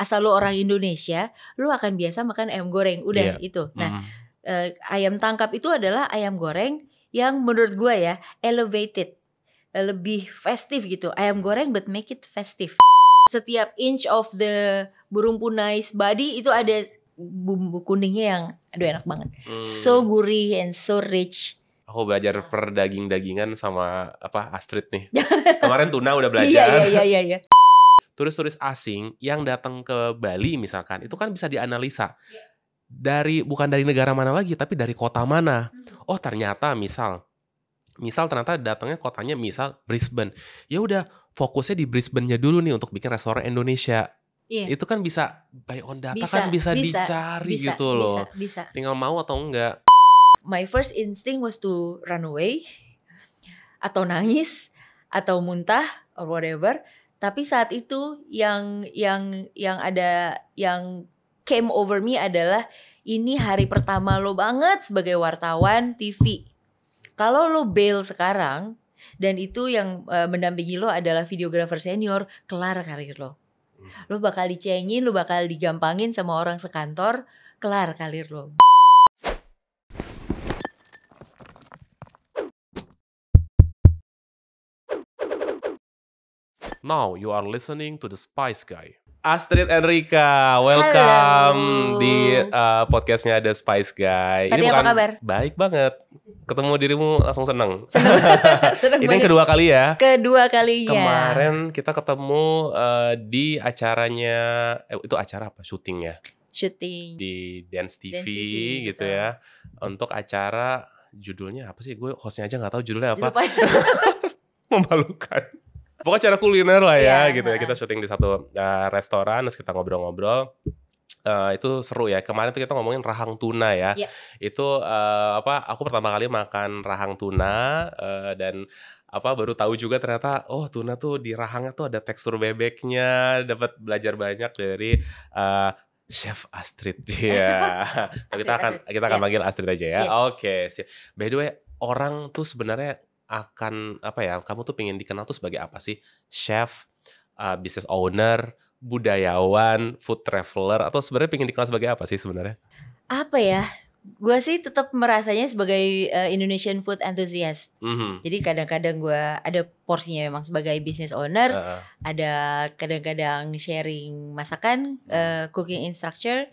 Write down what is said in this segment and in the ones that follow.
asal lu orang Indonesia, lu akan biasa makan ayam goreng, udah yeah. itu. Nah, mm. uh, ayam tangkap itu adalah ayam goreng yang menurut gua ya elevated, eh, lebih festive gitu. Ayam goreng but make it festive. Setiap inch of the burung punai's body itu ada bumbu kuningnya yang aduh enak banget. Mm. So gurih and so rich. Aku belajar perdaging-dagingan sama apa Astrid nih. Kemarin tuna udah iya, iya, belajar. iya iya iya iya turis-turis asing yang datang ke Bali misalkan itu kan bisa dianalisa iya. dari bukan dari negara mana lagi tapi dari kota mana. Hmm. Oh ternyata misal misal ternyata datangnya kotanya misal Brisbane. Ya udah fokusnya di Brisbane-nya dulu nih untuk bikin restoran Indonesia. Iya. Itu kan bisa by on data bisa, kan bisa, bisa dicari bisa, gitu loh. Bisa, bisa. Tinggal mau atau enggak. My first instinct was to run away atau nangis atau muntah or whatever tapi saat itu yang yang yang ada yang came over me adalah ini hari pertama lo banget sebagai wartawan TV. Kalau lo bail sekarang dan itu yang uh, mendampingi lo adalah videographer senior, kelar karir lo. Hmm. Lo bakal dicengin, lo bakal digampangin sama orang sekantor, kelar karir lo. Now you are listening to the Spice Guy. Astrid Enrika, welcome Halo. di uh, podcastnya The Spice Guy. Tadi Ini apa bukan, kabar? Baik banget. Ketemu dirimu langsung seneng. Seneng. seneng Ini yang kedua kali ya. Kedua kali ya. Kemarin kita ketemu uh, di acaranya, eh, itu acara apa? Shooting ya? Shooting. Di Dance TV, Dance TV gitu, gitu ya. Untuk acara judulnya apa sih? Gue hostnya aja nggak tahu judulnya apa. Memalukan pokoknya cara kuliner lah ya yeah. gitu ya kita syuting di satu uh, restoran terus kita ngobrol-ngobrol Uh, itu seru ya kemarin tuh kita ngomongin rahang tuna ya yeah. itu uh, apa aku pertama kali makan rahang tuna uh, dan apa baru tahu juga ternyata oh tuna tuh di rahangnya tuh ada tekstur bebeknya dapat belajar banyak dari uh, Chef Astrid ya. Yeah. kita akan kita akan yeah. panggil Astrid aja ya. Yes. Oke, okay. by the way orang tuh sebenarnya akan apa ya kamu tuh pengen dikenal tuh sebagai apa sih chef uh, business owner budayawan food traveler atau sebenarnya pengen dikenal sebagai apa sih sebenarnya apa ya gue sih tetap merasanya sebagai uh, Indonesian food enthusiast mm -hmm. jadi kadang-kadang gue ada porsinya memang sebagai business owner uh -huh. ada kadang-kadang sharing masakan uh, cooking instructor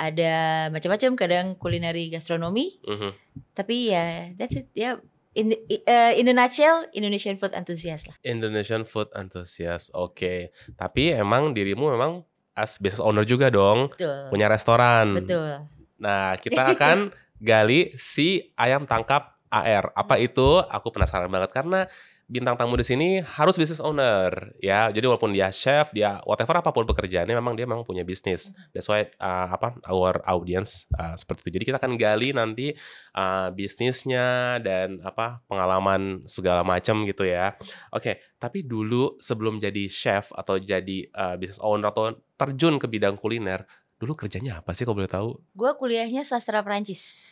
ada macam-macam kadang kulineri gastronomi mm -hmm. tapi ya that's it ya in uh, in a nutshell Indonesian food enthusiast lah. Indonesian food enthusiast. Oke. Okay. Tapi emang dirimu memang as business owner juga dong. Betul. Punya restoran. Betul. Nah, kita akan gali si ayam tangkap AR. Apa hmm. itu? Aku penasaran banget karena bintang tamu di sini harus business owner ya. Jadi walaupun dia chef, dia whatever apapun pekerjaannya memang dia memang punya bisnis. Mm-hmm. That's why uh, apa our audience uh, seperti itu. Jadi kita akan gali nanti uh, bisnisnya dan apa pengalaman segala macam gitu ya. Oke, okay, tapi dulu sebelum jadi chef atau jadi uh, business owner atau terjun ke bidang kuliner, dulu kerjanya apa sih kalau boleh tahu? Gue kuliahnya sastra Prancis.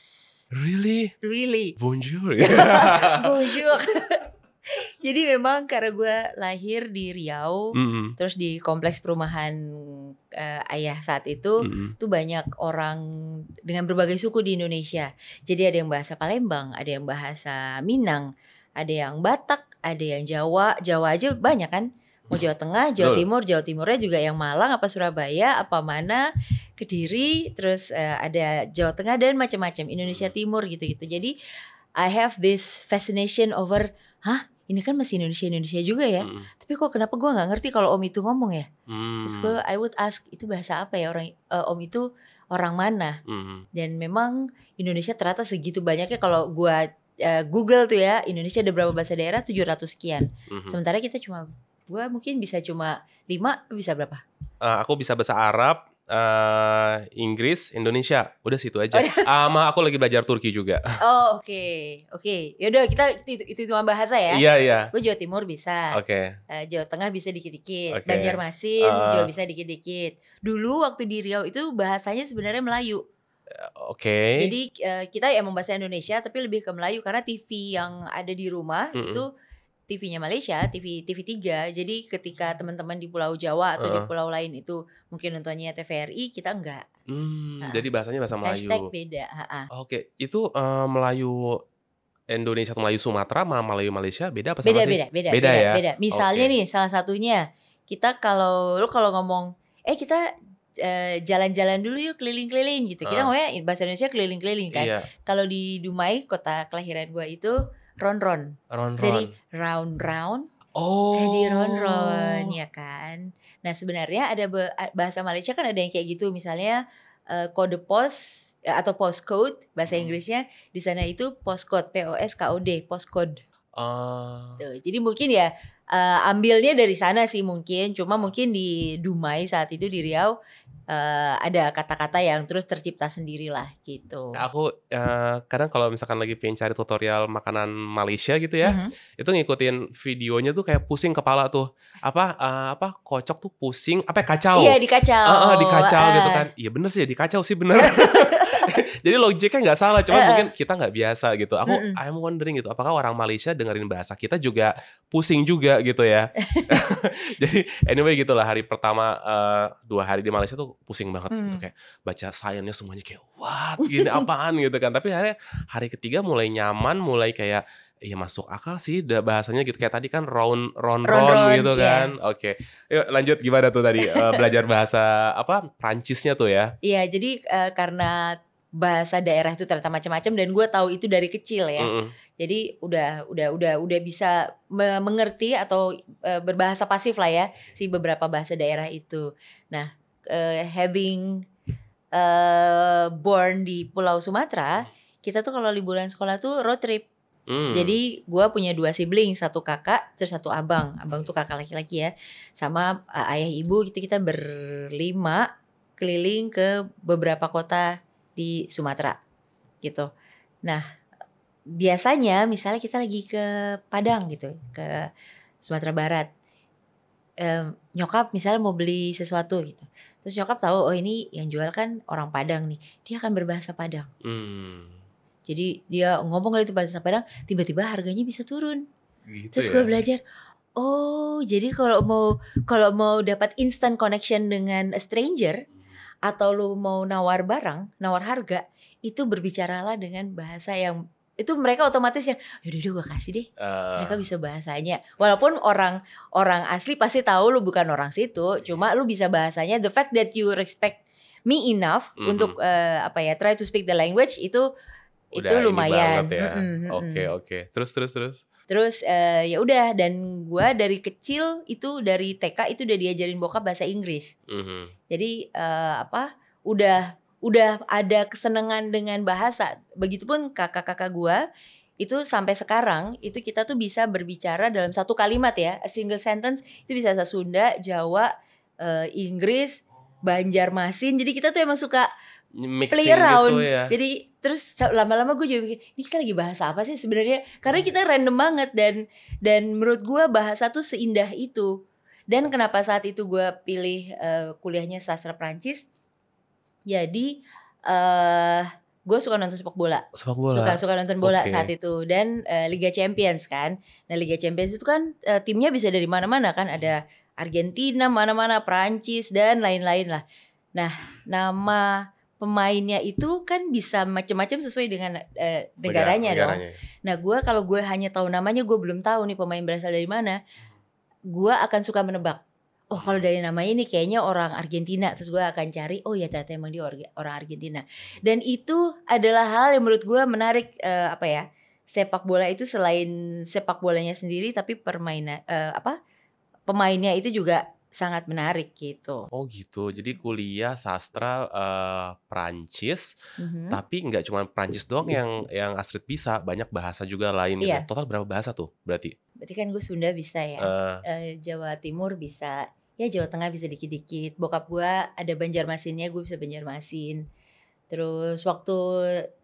Really? Really. Bonjour. Bonjour. Jadi memang karena gue lahir di Riau, mm -hmm. terus di kompleks perumahan uh, ayah saat itu, mm -hmm. tuh banyak orang dengan berbagai suku di Indonesia. Jadi ada yang bahasa Palembang, ada yang bahasa Minang, ada yang Batak, ada yang Jawa. Jawa aja banyak kan? Mau Jawa Tengah, Jawa Timur, Jawa Timurnya juga yang Malang, apa Surabaya, apa mana, Kediri, terus uh, ada Jawa Tengah dan macam-macam Indonesia Timur gitu-gitu. Jadi I have this fascination over, hah ini kan masih Indonesia Indonesia juga ya hmm. tapi kok kenapa gue nggak ngerti kalau om itu ngomong ya hmm. terus gue I would ask itu bahasa apa ya orang uh, om itu orang mana hmm. dan memang Indonesia ternyata segitu banyaknya kalau gue uh, Google tuh ya Indonesia ada berapa bahasa daerah 700 sekian hmm. sementara kita cuma gue mungkin bisa cuma lima bisa berapa uh, aku bisa bahasa Arab uh, Inggris, Indonesia, udah situ aja. Oh, iya. ah, sama aku lagi belajar Turki juga. Oh oke, okay. oke. Okay. Yaudah kita itu itu itu bahasa ya. Iya iya. Gue Jawa Timur bisa. Oke. Okay. Uh, eh, Jawa Tengah bisa dikit-dikit. Okay. Banjarmasin uh. juga bisa dikit-dikit. Dulu waktu di Riau itu bahasanya sebenarnya Melayu. Oke. Okay. Jadi uh, kita ya bahasa Indonesia tapi lebih ke Melayu karena TV yang ada di rumah mm -mm. itu TV-nya Malaysia, TV TV 3. Jadi ketika hmm. teman-teman di Pulau Jawa atau uh. di pulau lain itu mungkin nontonnya TVRI, kita enggak. Hmm, uh. jadi bahasanya bahasa Melayu. Hashtag beda, Oke, okay. itu uh, Melayu Indonesia atau Melayu Sumatera sama Melayu Malaysia beda apa sama beda, sih? Beda, beda, beda, beda, ya? beda. Misalnya okay. nih salah satunya kita kalau lu kalau ngomong eh kita eh, jalan-jalan uh, dulu yuk keliling-keliling gitu. Kita uh. ngomongnya bahasa Indonesia keliling-keliling kan. Iya. Kalau di Dumai kota kelahiran gua itu Ron Ron-ron. Ron. Dari round-round oh. jadi ron ya kan. Nah sebenarnya ada bahasa Malaysia kan ada yang kayak gitu misalnya uh, kode pos eh, atau postcode bahasa hmm. Inggrisnya di sana itu postcode P O S K O D postcode. Uh. Tuh, jadi mungkin ya uh, ambilnya dari sana sih mungkin cuma mungkin di Dumai saat itu di Riau uh, ada kata-kata yang terus tercipta sendirilah gitu. Nah, aku uh, kadang kalau misalkan lagi pengen cari tutorial makanan Malaysia gitu ya, mm-hmm. itu ngikutin videonya tuh kayak pusing kepala tuh. Apa uh, apa kocok tuh pusing, apa kacau. Iya, dikacau. Heeh, uh, uh, dikacau uh. gitu kan. Iya bener sih, dikacau sih bener. jadi logiknya nggak salah cuma uh, eh, eh. mungkin kita nggak biasa gitu aku uh, I'm wondering gitu apakah orang Malaysia dengerin bahasa kita juga pusing juga gitu ya jadi anyway gitulah hari pertama uh, dua hari di Malaysia tuh pusing banget hmm. gitu mm. kayak baca sainsnya semuanya kayak what gini apaan gitu kan tapi hari hari ketiga mulai nyaman mulai kayak Iya masuk akal sih bahasanya gitu kayak tadi kan round round round, round gitu yeah. kan. Oke. Okay. Yuk lanjut gimana tuh tadi belajar bahasa apa Prancisnya tuh ya? Iya, jadi uh, karena bahasa daerah itu ternyata macam-macam dan gue tahu itu dari kecil ya. Mm -hmm. Jadi udah udah udah udah bisa mengerti atau e, berbahasa pasif lah ya si beberapa bahasa daerah itu. Nah, e, having e, born di Pulau Sumatera, mm. kita tuh kalau liburan sekolah tuh road trip. Mm. Jadi gue punya dua sibling, satu kakak terus satu abang. Abang tuh kakak laki-laki ya, sama e, ayah ibu gitu kita berlima keliling ke beberapa kota di Sumatera gitu. Nah, biasanya misalnya kita lagi ke Padang gitu, ke Sumatera Barat. Um, nyokap misalnya mau beli sesuatu gitu. Terus nyokap tahu oh ini yang jual kan orang Padang nih. Dia akan berbahasa Padang. Hmm. Jadi dia ngomong kali itu bahasa Padang, tiba-tiba harganya bisa turun. Gitu Terus ya? gue belajar, Oh, jadi kalau mau kalau mau dapat instant connection dengan a stranger, atau lu mau nawar barang, nawar harga, itu berbicaralah dengan bahasa yang itu mereka otomatis yang yaudah udah gue kasih deh uh. mereka bisa bahasanya walaupun orang orang asli pasti tahu lu bukan orang situ cuma lu bisa bahasanya the fact that you respect me enough mm -hmm. untuk uh, apa ya try to speak the language itu Udah itu lumayan ya. oke ya. oke mm -hmm. okay, okay. terus terus terus Terus uh, ya udah dan gue dari kecil itu dari TK itu udah diajarin bokap bahasa Inggris. Mm -hmm. Jadi uh, apa? Udah udah ada kesenangan dengan bahasa. Begitupun kakak-kakak gue itu sampai sekarang itu kita tuh bisa berbicara dalam satu kalimat ya, a single sentence itu bisa bahasa Sunda, Jawa, uh, Inggris, Banjarmasin. Jadi kita tuh emang suka mixing play around. gitu ya. Jadi terus lama-lama gue juga mikir, ini kita lagi bahas apa sih sebenarnya? Karena hmm. kita random banget dan dan menurut gue bahasa tuh seindah itu. Dan kenapa saat itu gue pilih uh, kuliahnya sastra Prancis? Jadi uh, eh, gue suka nonton sepak bola. Sepak bola. Suka suka nonton bola okay. saat itu dan uh, Liga Champions kan. Nah Liga Champions itu kan uh, timnya bisa dari mana-mana kan ada Argentina, mana-mana Prancis dan lain-lain lah. Nah, nama pemainnya itu kan bisa macam-macam sesuai dengan uh, negaranya, negaranya dong. Nah, gue kalau gue hanya tahu namanya, gue belum tahu nih pemain berasal dari mana. Gue akan suka menebak. Oh, kalau hmm. dari namanya ini kayaknya orang Argentina. Terus gue akan cari, oh ya ternyata emang dia orang Argentina. Dan itu adalah hal yang menurut gue menarik uh, apa ya? Sepak bola itu selain sepak bolanya sendiri, tapi permainan uh, eh, apa? Pemainnya itu juga sangat menarik gitu. Oh gitu. Jadi kuliah sastra uh, eh, Prancis, mm-hmm. tapi nggak cuma Prancis doang yang yang Astrid bisa, banyak bahasa juga lain. Iya. Gitu. Total berapa bahasa tuh berarti? Berarti kan gue Sunda bisa ya, uh, uh, Jawa Timur bisa, ya Jawa Tengah bisa dikit-dikit. Bokap gue ada Banjarmasinnya, gue bisa Banjarmasin. Terus waktu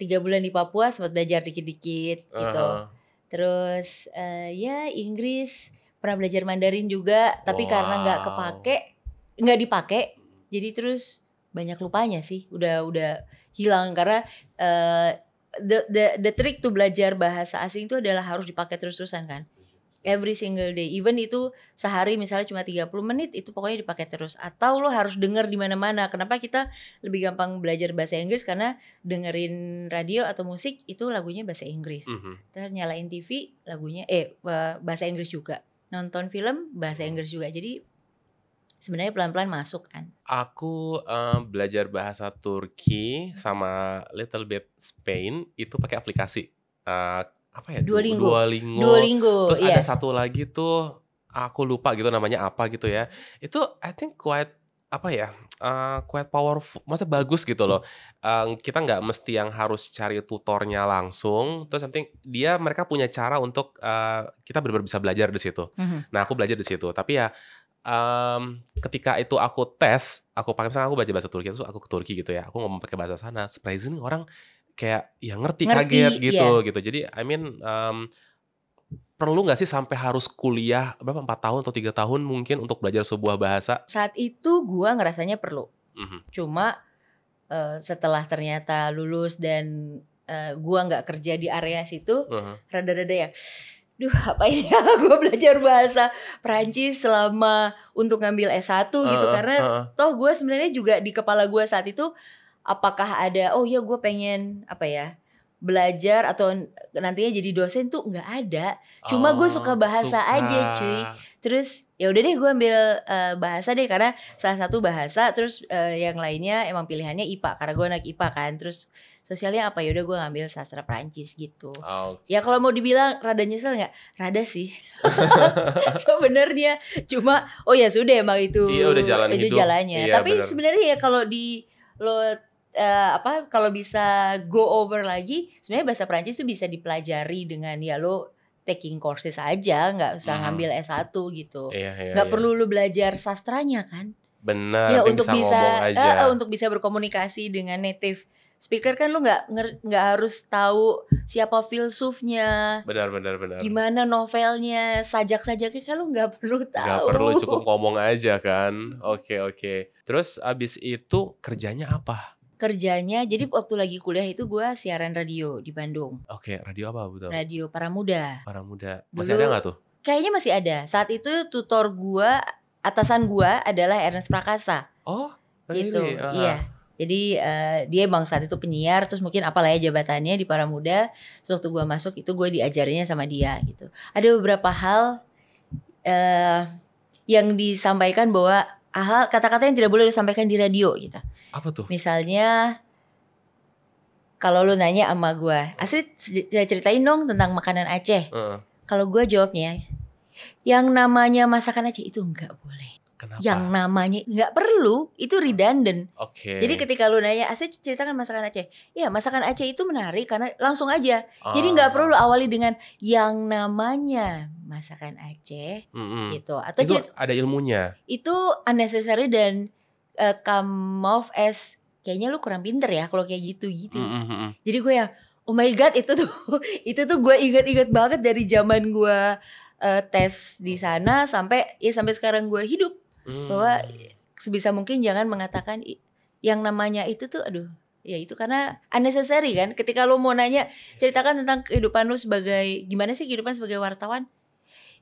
tiga bulan di Papua sempat belajar dikit-dikit gitu. Uh-huh. Terus uh, ya Inggris pernah belajar Mandarin juga tapi wow. karena nggak kepake nggak dipake, jadi terus banyak lupanya sih udah udah hilang karena uh, the the the trick tuh belajar bahasa asing itu adalah harus dipakai terus-terusan kan every single day even itu sehari misalnya cuma 30 menit itu pokoknya dipakai terus atau lo harus denger di mana-mana kenapa kita lebih gampang belajar bahasa Inggris karena dengerin radio atau musik itu lagunya bahasa Inggris mm -hmm. ternyalain TV lagunya eh, eh bahasa Inggris juga nonton film bahasa Inggris juga. Jadi sebenarnya pelan-pelan masuk kan. Aku uh, belajar bahasa Turki hmm. sama little bit Spain itu pakai aplikasi uh, apa ya? Dua linggo. Dua linggo. Terus yeah. ada iya. satu lagi tuh aku lupa gitu namanya apa gitu ya. Itu I think quite apa ya uh, quite powerful masa bagus gitu loh uh, kita nggak mesti yang harus cari tutornya langsung terus penting dia mereka punya cara untuk uh, kita benar-benar bisa belajar di situ mm-hmm. nah aku belajar di situ tapi ya um, ketika itu aku tes aku pakai misalnya aku belajar bahasa Turki terus aku ke Turki gitu ya aku ngomong pakai bahasa sana surprising orang kayak ya ngerti, ngerti kaget gitu yeah. gitu jadi I mean um, perlu nggak sih sampai harus kuliah berapa empat tahun atau tiga tahun mungkin untuk belajar sebuah bahasa? Saat itu gue ngerasanya perlu. Mm-hmm. Cuma uh, setelah ternyata lulus dan uh, eh, gue nggak kerja di area situ, uh-huh. rada-rada ya, duh apa ini ya? gue belajar bahasa Perancis selama untuk ngambil S1 uh gitu karena uh-huh. toh gue sebenarnya juga di kepala gue saat itu apakah ada oh ya gue pengen apa ya belajar atau nantinya jadi dosen tuh nggak ada. Cuma oh, gue suka bahasa suka. aja, cuy. Terus ya udah deh gue ambil uh, bahasa deh karena salah satu bahasa, terus uh, yang lainnya emang pilihannya IPA karena gue anak IPA kan. Terus sosialnya apa ya udah gue ngambil sastra Prancis gitu. Okay. Ya kalau mau dibilang rada nyesel nggak? Rada sih. sebenarnya cuma oh ya sudah emang itu. Iya udah jalan itu jalannya. Iya, Tapi sebenarnya ya kalau di lo uh, apa kalau bisa go over lagi sebenarnya bahasa Prancis itu bisa dipelajari dengan ya lo taking courses aja nggak usah hmm. ngambil S1 gitu iya, iya, nggak iya, iya, iya. perlu lo belajar sastranya kan benar ya untuk bisa, bisa eh, aja. Uh, untuk bisa berkomunikasi dengan native speaker kan lo nggak nggak harus tahu siapa filsufnya benar benar benar gimana novelnya sajak sajaknya kan lo nggak perlu tahu nggak perlu cukup ngomong aja kan oke okay, oke okay. terus abis itu kerjanya apa kerjanya jadi hmm. waktu lagi kuliah itu gue siaran radio di Bandung. Oke, okay, radio apa betul? Radio para muda. Para muda. Masih Dulu, ada gak tuh? Kayaknya masih ada. Saat itu tutor gue, atasan gue adalah Ernest Prakasa. Oh, really? gitu. Uh. Iya. Jadi uh, dia bang saat itu penyiar, terus mungkin apalah ya jabatannya di para muda. Terus waktu gue masuk itu gue diajarinya sama dia gitu. Ada beberapa hal uh, yang disampaikan bahwa hal kata-kata yang tidak boleh disampaikan di radio gitu. Apa tuh? Misalnya kalau lu nanya sama gue, asli ya ceritain dong tentang makanan Aceh. Uh. Kalau gue jawabnya, yang namanya masakan Aceh itu nggak boleh. Kenapa? Yang namanya nggak perlu itu hmm. redundant. Oke. Okay. Jadi ketika lu nanya Aceh ceritakan masakan Aceh, ya masakan Aceh itu menarik karena langsung aja. Oh. Jadi nggak perlu ah. awali dengan yang namanya masakan Aceh mm-hmm. gitu. Atau itu cerita, ada ilmunya. Itu unnecessary dan uh, come off as kayaknya lu kurang pinter ya kalau kayak gitu gitu. Mm-hmm. Jadi gue ya, oh my god itu tuh itu tuh gue inget-inget banget dari zaman gue uh, tes di mm. sana sampai ya sampai sekarang gue hidup hmm. bahwa sebisa mungkin jangan mengatakan yang namanya itu tuh aduh ya itu karena unnecessary kan ketika lo mau nanya ceritakan tentang kehidupan lo sebagai gimana sih kehidupan sebagai wartawan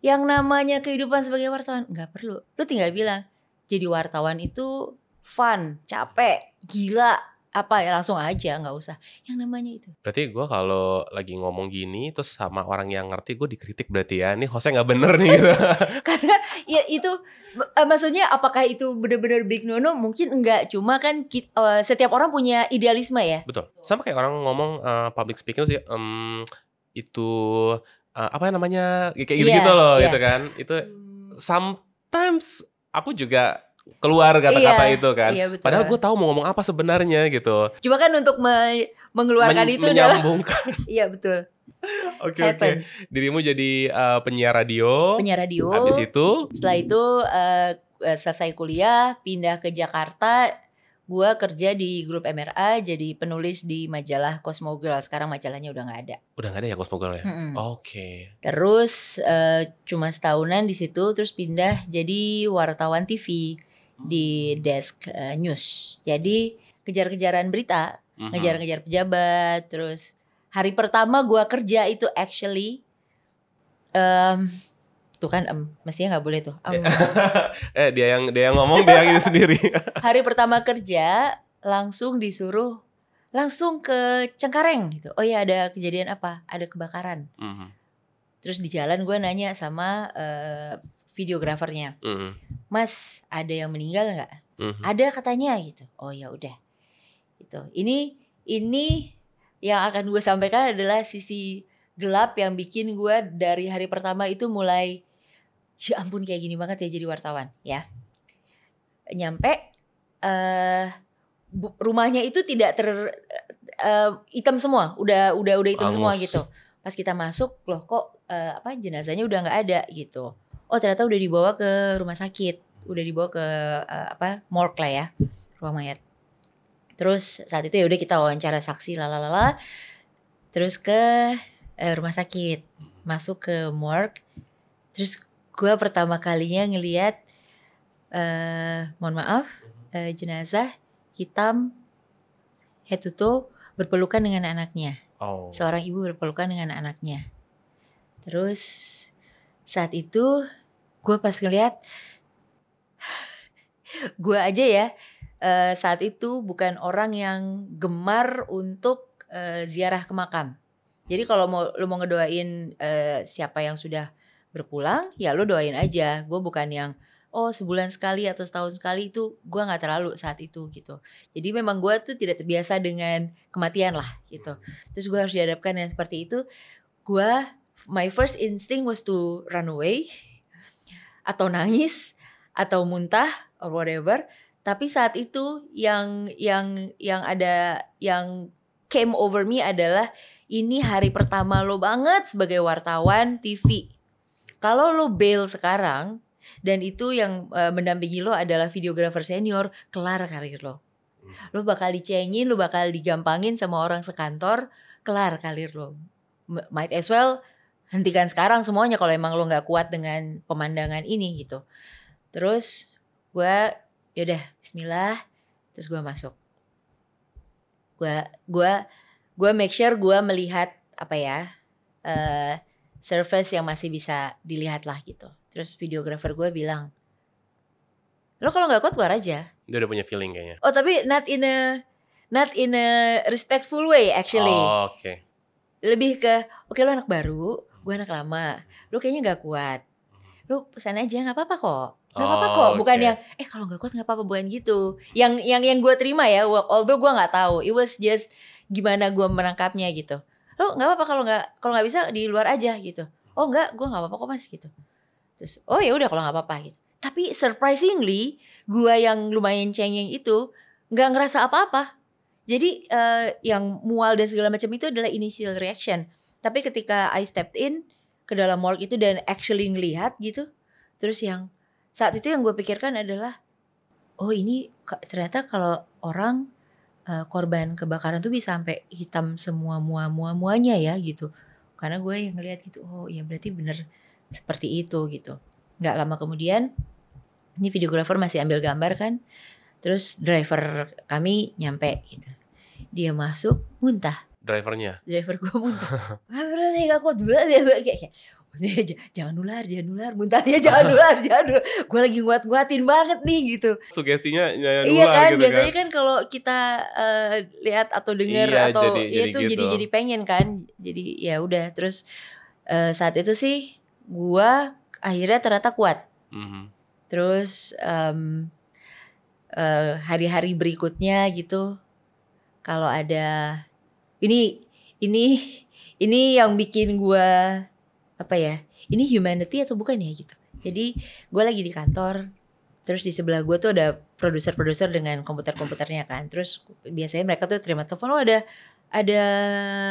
yang namanya kehidupan sebagai wartawan nggak perlu lo tinggal bilang jadi wartawan itu fun capek gila apa ya langsung aja nggak usah yang namanya itu berarti gue kalau lagi ngomong gini terus sama orang yang ngerti gue dikritik berarti ya ini hostnya nggak bener nih gitu karena ya itu uh, maksudnya apakah itu benar-benar big no no? Mungkin enggak, cuma kan kita, uh, eh, setiap orang punya idealisme ya. Betul. Sama kayak orang ngomong uh, public speaking sih um, itu uh, apa namanya? kayak gitu-gitu yeah, loh yeah. gitu kan. Itu sometimes aku juga keluar kata-kata iya, itu kan. Iya, betul. Padahal gue tahu mau ngomong apa sebenarnya gitu. Cuma kan untuk me mengeluarkan Men itu menyambungkan. Iya betul. Oke oke. Okay, Dirimu jadi uh, penyiar radio. Penyiar radio. Habis itu? Setelah itu uh, selesai kuliah pindah ke Jakarta. Gua kerja di grup MRA jadi penulis di majalah Cosmogirl. Sekarang majalahnya udah nggak ada. Udah nggak ada ya Cosmogirl ya? -hmm. Oke. Okay. Terus uh, cuma setahunan di situ terus pindah jadi wartawan TV di desk uh, news. Jadi kejar-kejaran berita, mm-hmm. ngejar-ngejar pejabat, terus hari pertama gue kerja itu actually um, tuh kan um, mestinya nggak boleh tuh um. eh dia yang dia yang ngomong dia yang ini sendiri hari pertama kerja langsung disuruh langsung ke Cengkareng gitu oh ya ada kejadian apa ada kebakaran mm -hmm. terus di jalan gue nanya sama uh, videografernya mm -hmm. mas ada yang meninggal nggak mm -hmm. ada katanya gitu oh ya udah gitu ini ini yang akan gue sampaikan adalah sisi gelap yang bikin gue dari hari pertama itu mulai ya ampun kayak gini banget ya jadi wartawan ya nyampe uh, rumahnya itu tidak ter uh, hitam semua udah udah udah hitam semua gitu pas kita masuk loh kok uh, apa jenazahnya udah nggak ada gitu oh ternyata udah dibawa ke rumah sakit udah dibawa ke uh, apa morgue lah ya rumah mayat terus saat itu ya udah kita wawancara saksi lalalala terus ke eh, rumah sakit masuk ke morgue terus gue pertama kalinya ngelihat, eh, mohon maaf eh, jenazah hitam head to toe berpelukan dengan anaknya oh. seorang ibu berpelukan dengan anaknya terus saat itu gue pas ngelihat, gue aja ya uh, saat itu bukan orang yang gemar untuk uh, ziarah ke makam. Jadi kalau mau lu mau ngedoain uh, siapa yang sudah berpulang, ya lu doain aja. Gue bukan yang oh sebulan sekali atau setahun sekali itu gue nggak terlalu saat itu gitu. Jadi memang gue tuh tidak terbiasa dengan kematian lah gitu. Terus gue harus dihadapkan dengan seperti itu. Gue my first instinct was to run away atau nangis atau muntah or whatever tapi saat itu yang yang yang ada yang came over me adalah ini hari pertama lo banget sebagai wartawan TV. Kalau lo bail sekarang dan itu yang uh, mendampingi lo adalah videographer senior, kelar karir lo. Hmm. Lo bakal dicengin, lo bakal digampangin sama orang sekantor, kelar karir lo. Might as well hentikan sekarang semuanya kalau emang lo nggak kuat dengan pemandangan ini gitu. Terus gue yaudah Bismillah terus gue masuk gue gue gue make sure gue melihat apa ya uh, surface yang masih bisa dilihat lah gitu terus videographer gue bilang lo kalau nggak kuat keluar aja dia udah punya feeling kayaknya oh tapi not in a not in a respectful way actually oh, oke okay. lebih ke oke okay, lo anak baru gue anak lama lo kayaknya nggak kuat lo pesan aja nggak apa-apa kok nggak apa-apa kok oh, bukan yang eh kalau nggak kuat nggak apa-apa bukan gitu yang yang yang gue terima ya although gue nggak tahu it was just gimana gue menangkapnya gitu lo nggak apa-apa kalau nggak kalau nggak bisa di luar aja gitu oh nggak gue nggak apa-apa kok mas gitu terus oh ya udah kalau nggak apa-apa gitu tapi surprisingly gue yang lumayan cengeng itu nggak ngerasa apa-apa jadi uh, yang mual dan segala macam itu adalah initial reaction. Tapi ketika I stepped in ke dalam mall itu dan actually ngelihat gitu, terus yang saat itu yang gue pikirkan adalah oh ini ternyata kalau orang uh, korban kebakaran tuh bisa sampai hitam semua mua mua muanya ya gitu karena gue yang ngeliat itu oh ya berarti bener seperti itu gitu nggak lama kemudian ini videografer masih ambil gambar kan terus driver kami nyampe gitu dia masuk muntah drivernya driver gue muntah terus kayak kayak jangan nular, jangan nular, muntahnya jangan nular, jangan nular. Gue lagi nguat-nguatin banget nih gitu. Sugestinya ya, ya iya nular Iya kan, gitu biasanya kan, kan kalau kita uh, lihat atau dengar iya, atau jadi, ya jadi tuh gitu. jadi jadi pengen kan. Jadi ya udah terus uh, saat itu sih gue akhirnya ternyata kuat. Mm -hmm. Terus um, uh, hari-hari berikutnya gitu kalau ada ini ini ini yang bikin gue apa ya ini humanity atau bukan ya gitu jadi gue lagi di kantor terus di sebelah gue tuh ada produser-produser dengan komputer-komputernya kan terus biasanya mereka tuh terima telepon oh ada ada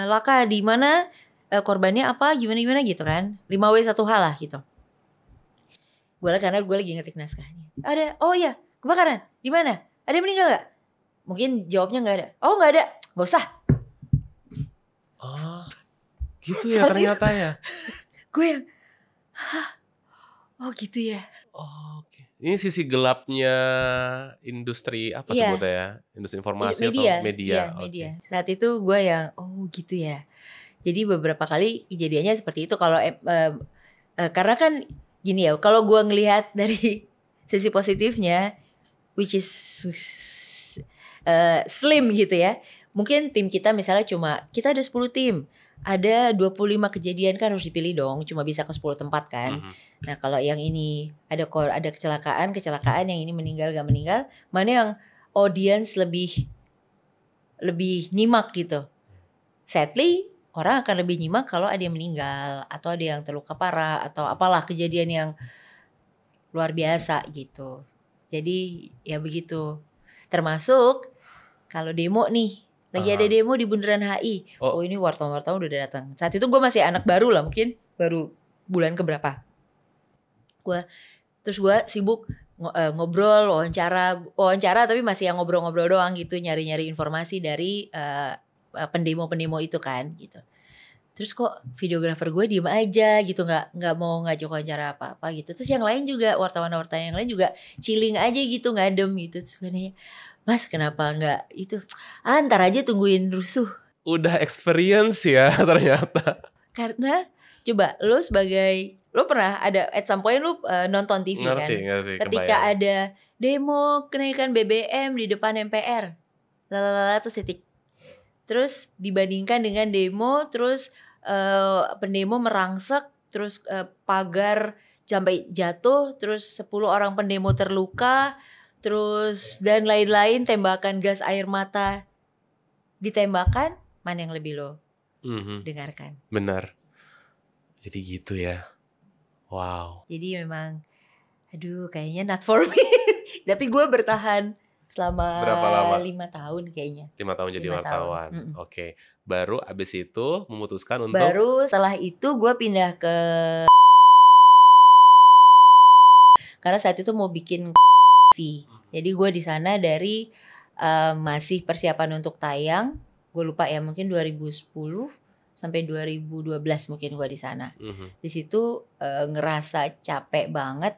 laka di mana eh, korbannya apa gimana gimana gitu kan 5 w satu hal lah gitu gue lagi karena gue lagi ngetik naskahnya ada oh ya kebakaran di mana ada yang meninggal gak mungkin jawabnya nggak ada oh nggak ada gak usah oh gitu ya ternyata ya gue yang Hah? oh gitu ya oh, oke okay. ini sisi gelapnya industri apa yeah. sebutnya ya industri informasi media, atau media yeah, iya, media saat itu gue yang oh gitu ya jadi beberapa kali kejadiannya seperti itu kalau eh, eh, karena kan gini ya kalau gue ngelihat dari sisi positifnya which is uh, slim gitu ya mungkin tim kita misalnya cuma kita ada 10 tim ada 25 kejadian kan harus dipilih dong, cuma bisa ke 10 tempat kan. Mm -hmm. Nah, kalau yang ini ada ada kecelakaan, kecelakaan yang ini meninggal gak meninggal, mana yang audience lebih lebih nyimak gitu. Sadly, orang akan lebih nyimak kalau ada yang meninggal atau ada yang terluka parah atau apalah kejadian yang luar biasa gitu. Jadi ya begitu. Termasuk kalau demo nih lagi ada demo di Bundaran HI. Oh, oh ini wartawan-wartawan udah datang. Saat itu gue masih anak baru lah mungkin baru bulan keberapa. Gue terus gue sibuk eh, ngobrol wawancara wawancara tapi masih yang ngobrol-ngobrol doang gitu nyari-nyari informasi dari uh, pendemo-pendemo itu kan gitu. Terus kok videografer gue diem aja gitu nggak nggak mau ngajak wawancara apa-apa gitu. Terus yang lain juga wartawan-wartawan yang lain juga chilling aja gitu ngadem gitu sebenarnya Mas kenapa nggak itu? Ah, ntar aja tungguin rusuh. Udah experience ya ternyata. Karena coba lo sebagai lo pernah ada at some point lo uh, nonton TV kan? ngerti, kan? Ngerti, Ketika kebayang. ada demo kenaikan BBM di depan MPR, lalala terus titik. Terus dibandingkan dengan demo, terus uh, pendemo merangsek, terus uh, pagar sampai jatuh, terus 10 orang pendemo terluka, terus dan lain-lain tembakan gas air mata ditembakkan mana yang lebih lo mm-hmm. dengarkan benar jadi gitu ya wow jadi memang aduh kayaknya not for me tapi gue bertahan selama berapa lama lima tahun kayaknya lima tahun jadi lima wartawan Mm -hmm. oke baru abis itu memutuskan untuk baru setelah itu gue pindah ke karena saat itu mau bikin v jadi gue di sana dari uh, masih persiapan untuk tayang. Gue lupa ya mungkin 2010 sampai 2012 mungkin gue di sana. Mm -hmm. Di situ uh, ngerasa capek banget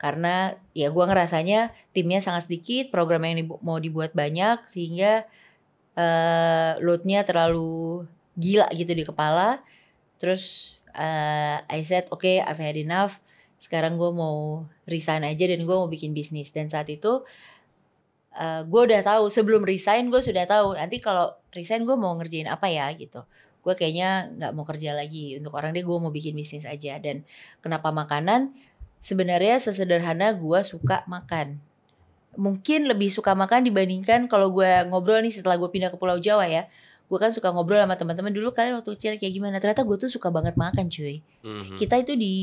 karena ya gue ngerasanya timnya sangat sedikit, program yang dibu mau dibuat banyak sehingga uh, loadnya terlalu gila gitu di kepala. Terus uh, I said, oke, okay, I've had enough sekarang gue mau resign aja dan gue mau bikin bisnis dan saat itu uh, eh, gue udah tahu sebelum resign gue sudah tahu nanti kalau resign gue mau ngerjain apa ya gitu gue kayaknya nggak mau kerja lagi untuk orang dia gue mau bikin bisnis aja dan kenapa makanan sebenarnya sesederhana gue suka makan mungkin lebih suka makan dibandingkan kalau gue ngobrol nih setelah gue pindah ke Pulau Jawa ya gue kan suka ngobrol sama teman-teman dulu kalian waktu kecil kayak gimana ternyata gue tuh suka banget makan cuy mm-hmm. kita itu di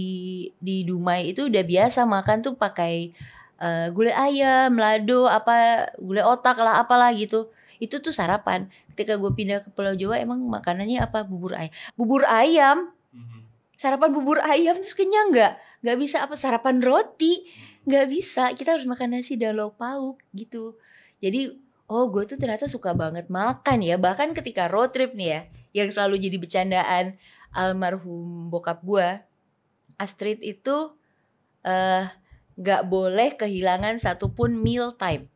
di Dumai itu udah biasa makan tuh pakai uh, gulai ayam lado apa gulai otak lah apalah gitu itu tuh sarapan ketika gue pindah ke Pulau Jawa emang makanannya apa bubur ayam bubur ayam mm-hmm. sarapan bubur ayam terus kenyang nggak nggak bisa apa sarapan roti nggak bisa kita harus makan nasi dan lauk pauk gitu jadi oh gue tuh ternyata suka banget makan ya bahkan ketika road trip nih ya yang selalu jadi bercandaan almarhum bokap gue Astrid itu eh uh, gak boleh kehilangan satupun meal time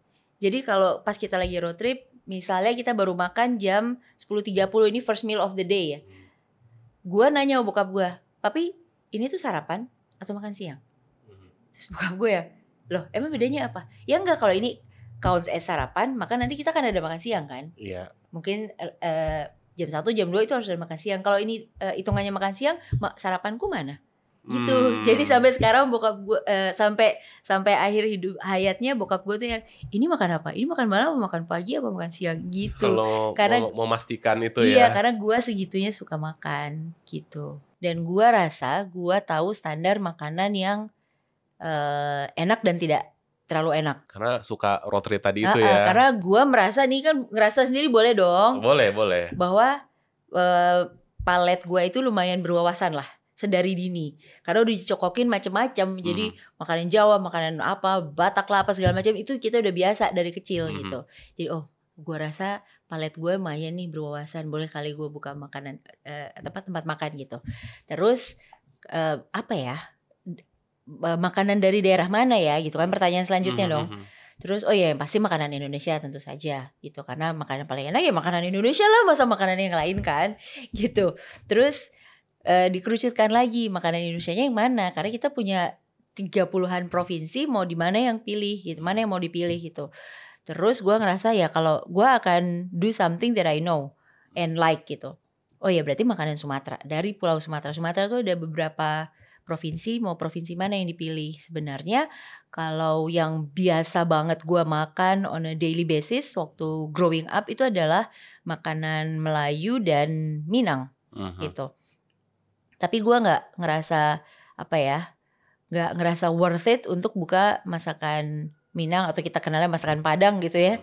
jadi kalau pas kita lagi road trip misalnya kita baru makan jam 10.30 ini first meal of the day ya gue nanya bokap gue tapi ini tuh sarapan atau makan siang mm-hmm. terus bokap gue ya loh emang bedanya apa ya enggak kalau ini counts as sarapan, maka nanti kita akan ada makan siang kan? Iya. Mungkin uh, jam satu, jam dua itu harus ada makan siang. Kalau ini uh, hitungannya makan siang, ma sarapanku mana? gitu. Hmm. Jadi sampai sekarang bokap gue uh, sampai sampai akhir hidup hayatnya bokap gue tuh yang ini makan apa? Ini makan malam, mau makan pagi, apa makan siang gitu. Kalau karena mau memastikan itu iya, ya. Iya, karena gue segitunya suka makan gitu. Dan gue rasa gue tahu standar makanan yang uh, enak dan tidak terlalu enak. Karena suka road trip tadi nah, itu ya. Karena gue merasa nih kan ngerasa sendiri boleh dong. Boleh boleh. Bahwa uh, palet gue itu lumayan berwawasan lah sedari dini. Karena udah dicokokin macam-macam. Hmm. Jadi makanan Jawa, makanan apa, Batak lah apa segala macam itu kita udah biasa dari kecil hmm. gitu. Jadi oh gue rasa palet gue lumayan nih berwawasan boleh kali gue buka makanan uh, eh, tempat tempat makan gitu terus uh, apa ya E, makanan dari daerah mana ya gitu kan pertanyaan selanjutnya mm -hmm. dong. Mhm, mhm. Terus oh ya pasti makanan Indonesia tentu saja gitu karena makanan paling enak ya makanan Indonesia lah masa makanan yang lain kan gitu. Terus eh, dikerucutkan lagi makanan Indonesia yang mana karena kita punya tiga puluhan provinsi mau di mana yang pilih gitu, mana yang mau dipilih gitu. Terus gue ngerasa ya kalau gue akan do something that I know and like gitu. Oh ya berarti makanan Sumatera dari Pulau Sumatera. Sumatera tuh ada beberapa provinsi mau provinsi mana yang dipilih. Sebenarnya kalau yang biasa banget gue makan on a daily basis waktu growing up itu adalah makanan Melayu dan Minang uh -huh. gitu. Tapi gue nggak ngerasa apa ya, nggak ngerasa worth it untuk buka masakan Minang atau kita kenalnya masakan Padang gitu ya.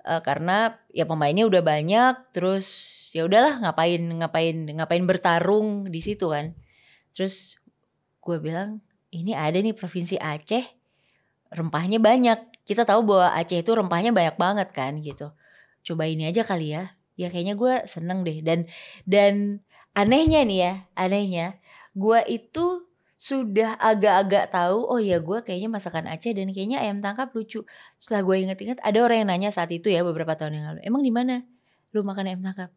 Uh, karena ya pemainnya udah banyak, terus ya udahlah ngapain ngapain ngapain bertarung di situ kan. Terus gue bilang ini ada nih provinsi Aceh rempahnya banyak kita tahu bahwa Aceh itu rempahnya banyak banget kan gitu coba ini aja kali ya ya kayaknya gue seneng deh dan dan anehnya nih ya anehnya gue itu sudah agak-agak tahu oh ya gue kayaknya masakan Aceh dan kayaknya ayam tangkap lucu setelah gue inget-inget ada orang yang nanya saat itu ya beberapa tahun yang lalu emang di mana lu makan ayam tangkap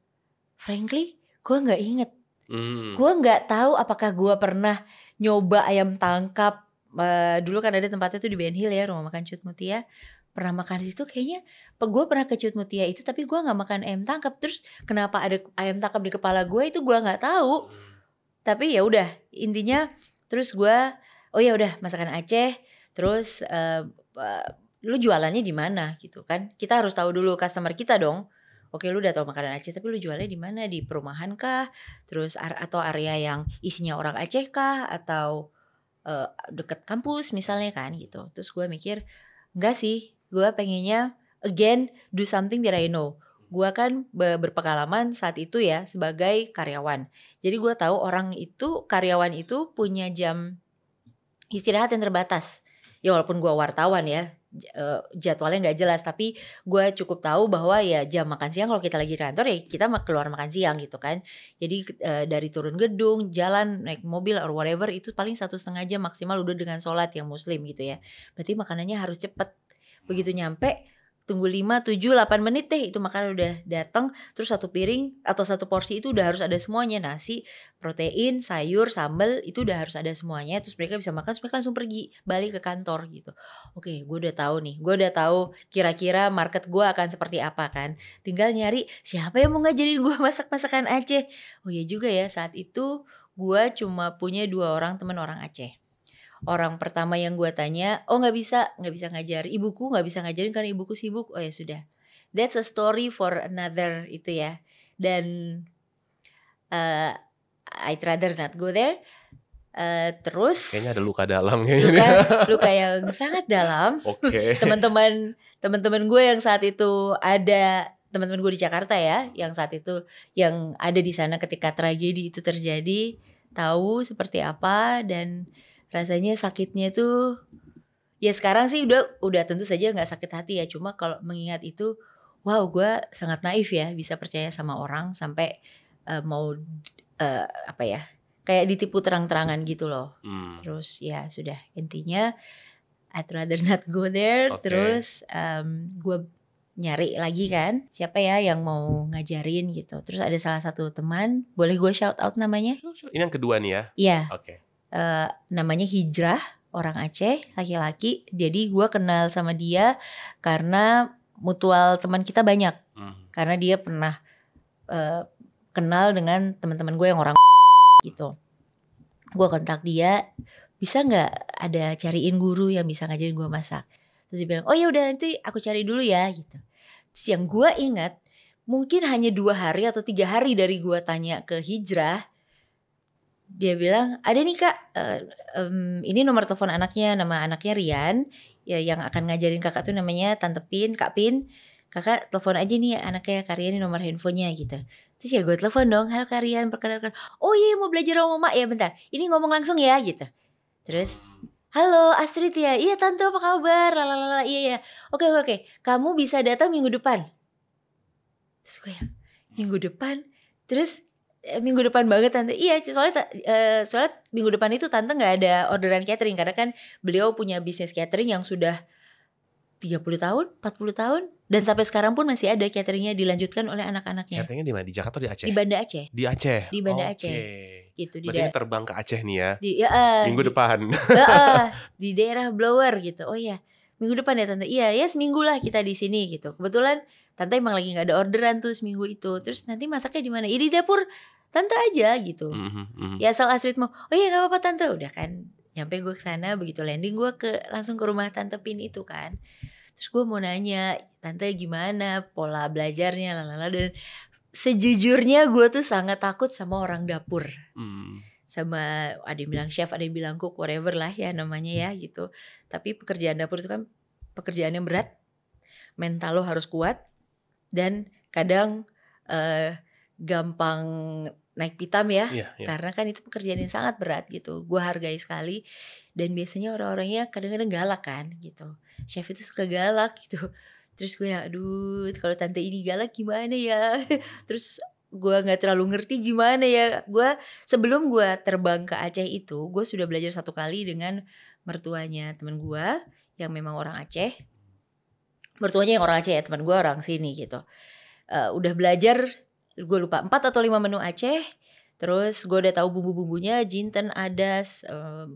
frankly gue nggak inget hmm. gue nggak tahu apakah gue pernah nyoba ayam tangkap uh, dulu kan ada tempatnya tuh di Ben Hill ya rumah makan Cut Mutia pernah makan di situ kayaknya gue pernah ke Cut Mutia itu tapi gue nggak makan ayam tangkap terus kenapa ada ayam tangkap di kepala gue itu gue nggak tahu tapi ya udah intinya terus gue oh ya udah masakan Aceh terus uh, uh, lu jualannya di mana gitu kan kita harus tahu dulu customer kita dong oke lu udah tau makanan Aceh tapi lu jualnya di mana di perumahan kah terus atau area yang isinya orang Aceh kah atau uh, deket kampus misalnya kan gitu terus gue mikir enggak sih gue pengennya again do something that I know gue kan berpengalaman saat itu ya sebagai karyawan jadi gue tahu orang itu karyawan itu punya jam istirahat yang terbatas ya walaupun gue wartawan ya uh, jadwalnya nggak jelas tapi gue cukup tahu bahwa ya jam makan siang kalau kita lagi di kantor ya kita keluar makan siang gitu kan jadi uh, dari turun gedung jalan naik mobil or whatever itu paling satu setengah jam maksimal udah dengan sholat yang muslim gitu ya berarti makanannya harus cepet begitu nyampe tunggu 5, 7, 8 menit deh itu makanan udah datang terus satu piring atau satu porsi itu udah harus ada semuanya nasi protein sayur sambal itu udah harus ada semuanya terus mereka bisa makan supaya langsung pergi balik ke kantor gitu oke gue udah tahu nih gue udah tahu kira-kira market gue akan seperti apa kan tinggal nyari siapa yang mau ngajarin gue masak masakan Aceh oh ya juga ya saat itu gue cuma punya dua orang teman orang Aceh orang pertama yang gue tanya oh nggak bisa nggak bisa ngajar ibuku nggak bisa ngajarin karena ibuku sibuk oh ya sudah that's a story for another itu ya dan uh, I'd rather not go there Uh, terus kayaknya ada luka dalam kayaknya luka, luka yang sangat dalam. Okay. Teman-teman teman-teman gue yang saat itu ada teman-teman gue di Jakarta ya, yang saat itu yang ada di sana ketika tragedi itu terjadi, tahu seperti apa dan rasanya sakitnya tuh ya sekarang sih udah udah tentu saja nggak sakit hati ya cuma kalau mengingat itu wow gue sangat naif ya bisa percaya sama orang sampai uh, mau uh, apa ya kayak ditipu terang-terangan gitu loh hmm. terus ya sudah intinya I'd rather not go there okay. terus um, gue nyari lagi kan siapa ya yang mau ngajarin gitu terus ada salah satu teman boleh gue shout out namanya ini yang kedua nih ya iya oke okay uh, namanya hijrah orang Aceh laki-laki jadi gue kenal sama dia karena mutual teman kita banyak hmm. karena dia pernah uh, kenal dengan teman-teman gue yang orang gitu gue kontak dia bisa nggak ada cariin guru yang bisa ngajarin gue masak terus dia bilang oh ya udah nanti aku cari dulu ya gitu terus yang gue ingat mungkin hanya dua hari atau tiga hari dari gue tanya ke hijrah dia bilang ada nih kak uh, um, ini nomor telepon anaknya nama anaknya Rian ya yang akan ngajarin kakak tuh namanya tante Pin kak Pin kakak telepon aja nih anaknya Kak Rian ini nomor handphonenya gitu terus ya gue telepon dong halo Kak Rian perkenalkan oh iya, iya mau belajar sama mama ya bentar ini ngomong langsung ya gitu terus halo Astrid ya iya tante apa kabar Lalalala, iya iya. oke oke oke kamu bisa datang minggu depan terus gue ya, minggu depan terus Eh, minggu depan banget tante iya soalnya eh, soalnya minggu depan itu tante nggak ada orderan catering karena kan beliau punya bisnis catering yang sudah 30 tahun 40 tahun dan sampai sekarang pun masih ada cateringnya dilanjutkan oleh anak-anaknya cateringnya di mana di Jakarta atau di Aceh di Banda Aceh di Aceh di Banda okay. Aceh gitu di Berarti terbang ke Aceh nih ya, di, ya uh, minggu di, depan uh, di daerah Blower gitu oh ya minggu depan ya tante iya ya seminggu lah kita di sini gitu kebetulan tante emang lagi nggak ada orderan tuh seminggu itu terus nanti masaknya di mana ya di dapur tante aja gitu mm-hmm, ya asal Astrid mau oh iya nggak apa-apa tante udah kan nyampe gue ke sana begitu landing gue ke langsung ke rumah tante pin itu kan terus gue mau nanya tante gimana pola belajarnya lalala dan sejujurnya gue tuh sangat takut sama orang dapur mm sama ada yang bilang chef, ada yang bilang cook, whatever lah ya namanya ya gitu. Tapi pekerjaan dapur itu kan pekerjaan yang berat, mental lo harus kuat, dan kadang uh, gampang naik pitam ya yeah, yeah. karena kan itu pekerjaan yang sangat berat gitu gue hargai sekali dan biasanya orang-orangnya kadang-kadang galak kan gitu chef itu suka galak gitu terus gue ya aduh kalau tante ini galak gimana ya terus gue nggak terlalu ngerti gimana ya gue sebelum gue terbang ke Aceh itu gue sudah belajar satu kali dengan mertuanya temen gue yang memang orang Aceh mertuanya yang orang Aceh ya teman gue orang sini gitu uh, udah belajar gue lupa empat atau lima menu Aceh terus gue udah tahu bumbu-bumbunya jinten adas uh,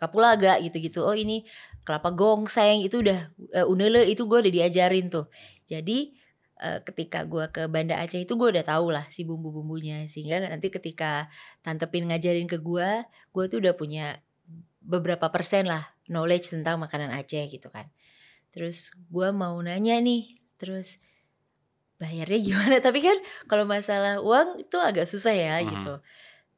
kapulaga gitu-gitu oh ini kelapa gongseng itu udah uh, unele itu gue udah diajarin tuh jadi uh, ketika gue ke Banda Aceh itu gue udah tau lah si bumbu-bumbunya sehingga nanti ketika Tante Pin ngajarin ke gue gue tuh udah punya beberapa persen lah knowledge tentang makanan Aceh gitu kan terus gue mau nanya nih terus bayarnya gimana tapi kan kalau masalah uang itu agak susah ya hmm. gitu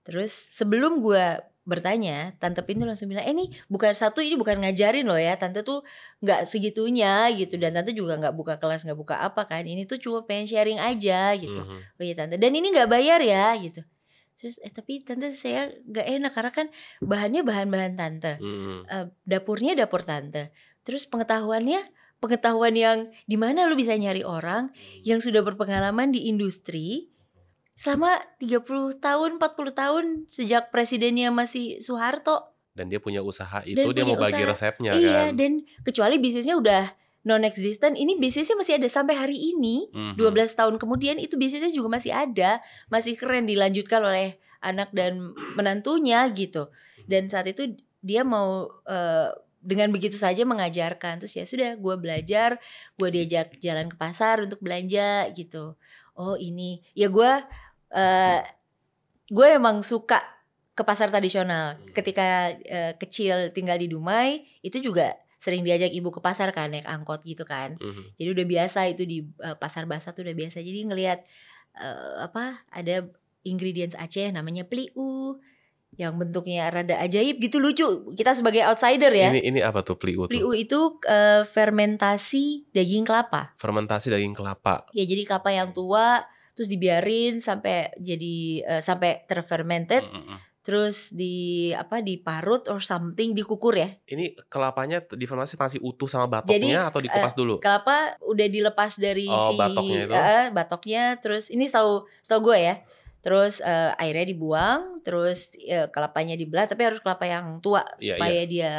terus sebelum gue bertanya tante pintu langsung bilang eh ini bukan satu ini bukan ngajarin loh ya tante tuh nggak segitunya gitu dan tante juga nggak buka kelas nggak buka apa kan ini tuh cuma pengen sharing aja gitu mm -hmm. oh iya tante dan ini nggak bayar ya gitu terus eh tapi tante saya nggak enak karena kan bahannya bahan-bahan tante mm -hmm. uh, dapurnya dapur tante Terus pengetahuannya, pengetahuan yang di mana lu bisa nyari orang hmm. yang sudah berpengalaman di industri selama 30 tahun, 40 tahun sejak presidennya masih Soeharto. Dan dia punya usaha itu, dan dia mau usaha, bagi resepnya iya, kan. Iya, dan kecuali bisnisnya udah non-existent, ini bisnisnya masih ada sampai hari ini. Mm -hmm. 12 tahun kemudian itu bisnisnya juga masih ada, masih keren dilanjutkan oleh anak dan menantunya gitu. Hmm. Dan saat itu dia mau uh, dengan begitu saja mengajarkan terus ya sudah gue belajar gue diajak jalan ke pasar untuk belanja gitu oh ini ya gue uh, gue emang suka ke pasar tradisional hmm. ketika uh, kecil tinggal di Dumai itu juga sering diajak ibu ke pasar kan naik angkot gitu kan mm-hmm. jadi udah biasa itu di uh, pasar basah tuh udah biasa jadi ngelihat uh, apa ada ingredients Aceh namanya pliu yang bentuknya rada ajaib gitu lucu. Kita sebagai outsider ya. Ini ini apa tuh pliu? Pliu itu uh, fermentasi daging kelapa. Fermentasi daging kelapa. Ya jadi kelapa yang tua terus dibiarin sampai jadi uh, sampai terfermented. Mm, mm -mm. Terus di apa diparut or something dikukur ya? Ini kelapanya difermentasi masih utuh sama batoknya Jadi, atau eh, dikupas uh, dulu? Kelapa udah dilepas dari oh, si batoknya, itu. Uh, batoknya terus ini tau tau gue ya terus uh, airnya dibuang, terus uh, kelapanya dibelah, tapi harus kelapa yang tua yeah, iya. supaya yeah. dia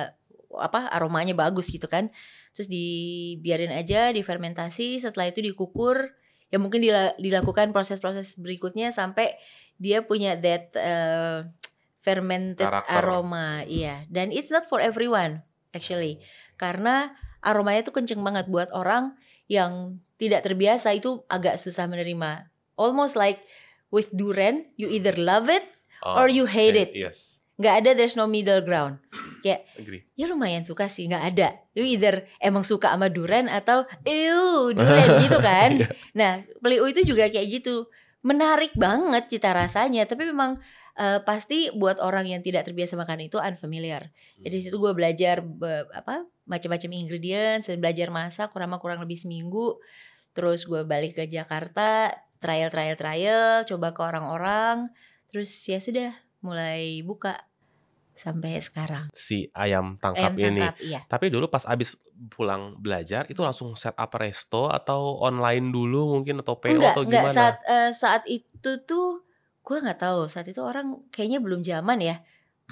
apa aromanya bagus gitu kan. Terus dibiarin aja difermentasi, setelah itu dikukur. Ya mungkin dilakukan proses-proses berikutnya sampai dia punya that uh, fermented Karakter. aroma, iya. Dan it's not for everyone actually. Karena aromanya tuh kenceng banget buat orang yang tidak terbiasa itu agak susah menerima. Almost like with durian, you either hmm. love it oh, or you hate it yes Gak ada there's no middle ground kayak Agree. ya lumayan suka sih gak ada you either emang suka sama durian atau ew durian gitu kan iya. nah Pleo itu juga kayak gitu menarik banget cita rasanya tapi memang uh, pasti buat orang yang tidak terbiasa makan itu unfamiliar jadi hmm. situ gue belajar be, apa macam-macam ingredients dan belajar masak kurang kurang lebih seminggu terus gue balik ke Jakarta trial trial trial coba ke orang-orang terus ya sudah mulai buka sampai sekarang si ayam tangkap ayam ini iya. tapi dulu pas abis pulang belajar itu langsung set up resto atau online dulu mungkin atau PO enggak, atau enggak. gimana saat uh, saat itu tuh gue nggak tahu saat itu orang kayaknya belum zaman ya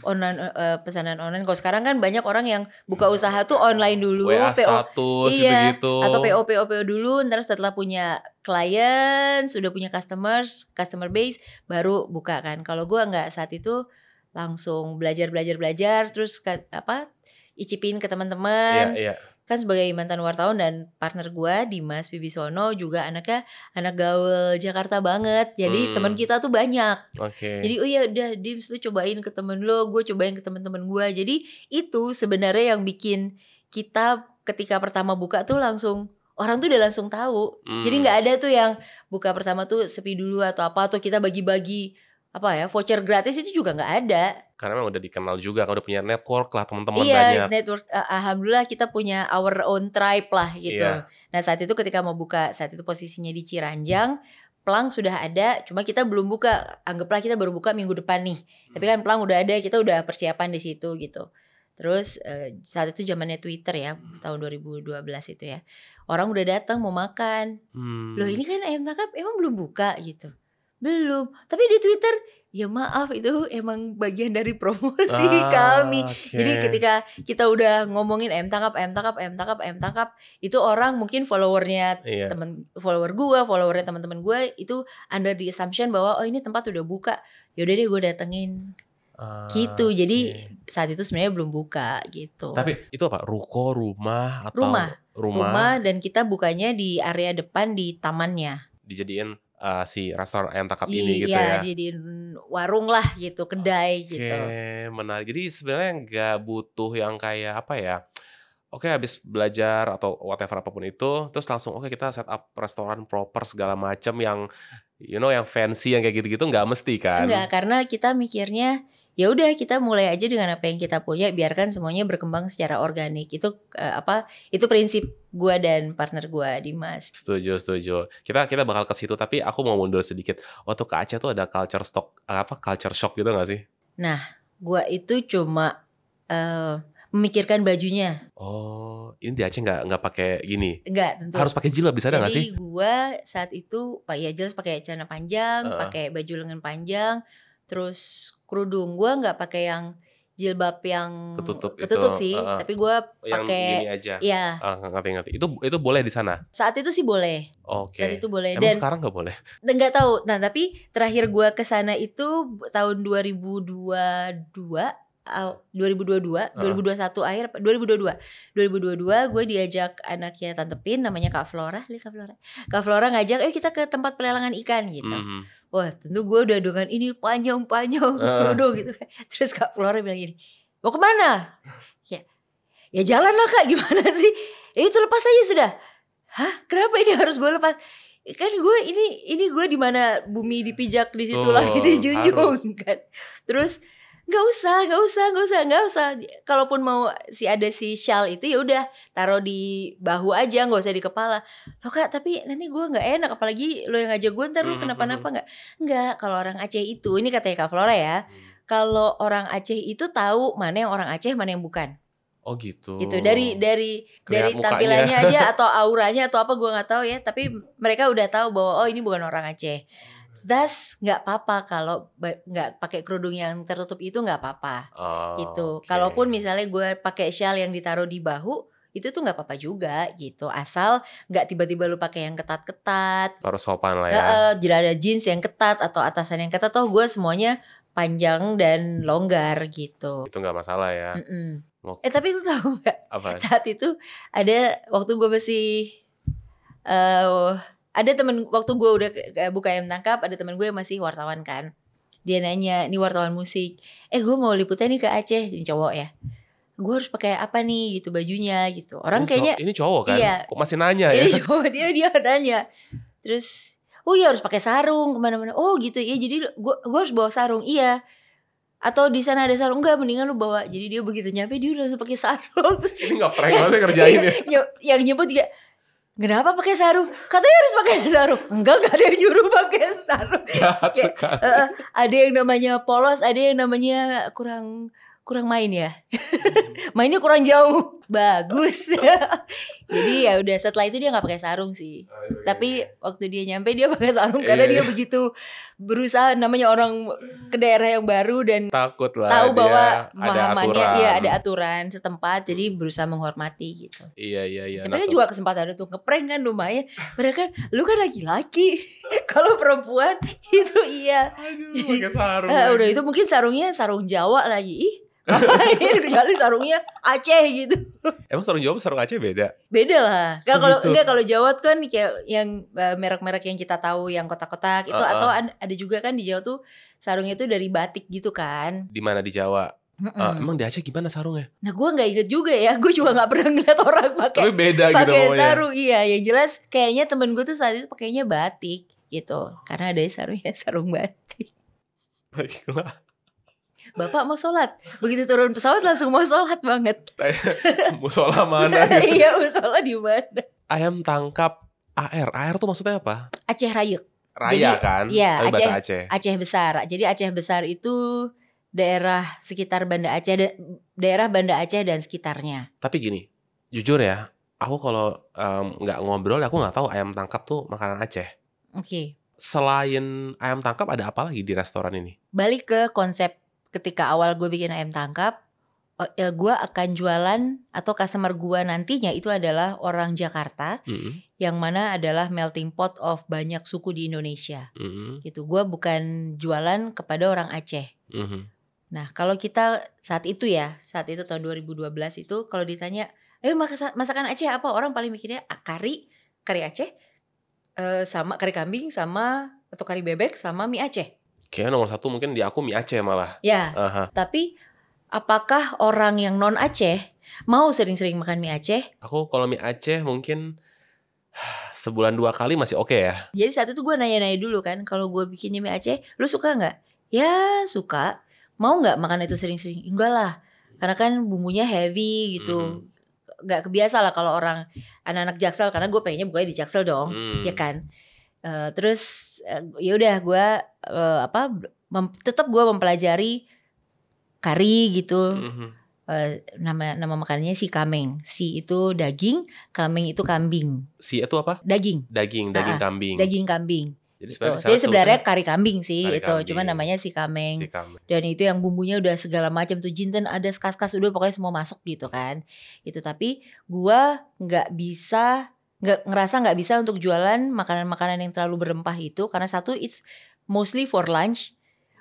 online uh, pesanan online. Kalau sekarang kan banyak orang yang buka hmm. usaha tuh online dulu, WA PO, status, iya, gitu. atau PO PO PO dulu. Ntar setelah punya klien, sudah punya customers, customer base, baru buka kan. Kalau gue nggak saat itu langsung belajar belajar belajar, terus ke, apa icipin ke teman-teman. Iya, iya kan sebagai mantan wartawan dan partner gue Dimas Bibisono juga anaknya anak gaul Jakarta banget jadi hmm. teman kita tuh banyak okay. jadi oh ya udah Dims lu cobain ke temen lo gue cobain ke temen-temen gue jadi itu sebenarnya yang bikin kita ketika pertama buka tuh langsung orang tuh udah langsung tahu hmm. jadi nggak ada tuh yang buka pertama tuh sepi dulu atau apa atau kita bagi-bagi apa ya voucher gratis itu juga nggak ada karena memang udah dikenal juga kalau udah punya network lah teman-teman iya, banyak iya network uh, alhamdulillah kita punya our own tribe lah gitu iya. nah saat itu ketika mau buka saat itu posisinya di Ciranjang Pelang sudah ada, cuma kita belum buka. Anggaplah kita baru buka minggu depan nih. Hmm. Tapi kan Pelang udah ada, kita udah persiapan di situ gitu. Terus uh, saat itu zamannya Twitter ya, hmm. tahun 2012 itu ya. Orang udah datang mau makan. Hmm. Loh, ini kan ayam tangkap emang belum buka gitu belum tapi di Twitter ya maaf itu emang bagian dari promosi ah, kami okay. jadi ketika kita udah ngomongin em tangkap em tangkap em tangkap em tangkap itu orang mungkin followernya iya. temen follower gue followernya teman-teman gue itu under the assumption bahwa oh ini tempat udah buka yaudah deh gue datengin gitu. ah, gitu jadi okay. saat itu sebenarnya belum buka gitu tapi itu apa ruko rumah atau rumah rumah, rumah dan kita bukanya di area depan di tamannya dijadiin uh, si restoran ayam tangkap ini gitu iya, ya. Iya jadi warung lah gitu, kedai okay, gitu. menarik. Jadi sebenarnya nggak butuh yang kayak apa ya? Oke, okay, habis belajar atau whatever apapun itu, terus langsung oke okay, kita set up restoran proper segala macam yang you know yang fancy yang kayak gitu-gitu nggak mesti kan? Enggak, karena kita mikirnya ya udah kita mulai aja dengan apa yang kita punya, biarkan semuanya berkembang secara organik. Itu uh, apa? Itu prinsip gue dan partner gue mas. Setuju, setuju. Kita kita bakal ke situ tapi aku mau mundur sedikit. Waktu oh, ke Aceh tuh ada culture stock apa culture shock gitu gak sih? Nah, gue itu cuma uh, memikirkan bajunya. Oh, ini di Aceh nggak nggak pakai gini? Nggak, tentu. Harus pakai jilbab di sana nggak sih? Jadi gue saat itu pak ya jelas pakai celana panjang, uh. pakai baju lengan panjang, terus kerudung gue nggak pakai yang jilbab yang ketutup, ketutup itu, sih, uh, tapi gue pakai ya, Iya. Uh, ngerti ngerti. Itu itu boleh di sana. Saat itu sih boleh. Oke. Okay. itu boleh. Emang Dan sekarang nggak boleh. Nggak tahu. Nah tapi terakhir gue ke sana itu tahun 2022 2022, uh. 2021 akhir 2022. 2022 gue diajak anaknya Tante Pin namanya Kak Flora, lihat Kak Flora. Kak Flora ngajak, "Eh kita ke tempat pelelangan ikan" gitu. Mm -hmm. Wah, tentu gue udah dengan ini panjang-panjang uh. gitu kan. Terus Kak Flora bilang gini, "Mau kemana?" ya. Ya jalan lah Kak, gimana sih? Ya itu lepas aja sudah. Hah, kenapa ini harus gue lepas? kan gue ini ini gue di mana bumi dipijak di situ oh, lah gitu harus. kan terus nggak usah nggak usah nggak usah nggak usah kalaupun mau si ada si shawl itu ya udah taruh di bahu aja nggak usah di kepala lo kak tapi nanti gue nggak enak apalagi lo yang ngajak gue ntar lo hmm, hmm, kenapa-napa hmm, nggak nggak kalau orang Aceh itu ini katanya kak Flora ya kalau orang Aceh itu tahu mana yang orang Aceh mana yang bukan Oh gitu. Gitu dari dari Kelihat dari tampilannya aja atau auranya atau apa gue nggak tahu ya, tapi mereka udah tahu bahwa oh ini bukan orang Aceh das nggak apa-apa kalau nggak pakai kerudung yang tertutup itu nggak apa-apa. Oh, itu. Okay. Kalaupun misalnya gue pakai shawl yang ditaruh di bahu itu tuh nggak apa-apa juga gitu asal nggak tiba-tiba lu pakai yang ketat-ketat harus sopan lah ya uh, jadi ada jeans yang ketat atau atasan yang ketat toh gue semuanya panjang dan longgar gitu itu nggak masalah ya mm -mm. eh tapi lu tau nggak saat itu ada waktu gue masih uh, ada temen waktu gue udah buka ayam tangkap ada temen gue masih wartawan kan dia nanya ini wartawan musik eh gue mau liputan nih ke Aceh ini cowok ya gue harus pakai apa nih gitu bajunya gitu orang ini kayaknya ini cowok kan iya, kok masih nanya ini ya ini cowok dia dia nanya terus oh iya harus pakai sarung kemana-mana oh gitu ya jadi gue gue harus bawa sarung iya atau di sana ada sarung enggak mendingan lu bawa jadi dia begitu nyampe dia udah langsung pakai sarung ini nggak prank banget kerjain ya yang nyebut juga Kenapa pakai sarung? Katanya harus pakai sarung. Enggak, enggak ada yang nyuruh pakai sarung. Jahat Kayak, Uh, ada yang namanya polos, ada yang namanya kurang kurang main ya. Hmm. Mainnya kurang jauh bagus jadi ya udah setelah itu dia nggak pakai sarung sih oh, iya, iya tapi iya. waktu dia nyampe dia pakai sarung iya, karena iya, dia begitu berusaha namanya orang ke daerah yang baru dan takut lah tahu bahwa pemahamannya iya ada aturan setempat jadi hmm. berusaha menghormati gitu iya iya iya tapi kan juga kesempatan untuk ngeprank kan lumayan mereka kan lu kan laki-laki kalau perempuan itu iya Aduh, jadi, pakai sarung uh, udah itu mungkin sarungnya sarung Jawa lagi ih kecuali sarungnya Aceh gitu. Emang sarung Jawa sarung Aceh beda? Beda lah. Kan kalau gitu. enggak kalau Jawa tuh kan kayak yang eh, merek-merek yang kita tahu yang kotak-kotak itu uh -uh. atau ada juga kan di Jawa tuh sarungnya itu dari batik gitu kan. Di mana di Jawa? Mm -mm. Uh, emang di Aceh gimana sarungnya? Nah gue nggak inget juga ya, gue juga nggak pernah ngeliat orang pakai. Tapi beda gitu pokoknya. sarung, iya yang jelas kayaknya temen gue tuh saat itu pakainya batik gitu, karena ada sarungnya sarung batik. Baiklah bapak mau sholat begitu turun pesawat langsung mau sholat banget musola mana gitu. iya musola di mana ayam tangkap AR AR tuh maksudnya apa Aceh Rayuk Raya Jadi, kan iya Aceh, Aceh Aceh besar jadi Aceh besar itu daerah sekitar Banda Aceh daerah Banda Aceh dan sekitarnya tapi gini jujur ya aku kalau nggak um, ngobrol ya aku nggak tahu ayam tangkap tuh makanan Aceh oke okay selain ayam tangkap ada apa lagi di restoran ini? Balik ke konsep ketika awal gue bikin ayam tangkap eh, ya gue akan jualan atau customer gue nantinya itu adalah orang Jakarta mm yang mana adalah melting pot of banyak suku di Indonesia mm gitu gue bukan jualan kepada orang Aceh mm nah kalau kita saat itu ya saat itu tahun 2012 itu kalau ditanya ayo masakan Aceh apa orang paling mikirnya ah, kari kari Aceh eh, sama kari kambing sama atau kari bebek sama mie Aceh Kayaknya nomor satu mungkin di aku mie Aceh malah. Ya. Uh Tapi apakah orang yang non Aceh mau sering-sering makan mie Aceh? Aku kalau mie Aceh mungkin sebulan dua kali masih oke okay ya. Jadi saat itu gue nanya-nanya dulu kan, kalau gue bikinnya mie Aceh, lu suka nggak? Ya suka. Mau nggak makan itu sering-sering? Enggak lah, karena kan bumbunya heavy gitu. Mm. Gak kebiasa lah kalau orang anak-anak jaksel, karena gue pengennya bukannya di jaksel dong, hmm. ya kan. Uh, terus Eh, ya udah gue uh, apa mem, tetap gue mempelajari kari gitu mm-hmm. uh, nama nama makanannya si kambing si itu daging kambing itu kambing si itu apa daging daging daging ah, ah. kambing daging kambing jadi gitu. sebenarnya, Jadi sebenarnya kari kambing sih kari itu, kambing. cuma namanya si kambing. si Dan itu yang bumbunya udah segala macam tuh jinten ada skas kas udah pokoknya semua masuk gitu kan. Itu tapi gua nggak bisa nggak ngerasa nggak bisa untuk jualan makanan-makanan yang terlalu berempah itu karena satu it's mostly for lunch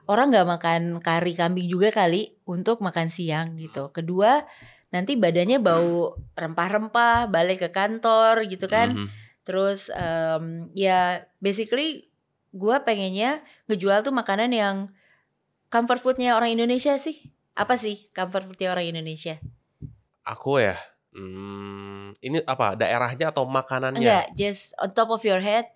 orang nggak makan kari kambing juga kali untuk makan siang gitu kedua nanti badannya bau rempah-rempah balik ke kantor gitu kan mm-hmm. terus um, ya basically gue pengennya ngejual tuh makanan yang comfort foodnya orang Indonesia sih apa sih comfort foodnya orang Indonesia aku ya Hmm, ini apa daerahnya atau makanannya? Enggak, just on top of your head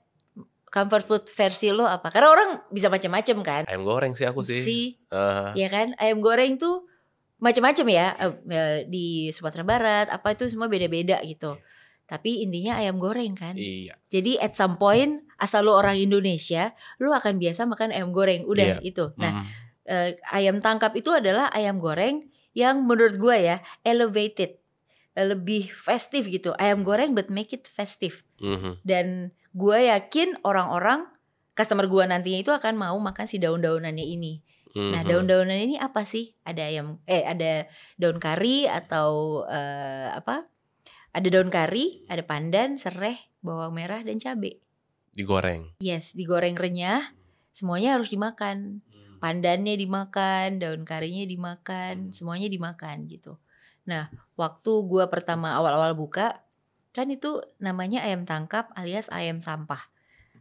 comfort food versi lo apa? Karena orang bisa macam-macam kan. Ayam goreng sih aku sih. Si, uh. ya kan, ayam goreng tuh macam-macam ya hmm. eh, eh, di Sumatera Barat apa itu semua beda-beda gitu. Iya. Tapi intinya ayam goreng kan. Iya. Jadi at some point asal lu orang Indonesia, lo akan biasa makan ayam goreng. Udah yeah. itu. Nah, mm. ayam tangkap itu adalah ayam goreng yang menurut gue ya elevated lebih festif gitu. Ayam goreng but make it festif Mm-hmm. Dan gue yakin orang-orang customer gue nantinya itu akan mau makan si daun-daunannya ini. Mm-hmm. Nah mhm. daun-daunannya ini apa sih? Ada ayam eh ada daun kari atau uh, apa? Ada daun kari, ada pandan, serai, bawang merah dan cabai. Digoreng. Yes, digoreng renyah. Semuanya harus dimakan. Hmm. Pandannya dimakan, daun karinya dimakan, semuanya dimakan gitu Nah, waktu gue pertama awal-awal buka, kan itu namanya ayam tangkap alias ayam sampah.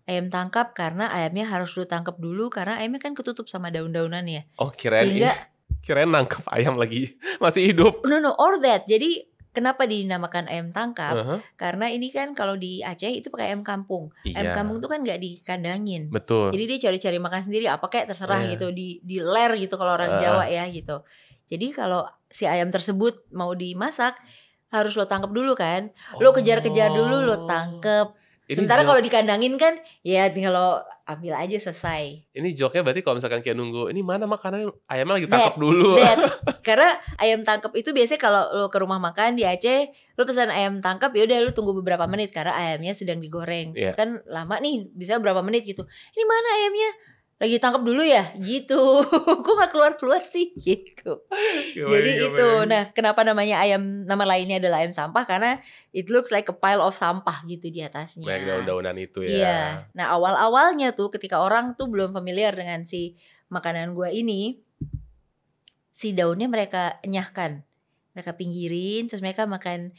Ayam tangkap karena ayamnya harus lu tangkap dulu karena ayamnya kan ketutup sama daun-daunan ya. Oh, kirain Sehingga, ini, kirain nangkap ayam lagi masih hidup. No no, or that. Jadi kenapa dinamakan ayam tangkap? Uh-huh. Karena ini kan kalau di Aceh itu pakai ayam kampung. Iya. Ayam kampung itu kan gak dikandangin. Betul. Jadi dia cari-cari makan sendiri apa kayak terserah uh. gitu di di ler gitu kalau orang uh. Jawa ya gitu. Jadi kalau si ayam tersebut mau dimasak harus lo tangkep dulu kan. Lo oh. kejar-kejar dulu lo tangkep. Sementara kalau dikandangin kan ya tinggal lo ambil aja selesai. Ini joknya berarti kalau misalkan kayak nunggu, ini mana makanan ayamnya lagi tangkap dulu. Bet. Karena ayam tangkap itu biasanya kalau lo ke rumah makan di Aceh, lo pesan ayam tangkap ya udah lo tunggu beberapa menit karena ayamnya sedang digoreng. Yeah. Terus kan lama nih, bisa berapa menit gitu. Ini mana ayamnya? lagi tangkap dulu ya gitu kok nggak keluar keluar sih gitu gimana, jadi gimana. itu nah kenapa namanya ayam nama lainnya adalah ayam sampah karena it looks like a pile of sampah gitu di atasnya banyak daun-daunan itu ya iya nah awal awalnya tuh ketika orang tuh belum familiar dengan si makanan gua ini si daunnya mereka nyahkan, mereka pinggirin terus mereka makan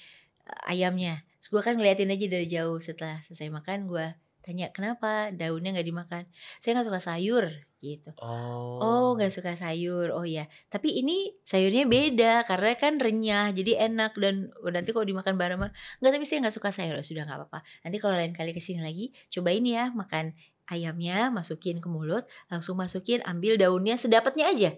eh, ayamnya terus gua kan ngeliatin aja dari jauh setelah selesai makan gua tanya kenapa daunnya nggak dimakan saya nggak suka sayur gitu oh, oh. nggak suka sayur oh ya tapi ini sayurnya beda karena kan renyah jadi enak dan nanti kalau dimakan bareng bareng nggak tapi saya nggak suka sayur oh, sudah nggak apa-apa nanti kalau lain kali kesini lagi coba ini ya makan ayamnya masukin ke mulut langsung masukin ambil daunnya sedapatnya aja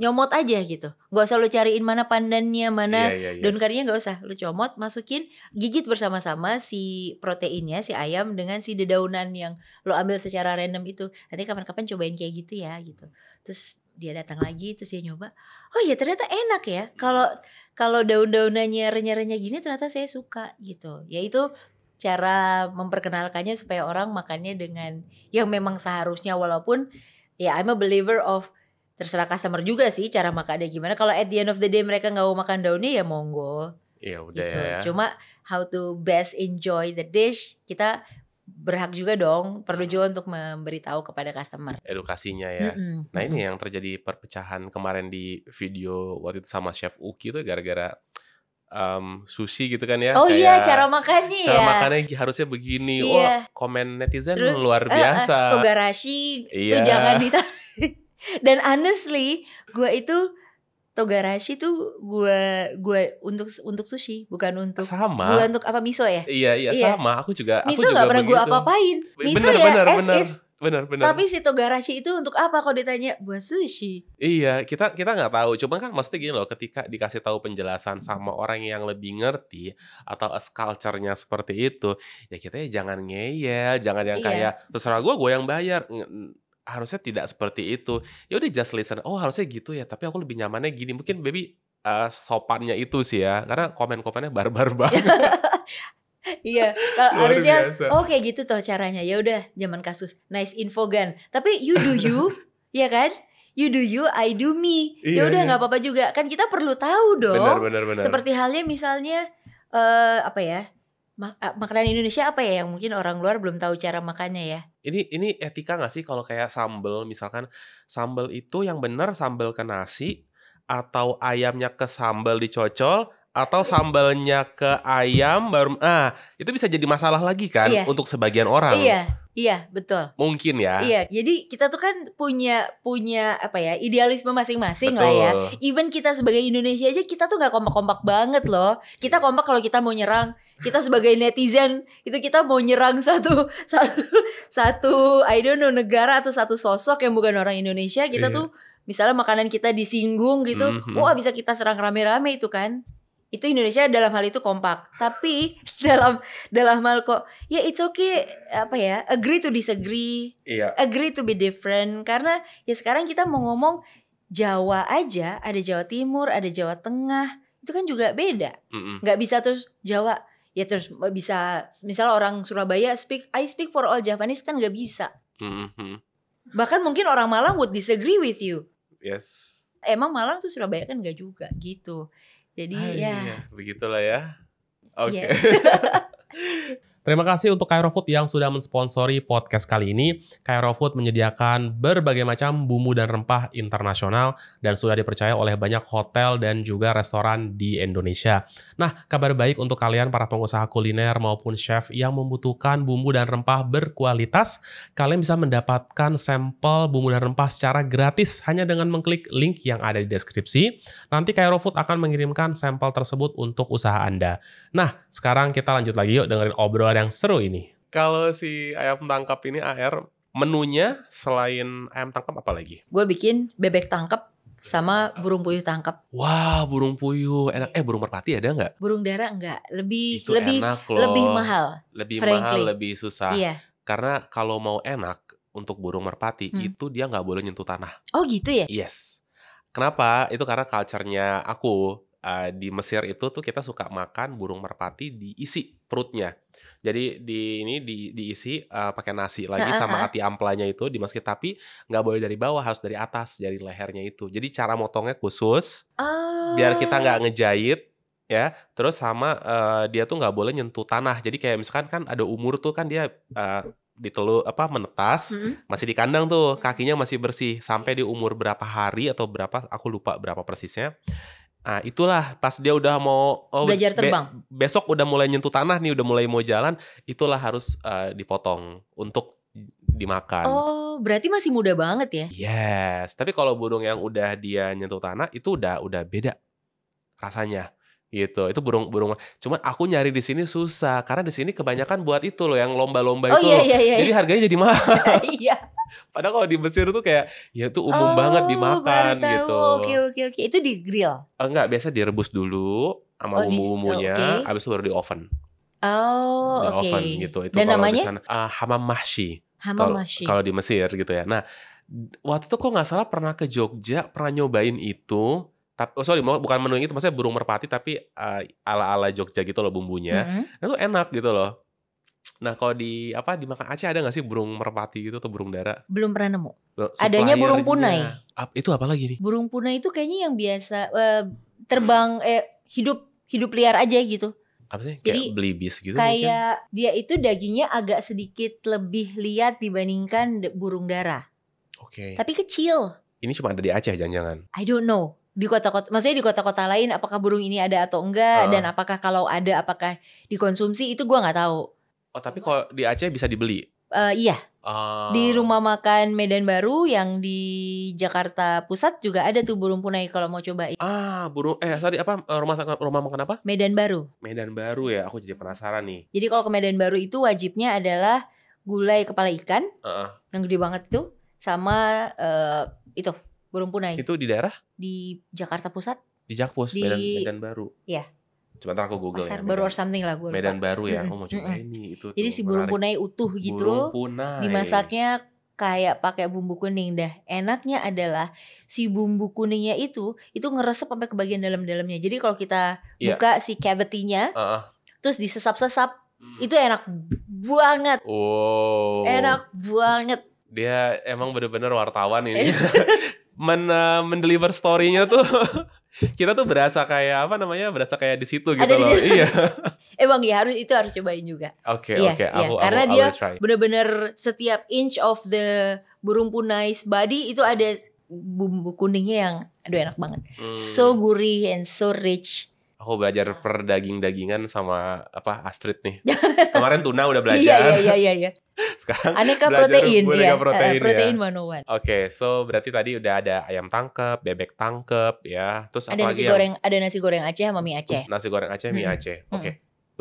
nyomot aja gitu. Gak usah lu cariin mana pandannya, mana yeah, yeah, yeah. daun karinya gak usah. Lu comot, masukin, gigit bersama-sama si proteinnya, si ayam dengan si dedaunan yang lu ambil secara random itu. Nanti kapan-kapan cobain kayak gitu ya gitu. Terus dia datang lagi, terus dia nyoba. Oh iya ternyata enak ya. Kalau kalau daun-daunannya renyah-renyah gini ternyata saya suka gitu. Yaitu cara memperkenalkannya supaya orang makannya dengan yang memang seharusnya walaupun ya I'm a believer of terserah customer juga sih cara makannya gimana. Kalau at the end of the day mereka nggak mau makan daunnya ya monggo. Iya udah gitu. ya. Cuma how to best enjoy the dish kita berhak juga dong perlu hmm. juga untuk memberitahu kepada customer edukasinya ya. Mm-hmm. Nah ini yang terjadi perpecahan kemarin di video waktu itu sama Chef Uki itu gara-gara um, sushi gitu kan ya. Oh iya, kayak iya cara makannya cara ya. Cara makannya harusnya begini. Iya. Oh komen netizen Terus, luar eh, eh, biasa. Uh, uh, togarashi iya. itu jangan ditaruh dan honestly, gue itu togarashi tuh gue gue untuk untuk sushi bukan untuk sama bukan untuk apa miso ya iya iya, iya. sama aku juga miso aku juga gak pernah gue apa-apain miso bener, ya bener, bener. is benar benar tapi si togarashi itu untuk apa kalau ditanya buat sushi iya kita kita nggak tahu cuma kan mesti gini loh ketika dikasih tahu penjelasan sama orang yang lebih ngerti atau culture-nya seperti itu ya kita ya jangan ngeyel jangan yang iya. kayak terserah gue gue yang bayar harusnya tidak seperti itu ya udah just listen oh harusnya gitu ya tapi aku lebih nyamannya gini mungkin baby uh, eh, sopannya itu sih ya karena komen-komennya barbar banget iya kalau harusnya oke oh gitu toh caranya ya udah zaman kasus nice info gan tapi you do you ya kan You do you, I do me. Ya iya, ya udah iya. nggak iya. apa-apa juga. Kan kita perlu tahu dong. Benar, benar, benar. Seperti halnya misalnya uh, apa ya? mak eh, makanan Indonesia apa ya yang mungkin orang luar belum tahu cara makannya ya? Ini ini etika gak sih kalau kayak sambel misalkan sambel itu yang benar sambel ke nasi atau ayamnya ke sambel dicocol atau sambalnya ke ayam baru ah itu bisa jadi masalah lagi kan iya. untuk sebagian orang. Iya. Iya, betul. Mungkin ya. Iya, jadi kita tuh kan punya punya apa ya idealisme masing-masing lah ya. Even kita sebagai Indonesia aja kita tuh nggak kompak-kompak banget loh. Kita iya. kompak kalau kita mau nyerang. Kita sebagai netizen itu kita mau nyerang satu satu satu I don't know negara atau satu sosok yang bukan orang Indonesia. Kita iya. tuh misalnya makanan kita disinggung gitu, mm -hmm. wah bisa kita serang rame-rame itu kan itu Indonesia dalam hal itu kompak tapi dalam dalam hal kok ya it's okay apa ya agree to disagree iya. agree to be different karena ya sekarang kita mau ngomong Jawa aja ada Jawa Timur ada Jawa Tengah itu kan juga beda nggak mm -mm. bisa terus Jawa ya terus bisa misalnya orang Surabaya speak I speak for all Japanese kan nggak bisa mm -hmm. bahkan mungkin orang Malang would disagree with you yes emang Malang tuh Surabaya kan nggak juga gitu jadi Ay, ah, iya, ya. Iya. Begitulah ya. Iya. Oke. Okay. Yeah. Terima kasih untuk Cairo Food yang sudah mensponsori podcast kali ini. Cairo Food menyediakan berbagai macam bumbu dan rempah internasional dan sudah dipercaya oleh banyak hotel dan juga restoran di Indonesia. Nah, kabar baik untuk kalian para pengusaha kuliner maupun chef yang membutuhkan bumbu dan rempah berkualitas, kalian bisa mendapatkan sampel bumbu dan rempah secara gratis hanya dengan mengklik link yang ada di deskripsi. Nanti Cairo Food akan mengirimkan sampel tersebut untuk usaha Anda. Nah, sekarang kita lanjut lagi yuk dengerin obrolan ada yang seru ini. Kalau si ayam tangkap ini AR menunya selain ayam tangkap apa lagi? Gue bikin bebek tangkap sama burung puyuh tangkap. Wah, burung puyuh enak. Eh, burung merpati ada nggak? Burung dara nggak. Lebih Itu lebih enak loh. lebih mahal. Lebih frankly. mahal, lebih susah. Iya. Karena kalau mau enak untuk burung merpati hmm. itu dia nggak boleh nyentuh tanah. Oh gitu ya? Yes. Kenapa? Itu karena culture aku uh, di Mesir itu tuh kita suka makan burung merpati diisi perutnya. Jadi di ini di diisi uh, pakai nasi lagi uh, sama hati ampelanya amplanya itu dimasukin tapi nggak boleh dari bawah harus dari atas dari lehernya itu. Jadi cara motongnya khusus uh. biar kita nggak oh. ngejahit ya terus sama uh, dia tuh nggak boleh nyentuh tanah jadi kayak misalkan kan ada umur tuh kan dia uh, ditelu apa menetas hmm. masih di kandang tuh kakinya masih bersih sampai di umur berapa hari atau berapa aku lupa berapa persisnya Nah, itulah pas dia udah mau oh, belajar terbang. Be besok udah mulai nyentuh tanah nih, udah mulai mau jalan, itulah harus uh, dipotong untuk dimakan. Oh, berarti masih muda banget ya? Yes, tapi kalau burung yang udah dia nyentuh tanah itu udah udah beda rasanya gitu. Itu burung burung. Cuman aku nyari di sini susah karena di sini kebanyakan buat itu loh yang lomba-lomba oh, itu. Iya, iya, iya, iya, Jadi harganya jadi mahal. Iya. Padahal kalau di Mesir tuh kayak ya tuh umum oh, banget dimakan gitu. tahu. gitu. Oke oke oke. Itu di grill? Eh, enggak, biasa direbus dulu sama oh, bumbu-bumbunya, okay. habis itu baru di oven. Oh, oke. Okay. Oven gitu. Itu Dan namanya? Di sana, uh, ah, hamam mahsi. Hamam mahsi. Kalau di Mesir gitu ya. Nah, waktu itu kok nggak salah pernah ke Jogja, pernah nyobain itu. Tapi, oh sorry, bukan menu itu, maksudnya burung merpati tapi uh, ala-ala Jogja gitu loh bumbunya. Mm -hmm. Itu enak gitu loh Nah, kalau di apa di makan Aceh ada nggak sih burung merpati gitu atau burung dara? Belum pernah nemu. Adanya burung punai. Ap, itu apa lagi nih? Burung punai itu kayaknya yang biasa uh, terbang eh hidup hidup liar aja gitu. Apa sih? Jadi, gitu kayak belibis gitu Kayak mungkin. dia itu dagingnya agak sedikit lebih liat dibandingkan burung dara. Oke. Okay. Tapi kecil. Ini cuma ada di Aceh jangan-jangan. I don't know di kota-kota maksudnya di kota-kota lain apakah burung ini ada atau enggak uh. dan apakah kalau ada apakah dikonsumsi itu gua nggak tahu Oh tapi kalau di Aceh bisa dibeli? Uh, iya. Uh. Di rumah makan Medan Baru yang di Jakarta Pusat juga ada tuh burung punai kalau mau coba. Ah burung eh sorry apa eh, rumah rumah makan apa? Medan Baru. Medan Baru ya aku jadi penasaran nih. Jadi kalau ke Medan Baru itu wajibnya adalah gulai kepala ikan uh -uh. yang gede banget tuh sama uh, itu burung punai. Itu di daerah? Di Jakarta Pusat. Di Jakpus di... Medan, Medan Baru. Iya sebentar aku google Pasar ya. Baru Medan, gitu. something lah gue. Medan Baru ya. Oh mau coba ini itu. Jadi tuh, si burung menarik. punai utuh gitu. Burung punai. Dimasaknya kayak pakai bumbu kuning dah. Enaknya adalah si bumbu kuningnya itu itu ngeresep sampai ke bagian dalam-dalamnya. Jadi kalau kita yeah. buka si cavity-nya, uh-uh. terus disesap-sesap, hmm. itu enak banget. Wow. Enak banget. Dia emang bener-bener wartawan ini. Men uh, mendeliver story-nya tuh kita tuh berasa kayak apa namanya berasa kayak di situ gitu Ada loh situ. iya emang ya harus itu harus cobain juga oke okay, iya, yeah, oke okay. Iya. yeah. karena I'll, dia bener-bener setiap inch of the burung punais body itu ada bumbu kuningnya yang aduh enak banget hmm. so gurih and so rich aku belajar iya. per daging dagingan sama apa Astrid nih. Kemarin tuna udah iya, belajar. iya, iya, iya, iya. Sekarang aneka protein, aneka iya. protein, uh, protein ya. Oke, okay, so berarti tadi udah ada ayam tangkep, bebek tangkep, ya. Terus ada apa nasi lagi goreng, yang... ada nasi goreng Aceh sama mie Aceh. Uh, nasi goreng Aceh, mie Aceh. Oke. Okay.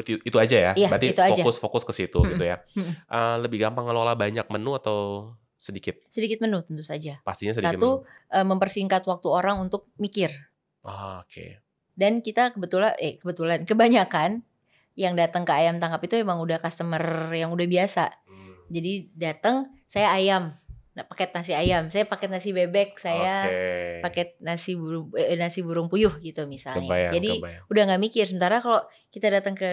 Itu, itu aja ya. Iya, berarti fokus-fokus ke situ gitu ya. Uh, lebih gampang ngelola banyak menu atau sedikit? Sedikit menu tentu saja. Pastinya sedikit. Satu menu. Satu eh, mempersingkat waktu orang untuk mikir. Oh, Oke. Okay dan kita kebetulan eh kebetulan kebanyakan yang datang ke ayam tangkap itu emang udah customer yang udah biasa. Hmm. Jadi datang saya ayam, nah, paket nasi ayam, saya paket nasi bebek, saya okay. paket nasi burung eh, nasi burung puyuh gitu misalnya. Kebayang, Jadi kebayang. udah nggak mikir. Sementara kalau kita datang ke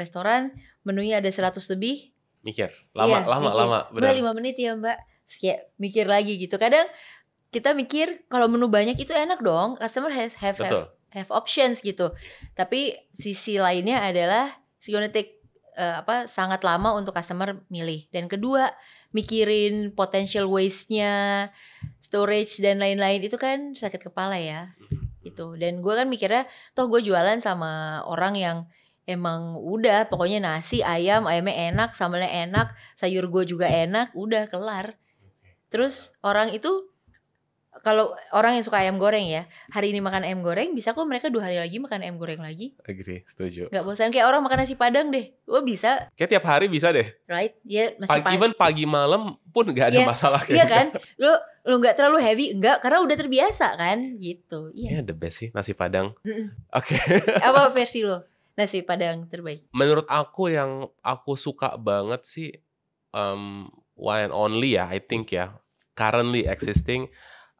restoran menunya ada 100 lebih, mikir lama iya, lama mikir. lama benar. lima menit ya mbak, kayak mikir lagi gitu. Kadang kita mikir kalau menu banyak itu enak dong, customer has have, have have options gitu. Tapi sisi lainnya adalah si gonna take uh, apa sangat lama untuk customer milih. Dan kedua, mikirin potential waste-nya, storage dan lain-lain itu kan sakit kepala ya. Mm-hmm. Itu. Dan gue kan mikirnya toh gue jualan sama orang yang emang udah pokoknya nasi ayam ayamnya enak sambalnya enak sayur gue juga enak udah kelar terus orang itu kalau orang yang suka ayam goreng ya hari ini makan ayam goreng bisa kok mereka dua hari lagi makan ayam goreng lagi agree setuju Gak bosan kayak orang makan nasi padang deh gue oh, bisa kayak tiap hari bisa deh right ya yeah, pagi, pagi even pagi malam pun gak ada yeah. masalah iya yeah, gitu. kan lu lu nggak terlalu heavy enggak karena udah terbiasa kan gitu iya yeah. yeah, the best sih nasi padang oke okay. apa versi lo nasi padang terbaik menurut aku yang aku suka banget sih um, one and only ya I think ya currently existing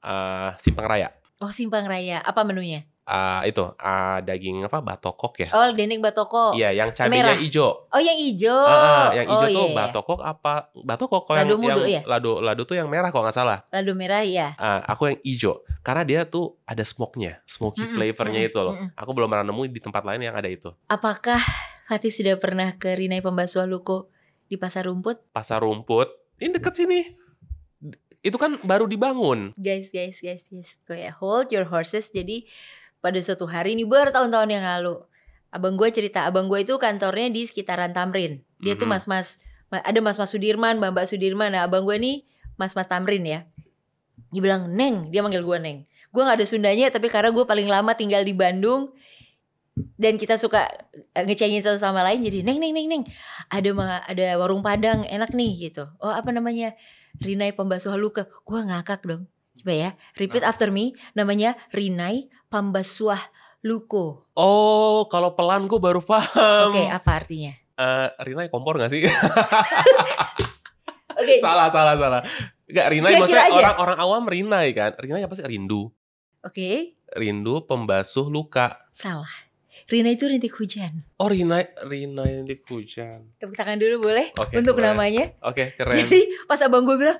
uh, Simpang Raya. Oh Simpang Raya, apa menunya? Uh, itu uh, daging apa batokok ya? Oh dinding batokok. Iya yang cabenya hijau. Oh yang hijau. Uh, uh, yang oh, hijau oh, tuh iya, iya, batokok apa batokok kalau yang, mudo, yang ya? lado lado tuh yang merah kok nggak salah. Lado merah ya. Uh, aku yang hijau karena dia tuh ada smoknya, smoky mm -mm, flavornya mm -mm, itu loh. Mm -mm. Aku belum pernah nemu di tempat lain yang ada itu. Apakah Hati sudah pernah ke Rinai Pembasuh Luko di Pasar Rumput? Pasar Rumput? Ini deket sini itu kan baru dibangun. Guys, guys, guys, guys. ya hold your horses. Jadi pada suatu hari ini bertahun-tahun yang lalu, abang gue cerita, abang gue itu kantornya di sekitaran Tamrin. Dia mm -hmm. tuh mas-mas ada mas-mas Sudirman, Mbak mbak Sudirman. Nah, abang gue nih mas-mas Tamrin ya. Dia bilang, "Neng," dia manggil gue Neng. Gue gak ada Sundanya tapi karena gue paling lama tinggal di Bandung, dan kita suka eh, ngecengin satu sama lain jadi neng neng neng neng ada ada warung padang enak nih gitu oh apa namanya Rinai pembasuh Luka. Gua ngakak dong. Coba ya, repeat nah. after me. Namanya Rinai pembasuh Luko. Oh, kalau pelan gua baru paham. Oke, okay, apa artinya? Uh, Rinai kompor gak sih? Oke. okay. Salah, salah, salah. Gak Rinai Kira -kira maksudnya orang-orang awam Rinai kan. Rinai apa sih? Rindu. Oke. Okay. Rindu pembasuh luka. Salah. Rina itu rintik hujan. Oh Rina, Rina rintik hujan. Tepuk tangan dulu boleh okay, untuk keren. namanya. Oke okay, keren. Jadi pas abang gue bilang,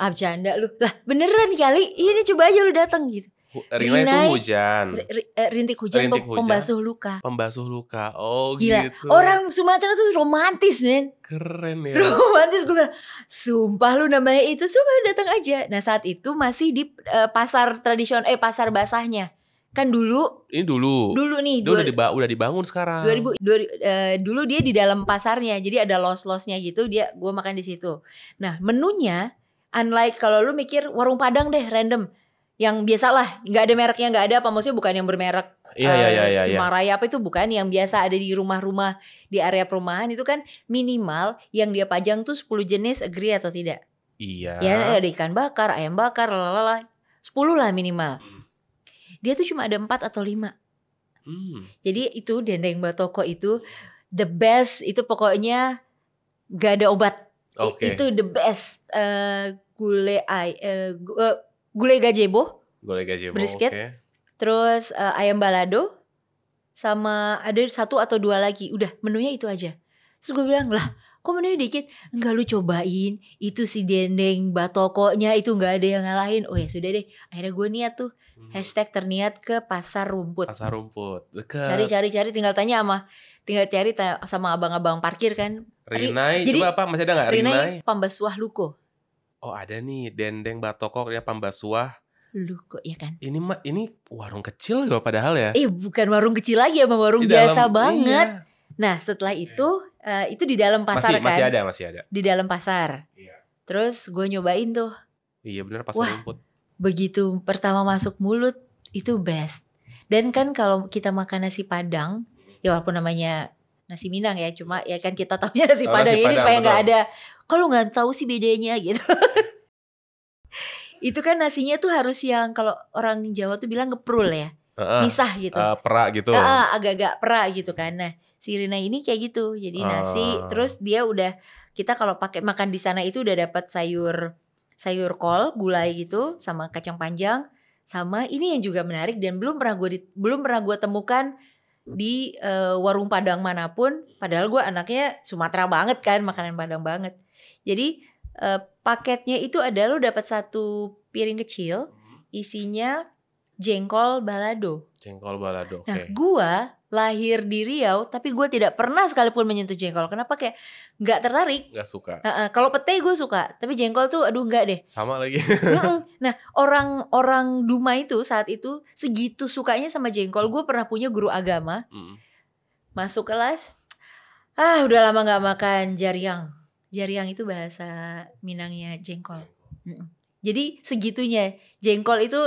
ah bercanda lu. Lah beneran kali, iya, ini coba aja lu datang gitu. Rina, Rina itu hujan. Eh, rintik hujan, rintik hujan pembasuh luka. Pembasuh luka. Oh Gila. gitu. Orang Sumatera tuh romantis, men. Keren ya. Romantis gue bilang, sumpah lu namanya itu, sumpah datang aja. Nah, saat itu masih di uh, pasar tradisional eh pasar basahnya kan dulu ini dulu dulu nih dulu udah, diba udah dibangun sekarang 2000 2000 uh, dulu dia di dalam pasarnya jadi ada los losnya gitu dia gue makan di situ nah menunya unlike kalau lu mikir warung padang deh random yang biasalah nggak ada mereknya nggak ada apa maksudnya bukan yang bermerek iya, uh, iya, iya, iya, iya. Semaraya apa itu bukan yang biasa ada di rumah-rumah di area perumahan itu kan minimal yang dia pajang tuh 10 jenis agree atau tidak iya ya ada ikan bakar ayam bakar lalala 10 lah minimal hmm dia tuh cuma ada empat atau lima hmm. jadi itu dendeng batoko itu the best itu pokoknya gak ada obat okay. itu the best uh, ay uh, gulai gajebo. gulai gajebo. brisket okay. terus uh, ayam balado sama ada satu atau dua lagi udah menunya itu aja terus gue bilang lah kok menunya dikit enggak lu cobain itu si dendeng batokonya itu enggak ada yang ngalahin oh ya sudah deh akhirnya gue niat tuh hmm. hashtag terniat ke pasar rumput pasar rumput cari cari cari tinggal tanya sama tinggal cari tanya sama abang-abang parkir kan Rinai jadi, coba apa masih ada nggak Rinai, Rinai pambasuah luko oh ada nih dendeng batokok ya pambasuah lu kok ya kan ini mah ini warung kecil ya padahal ya eh bukan warung kecil lagi ya warung Di biasa dalam, banget iya. Nah setelah itu uh, itu di dalam pasar masih, kan? Masih ada, masih ada. Di dalam pasar. Iya. Terus gue nyobain tuh. Iya benar pasar Wah, rumput. Begitu pertama masuk mulut itu best. Dan kan kalau kita makan nasi padang, ya walaupun namanya nasi Minang ya, cuma ya kan kita tahunya nasi oh, padang ini supaya nggak ada. Kalau nggak tahu sih bedanya gitu. itu kan nasinya tuh harus yang kalau orang Jawa tuh bilang ngeprul ya uh, misah gitu. Uh, pera gitu. Uh, agak-agak pera gitu kan. Nah, si Rina ini kayak gitu. Jadi uh. nasi oh. terus dia udah kita kalau pakai makan di sana itu udah dapat sayur sayur kol, gulai gitu sama kacang panjang sama ini yang juga menarik dan belum pernah gue belum pernah gue temukan di uh, warung Padang manapun padahal gue anaknya Sumatera banget kan makanan Padang banget. Jadi uh, paketnya itu ada lo dapat satu piring kecil hmm. isinya jengkol balado. Jengkol balado. Nah, okay. gua lahir di Riau, tapi gue tidak pernah sekalipun menyentuh jengkol. Kenapa kayak nggak tertarik? Nggak suka. Uh, uh, kalau pete gue suka, tapi jengkol tuh aduh nggak deh. Sama lagi. nah orang-orang Duma itu saat itu segitu sukanya sama jengkol. Hmm. Gue pernah punya guru agama, mm. masuk kelas, ah udah lama nggak makan jariang. Jariang itu bahasa Minangnya jengkol. Mm. Jadi segitunya jengkol itu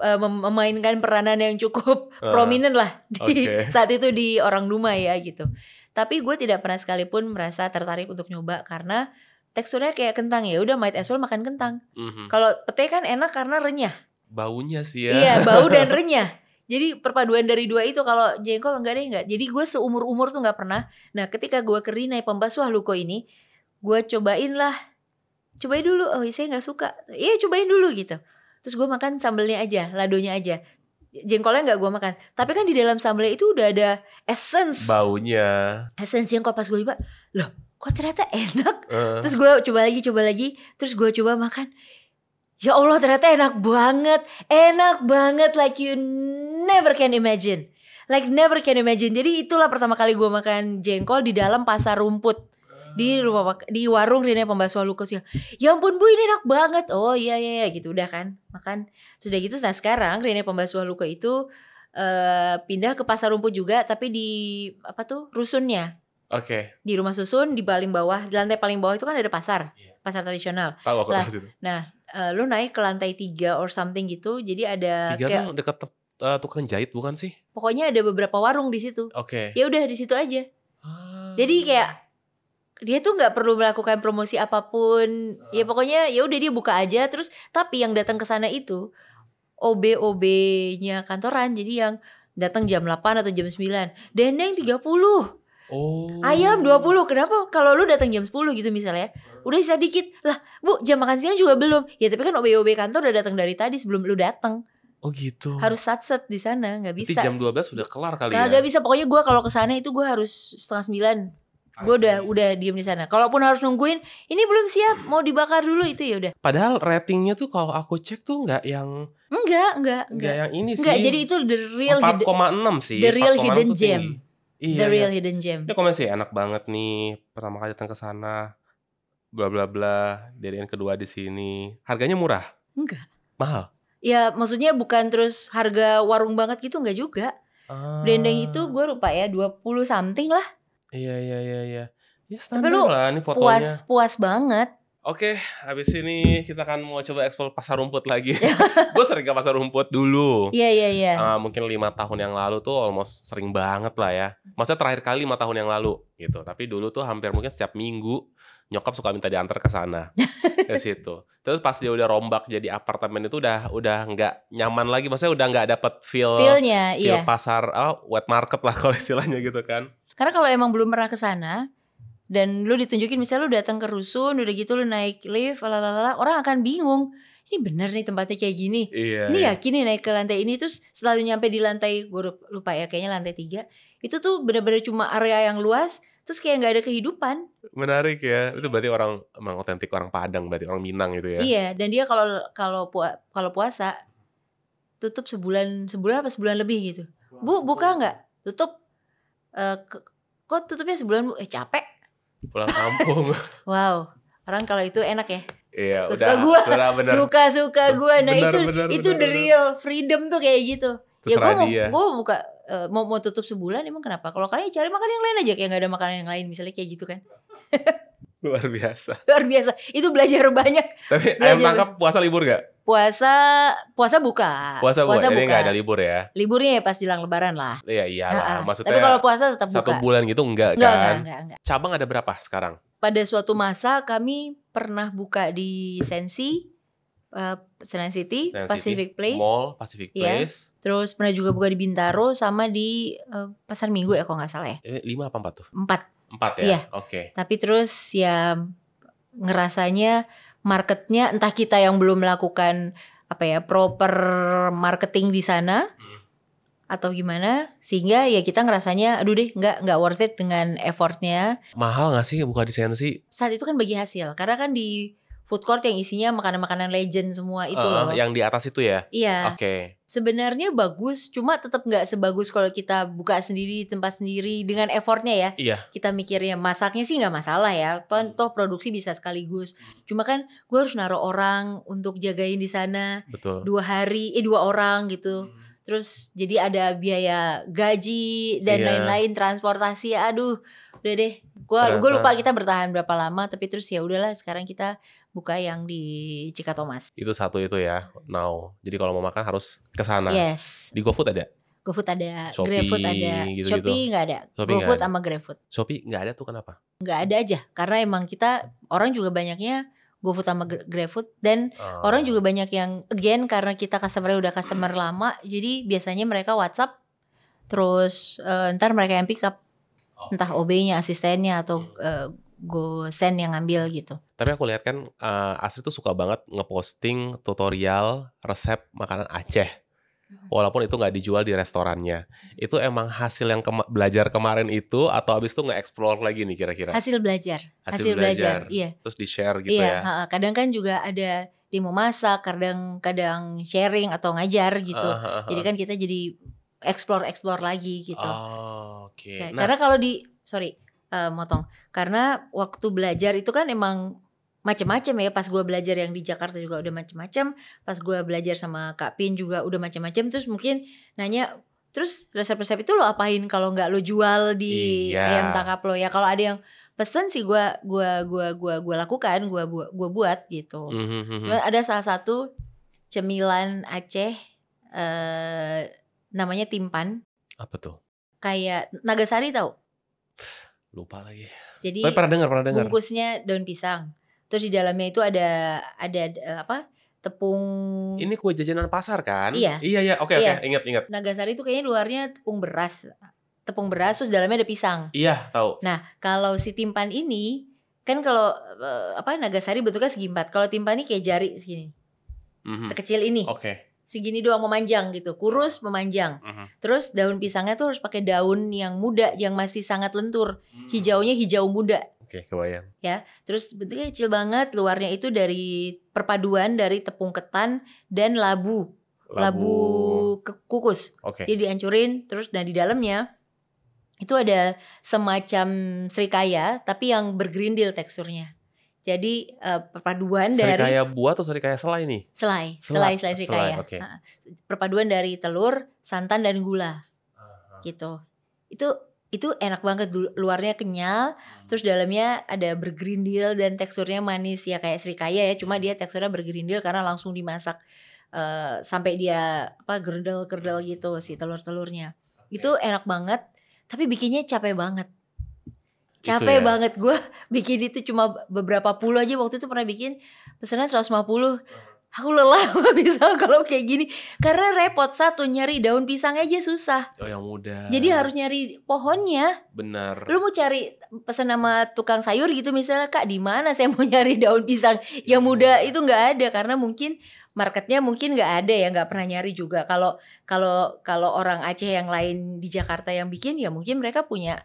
uh, memainkan peranan yang cukup uh, prominent lah di okay. saat itu di orang Duma ya gitu. Tapi gue tidak pernah sekalipun merasa tertarik untuk nyoba karena teksturnya kayak kentang ya. Udah might as well makan kentang. Mm -hmm. Kalau pete kan enak karena renyah. Baunya sih ya. Iya, bau dan renyah. Jadi perpaduan dari dua itu kalau jengkol enggak deh enggak. Jadi gue seumur umur tuh nggak pernah. Nah ketika gue ke Pembasuh Luko ini, gue cobain lah. Cobain dulu. Oh saya nggak suka. Iya cobain dulu gitu terus gue makan sambelnya aja ladonya aja jengkolnya nggak gue makan tapi kan di dalam sambelnya itu udah ada essence baunya essence jengkol pas gue coba loh kok ternyata enak uh. terus gue coba lagi coba lagi terus gue coba makan ya Allah ternyata enak banget enak banget like you never can imagine like never can imagine jadi itulah pertama kali gue makan jengkol di dalam pasar rumput di rumah di warung Rina pembasuhan Lukas ya ya ampun Bu ini enak banget oh iya iya, iya. gitu udah kan makan sudah gitu nah sekarang Rina pembasuhan Luka itu uh, pindah ke pasar rumput juga tapi di apa tuh rusunnya oke okay. di rumah susun di paling bawah di lantai paling bawah itu kan ada pasar yeah. pasar tradisional tahu aku lah, nah uh, lu naik ke lantai tiga or something gitu jadi ada tiga kayak, tuh dekat uh, eh, tukang jahit bukan sih pokoknya ada beberapa warung di situ oke okay. ya udah di situ aja ah. jadi kayak dia tuh nggak perlu melakukan promosi apapun uh. ya pokoknya ya udah dia buka aja terus tapi yang datang ke sana itu OB OB nya kantoran jadi yang datang jam 8 atau jam 9 dendeng 30 Oh. Ayam 20 Kenapa kalau lu datang jam 10 gitu misalnya Udah sisa dikit Lah bu jam makan siang juga belum Ya tapi kan OB-OB kantor udah datang dari tadi sebelum lu datang Oh gitu. Harus sat set di sana, nggak bisa. Berarti jam 12 sudah kelar kali gak, ya. Gak bisa, pokoknya gue kalau ke sana itu gue harus setengah sembilan Gue udah udah diem di sana. Kalaupun harus nungguin, ini belum siap, mau dibakar dulu itu ya udah. Padahal ratingnya tuh kalau aku cek tuh nggak yang enggak enggak enggak yang ini sih. Enggak, jadi itu the real 4,6 sih. The real hidden gem. Iya, the real iya. hidden gem. Dia komen sih enak banget nih pertama kali datang ke sana. Bla bla bla, dari yang kedua di sini. Harganya murah? Enggak. Mahal. Ya maksudnya bukan terus harga warung banget gitu nggak juga. Ah. Dendeng itu gue lupa ya 20 something lah. Iya iya iya iya. Ya standar lu lah ini fotonya. Puas puas banget. Oke, habis ini kita akan mau coba ekspor pasar rumput lagi. gue sering ke pasar rumput dulu. Iya yeah, iya yeah, iya. Yeah. Uh, mungkin lima tahun yang lalu tuh almost sering banget lah ya. Maksudnya terakhir kali lima tahun yang lalu gitu. Tapi dulu tuh hampir mungkin setiap minggu nyokap suka minta diantar ke sana ke situ. Terus pas dia udah rombak jadi apartemen itu udah udah nggak nyaman lagi. Maksudnya udah nggak dapet feel Feelnya, feel iya. pasar oh, wet market lah kalau istilahnya gitu kan. Karena kalau emang belum pernah ke sana dan lu ditunjukin misalnya lu datang ke rusun udah gitu lu naik lift lalala orang akan bingung ini bener nih tempatnya kayak gini. Iya, ini iya. yakin nih naik ke lantai ini terus selalu nyampe di lantai gue lupa ya kayaknya lantai tiga itu tuh benar-benar cuma area yang luas terus kayak nggak ada kehidupan. Menarik ya itu berarti orang emang otentik orang Padang berarti orang Minang gitu ya. Iya dan dia kalau kalau kalau puasa tutup sebulan sebulan apa sebulan lebih gitu. Bu buka nggak? Tutup uh, kok tutupnya sebulan bu? Eh capek. Pulang kampung. wow, orang kalau itu enak ya. Iya, suka, -suka udah, gua. bener. Suka suka gua. Nah bener, itu bener, itu bener, the real freedom tuh kayak gitu. Terus ya gua mau dia. gua buka uh, mau mau tutup sebulan emang kenapa? Kalau kalian cari makan yang lain aja kayak gak ada makanan yang lain misalnya kayak gitu kan. Luar biasa. Luar biasa. Itu belajar banyak. Tapi belajar ayam tangkap puasa libur gak? Puasa puasa buka. Puasa buka. Puasa Jadi nggak ada libur ya. Liburnya ya pas jelang lebaran lah. Iya iyalah. Maksudnya Tapi kalau puasa tetap satu buka. Satu bulan gitu enggak, enggak kan? Enggak, enggak, enggak. Cabang ada berapa sekarang? Pada suatu masa kami pernah buka di Sensi Uh, eh, Senan City, Senan Pacific City, Place, Mall, Pacific yeah. Place. Terus pernah juga buka di Bintaro sama di uh, Pasar Minggu ya kalau nggak salah ya. Eh, lima apa empat tuh? Empat. Empat ya. Iya. Oke. Okay. Tapi terus ya ngerasanya marketnya entah kita yang belum melakukan apa ya proper marketing di sana hmm. atau gimana sehingga ya kita ngerasanya aduh deh nggak nggak worth it dengan effortnya mahal nggak sih buka di sensi saat itu kan bagi hasil karena kan di food court yang isinya makanan-makanan legend semua itu uh, loh yang di atas itu ya iya oke okay sebenarnya bagus cuma tetap nggak sebagus kalau kita buka sendiri di tempat sendiri dengan effortnya ya iya. kita mikirnya masaknya sih nggak masalah ya toh, hmm. toh produksi bisa sekaligus cuma kan gue harus naruh orang untuk jagain di sana Betul. dua hari eh dua orang gitu hmm. terus jadi ada biaya gaji dan lain iya. lain-lain transportasi aduh udah deh gue lupa kita bertahan berapa lama tapi terus ya udahlah sekarang kita buka yang di Cika Thomas. Itu satu itu ya, now. Jadi kalau mau makan harus ke sana. Yes. Di GoFood ada? GoFood ada, GrabFood ada, gitu -gitu. Shopee nggak ada, GoFood sama GrabFood. Shopee enggak ada tuh kenapa? Enggak ada aja, karena emang kita orang juga banyaknya GoFood sama GrabFood dan uh. orang ah. juga banyak yang again karena kita customer udah customer lama, jadi biasanya mereka WhatsApp terus uh, ntar mereka yang pick up oh, entah OB-nya, asistennya atau uh, Gosen yang ngambil gitu. Tapi aku lihat kan uh, eh, Astrid tuh suka banget ngeposting tutorial resep makanan Aceh. Mm-hmm. Walaupun itu nggak dijual di restorannya, itu emang hasil yang kema belajar kemarin itu atau abis itu nggak explore lagi nih kira-kira? Hasil belajar, hasil, hasil belajar, belajar, iya. Terus di share gitu iya, ya? Iya, kadang kan juga ada demo masak, kadang-kadang sharing atau ngajar gitu. Uh, uh, uh. Jadi kan kita jadi explore-explore lagi gitu. Oh, Oke. Okay. Nah, Karena kalau di sorry uh, motong karena waktu belajar itu kan emang macam-macam ya pas gue belajar yang di Jakarta juga udah macam-macam pas gue belajar sama Kak Pin juga udah macam-macam terus mungkin nanya terus resep-resep itu lo apain kalau nggak lo jual di iya. ayam tangkap lo ya kalau ada yang pesen sih gue gua gua gua gua lakukan gue gua, gua buat gitu mm-hmm. ada salah satu cemilan Aceh eh namanya timpan apa tuh kayak nagasari tau lupa lagi. Jadi Tapi pernah dengar, pernah dengar. Bungkusnya daun pisang. Terus di dalamnya itu ada ada eh, apa? Tepung. Ini kue jajanan pasar kan? Iya. Iya iya, oke iya. oke, okay. ingat ingat. Nagasari itu kayaknya luarnya tepung beras. Tepung beras terus dalamnya ada pisang. Iya, tahu. Nah, kalau si timpan ini kan kalau eh, apa Nagasari bentuknya segi empat. Kalau timpan ini kayak jari segini. Mm -hmm. Sekecil ini. Oke. Okay segini doang memanjang gitu, kurus memanjang. Uh -huh. Terus daun pisangnya tuh harus pakai daun yang muda yang masih sangat lentur. Hmm. Hijaunya hijau muda. Oke, okay, kebayang. Ya, terus bentuknya kecil banget, luarnya itu dari perpaduan dari tepung ketan dan labu. Labu, labu kukus. Oke. Okay. Jadi dihancurin terus dan nah, di dalamnya itu ada semacam serikaya tapi yang bergerindil teksturnya. Jadi uh, perpaduan serikaya dari serikaya buah atau serikaya selai nih? Selai, selai, selai serikaya. okay. perpaduan dari telur, santan dan gula. Uh -huh. Gitu. Itu itu enak banget luarnya kenyal, hmm. terus dalamnya ada bergerindil dan teksturnya manis ya kayak serikaya ya, cuma hmm. dia teksturnya bergerindil karena langsung dimasak uh, sampai dia apa gerdel-gerdel gitu si telur-telurnya. Okay. Itu enak banget, tapi bikinnya capek banget Gitu capek ya. banget gue bikin itu cuma beberapa puluh aja waktu itu pernah bikin pesanan 150 aku lelah bisa kalau kayak gini karena repot satu nyari daun pisang aja susah oh yang muda jadi harus nyari pohonnya benar lu mau cari pesan nama tukang sayur gitu misalnya kak di mana saya mau nyari daun pisang yang iya. muda itu nggak ada karena mungkin marketnya mungkin nggak ada ya nggak pernah nyari juga kalau kalau kalau orang Aceh yang lain di Jakarta yang bikin ya mungkin mereka punya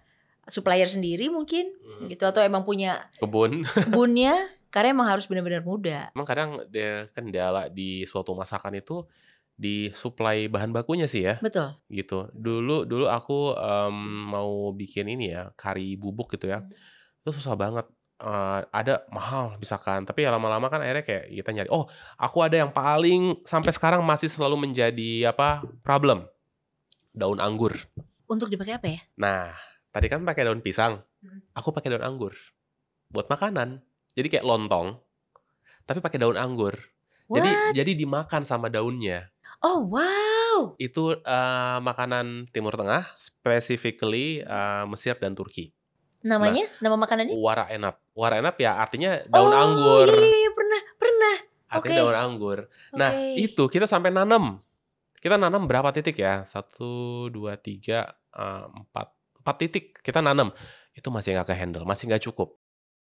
supplier sendiri mungkin hmm. gitu atau emang punya kebun kebunnya karena emang harus benar-benar muda. Emang kadang dia kendala di suatu masakan itu di supply bahan bakunya sih ya. Betul. Gitu. Dulu dulu aku um, mau bikin ini ya kari bubuk gitu ya. Hmm. Itu susah banget. Uh, ada mahal misalkan tapi ya lama-lama kan akhirnya kayak kita nyari oh aku ada yang paling sampai sekarang masih selalu menjadi apa problem daun anggur untuk dipakai apa ya nah Tadi kan pakai daun pisang, hmm. aku pakai daun anggur buat makanan. Jadi kayak lontong, tapi pakai daun anggur. What? Jadi jadi dimakan sama daunnya. Oh wow. Itu uh, makanan Timur Tengah, specifically uh, Mesir dan Turki. Namanya? Nah, Nama makanannya? Wara enap. Wara enap ya artinya daun oh, anggur. Oh iya, iya pernah pernah. Artinya okay. daun anggur. Nah okay. itu kita sampai nanam. Kita nanam berapa titik ya? Satu, dua, tiga, eh, empat, 4 titik kita nanam itu masih nggak ke handle masih nggak cukup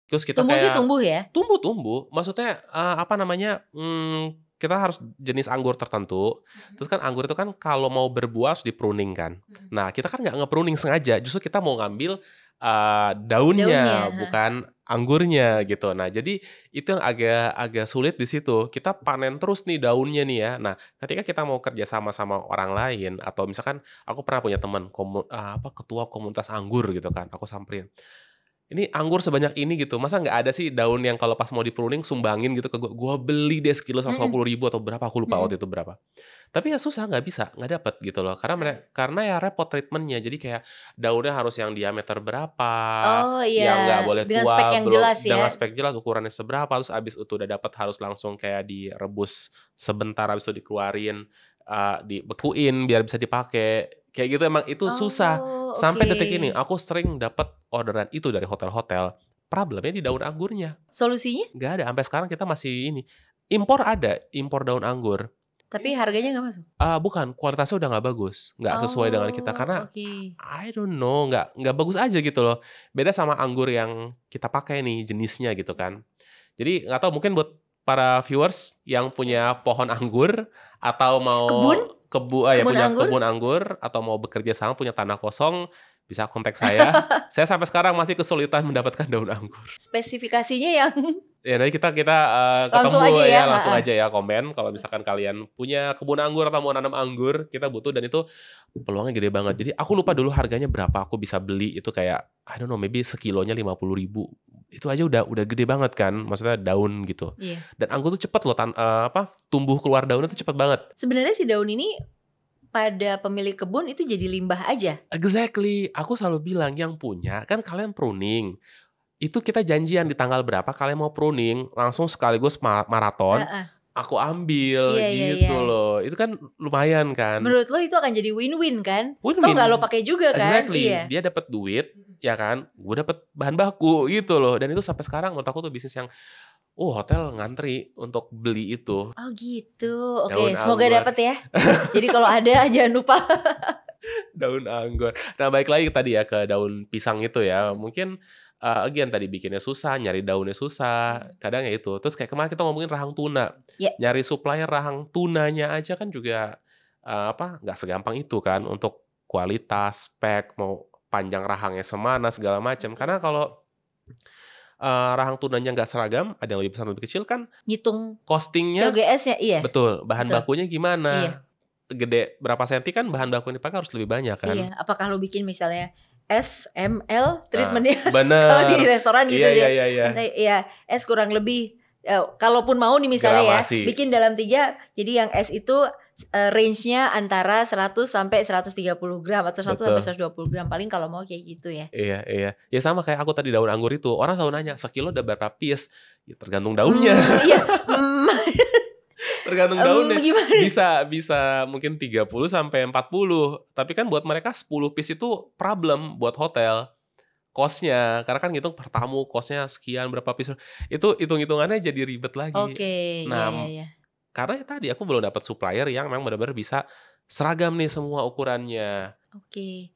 terus kita tumbuh kayak, sih tumbuh ya tumbuh tumbuh maksudnya uh, apa namanya hmm, kita harus jenis anggur tertentu. hmm Terus kan anggur itu kan kalau mau berbuah harus dipruning kan. hmm Nah kita kan nggak ngepruning sengaja, justru kita mau ngambil uh, daunnya, daunnya, bukan anggurnya gitu. Nah, jadi itu yang agak agak sulit di situ. Kita panen terus nih daunnya nih ya. Nah, ketika kita mau kerja sama sama orang lain atau misalkan aku pernah punya teman komu, eh, apa ketua komunitas anggur gitu kan. Aku samperin ini anggur sebanyak ini gitu masa nggak ada sih daun yang kalau pas mau dipruning sumbangin gitu ke gue gue beli deh sekilo seratus puluh ribu atau berapa aku lupa mm. waktu itu berapa tapi ya susah nggak bisa nggak dapet gitu loh karena mereka, karena ya repot treatmentnya jadi kayak daunnya harus yang diameter berapa oh, iya. yang nggak boleh dengan tua spek yang belum, jelas, ya? dengan spek jelas ukurannya seberapa terus abis itu udah dapet harus langsung kayak direbus sebentar abis itu dikeluarin uh, dibekuin biar bisa dipakai Kayak gitu emang itu oh, susah. Sampai detik ini aku sering dapat orderan itu dari hotel-hotel. Problemnya di daun anggurnya. Solusinya? nggak ada. Sampai sekarang kita masih ini. Impor ada, impor daun anggur. Tapi harganya nggak masuk? Uh, bukan, kualitasnya udah nggak bagus, nggak oh, sesuai dengan oh, kita karena okay. I don't know, nggak nggak bagus aja gitu loh. Beda sama anggur yang kita pakai nih jenisnya gitu kan. Jadi nggak tahu mungkin buat para viewers yang punya pohon anggur atau mau kebun kebu ah, eh, ya, punya anggur? kebun anggur atau mau bekerja sama punya tanah kosong bisa kontak saya. saya sampai sekarang masih kesulitan mendapatkan daun anggur. Spesifikasinya yang Ya nanti kita kita uh, langsung aja ya, ya langsung aja ya komen kalau misalkan kalian punya kebun anggur atau mau nanam anggur kita butuh dan itu peluangnya gede banget jadi aku lupa dulu harganya berapa aku bisa beli itu kayak I don't know maybe sekilonya lima puluh ribu itu aja udah udah gede banget kan maksudnya daun gitu yeah. dan anggur tuh cepet loh tan uh, apa tumbuh keluar daunnya tuh cepet banget sebenarnya si daun ini pada pemilik kebun itu jadi limbah aja exactly aku selalu bilang yang punya kan kalian pruning itu kita janjian di tanggal berapa kalian mau pruning langsung sekaligus maraton uh -uh aku ambil yeah, iya, gitu yeah, yeah. loh. Itu kan lumayan kan. Menurut lo itu akan jadi win-win kan? Win-win. Toh gak lo pakai juga kan? Exactly. Iya. Dia dapat duit, ya kan? Gue dapat bahan baku gitu loh. Dan itu sampai sekarang menurut aku tuh bisnis yang Oh hotel ngantri untuk beli itu. Oh gitu. Oke, okay, semoga dapat ya. jadi kalau ada jangan lupa. daun anggur. Nah, baik lagi tadi ya ke daun pisang itu ya. Mungkin uh, again tadi bikinnya susah, nyari daunnya susah, hmm. kadang ya itu. Terus kayak kemarin kita ngomongin rahang tuna, yeah. nyari supplier rahang tunanya aja kan juga uh, apa Gak segampang itu kan untuk kualitas, spek, mau panjang rahangnya semana segala macam. Karena kalau uh, rahang tunanya nggak seragam, ada yang lebih besar lebih kecil kan? Ngitung costingnya. COGS ya, iya. Betul. Bahan betul. bakunya gimana? Iya. Gede berapa senti kan bahan bakunya yang dipakai harus lebih banyak kan? Iya. Apakah lo bikin misalnya SML treatmentnya ah, nah, bener. kalau di restoran gitu iya, ya. Iya, iya. Iya, iya S kurang lebih ya, kalaupun mau nih misalnya Gramasi. ya, bikin dalam tiga. Jadi yang S itu uh, range-nya antara 100 sampai 130 gram atau 100 sampai 120 gram paling kalau mau kayak gitu ya. Iya, iya. Ya sama kayak aku tadi daun anggur itu, orang selalu nanya, "Sekilo udah berapa piece?" Ya tergantung daunnya. Hmm, iya. Hmm. tergantung um, deh gimana? bisa bisa mungkin 30 sampai 40 tapi kan buat mereka 10 piece itu problem buat hotel kosnya karena kan gitu per kosnya sekian berapa piece itu hitung-hitungannya jadi ribet lagi oke okay, ya, nah iya, iya. karena ya tadi aku belum dapat supplier yang memang benar-benar bisa seragam nih semua ukurannya oke okay.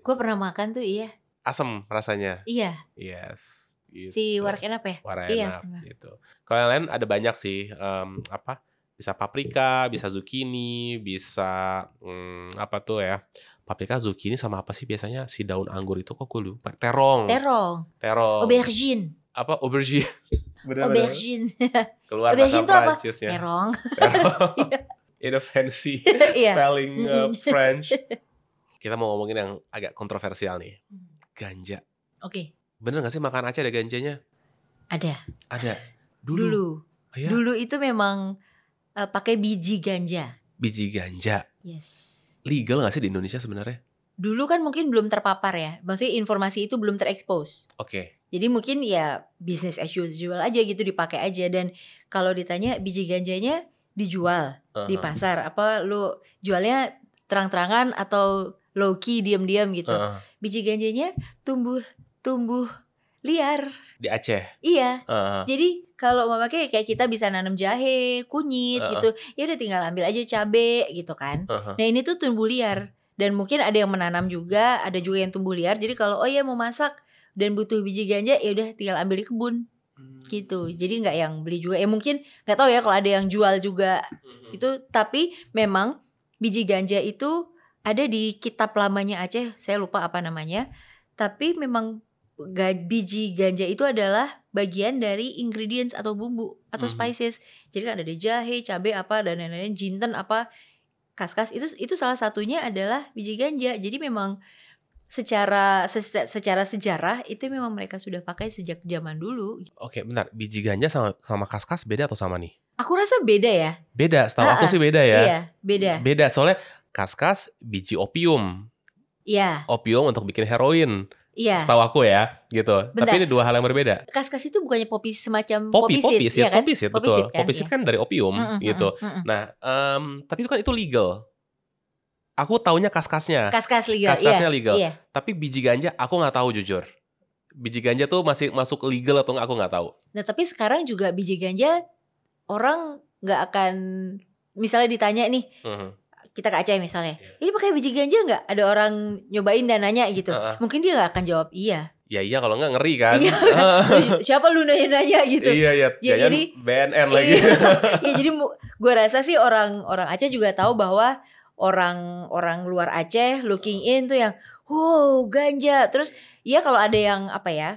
gue pernah makan tuh iya asem rasanya iya yes gitu. si ya? warna iya, enak ya warna enak iya, gitu kalau yang lain ada banyak sih um, apa bisa paprika, bisa zucchini, bisa hmm, apa tuh ya? Paprika, zucchini sama apa sih biasanya si daun anggur itu kok gue lupa. Terong. Terong. Terong. Aubergine. Apa aubergine? Bener, aubergine. Keluar aubergine bahasa Prancisnya. Terong. Terong. Iya. In a fancy iya. spelling uh, French. Kita mau ngomongin yang agak kontroversial nih. Ganja. Oke. Okay. Bener gak sih makan aja ada ganjanya? Ada. Ada. Dulu. Dulu, ya? Dulu itu memang uh, pakai biji ganja. Biji ganja. Yes. Legal gak sih di Indonesia sebenarnya? Dulu kan mungkin belum terpapar ya. Maksudnya informasi itu belum terekspos. Oke. Okay. Jadi mungkin ya business as usual aja gitu dipakai aja dan kalau ditanya biji ganjanya dijual uh -huh. di uh-huh. pasar apa lu jualnya terang-terangan atau low key diam-diam gitu. Uh -huh. Biji ganjanya tumbuh tumbuh liar di Aceh iya uh. jadi kalau mau pakai kayak kita bisa nanam jahe kunyit uh. gitu ya udah tinggal ambil aja cabe gitu kan uh -huh. nah ini tuh tumbuh liar dan mungkin ada yang menanam juga ada juga yang tumbuh liar jadi kalau oh ya mau masak dan butuh biji ganja ya udah tinggal ambil di kebun hmm. gitu jadi nggak yang beli juga ya mungkin nggak tahu ya kalau ada yang jual juga -huh. Hmm. itu tapi memang biji ganja itu ada di kitab lamanya Aceh saya lupa apa namanya tapi memang biji ganja itu adalah bagian dari ingredients atau bumbu atau mm -hmm. spices. Jadi kan ada jahe, cabai apa dan lain-lain, jinten apa kaskas kas itu itu salah satunya adalah biji ganja. Jadi memang secara secara sejarah itu memang mereka sudah pakai sejak zaman dulu. Oke, bentar. Biji ganja sama sama kas-kas beda atau sama nih? Aku rasa beda ya. Beda, setahu aku ah, ah. sih beda ya. Iya, beda. Beda soalnya kaskas kas biji opium. Iya. Opium untuk bikin heroin. Iya. Setahu aku ya, gitu. Bentar. Tapi ini dua hal yang berbeda. Kaskas itu bukannya popi semacam popi popi sih, ya kan? Popi sih betul. kan, popi iya. kan dari opium mm -hmm, gitu. Mm -hmm. Nah, um, tapi itu kan itu legal. Aku taunya kaskasnya. Kaskas legal. Kaskasnya iya, legal. Iya. Tapi biji ganja aku nggak tahu jujur. Biji ganja tuh masih masuk legal atau nggak aku nggak tahu. Nah tapi sekarang juga biji ganja orang nggak akan misalnya ditanya nih, mm -hmm kita ke Aceh misalnya iya. ini pakai biji ganja nggak ada orang nyobain dan nanya gitu uh -uh. mungkin dia nggak akan jawab iya ya iya kalau nggak ngeri kan iya, siapa lu nanya-nanya gitu iya iya ya, jadi BNN iya. lagi iya, ya jadi gue rasa sih orang orang Aceh juga tahu bahwa orang orang luar Aceh looking in tuh yang wow ganja terus iya kalau ada yang apa ya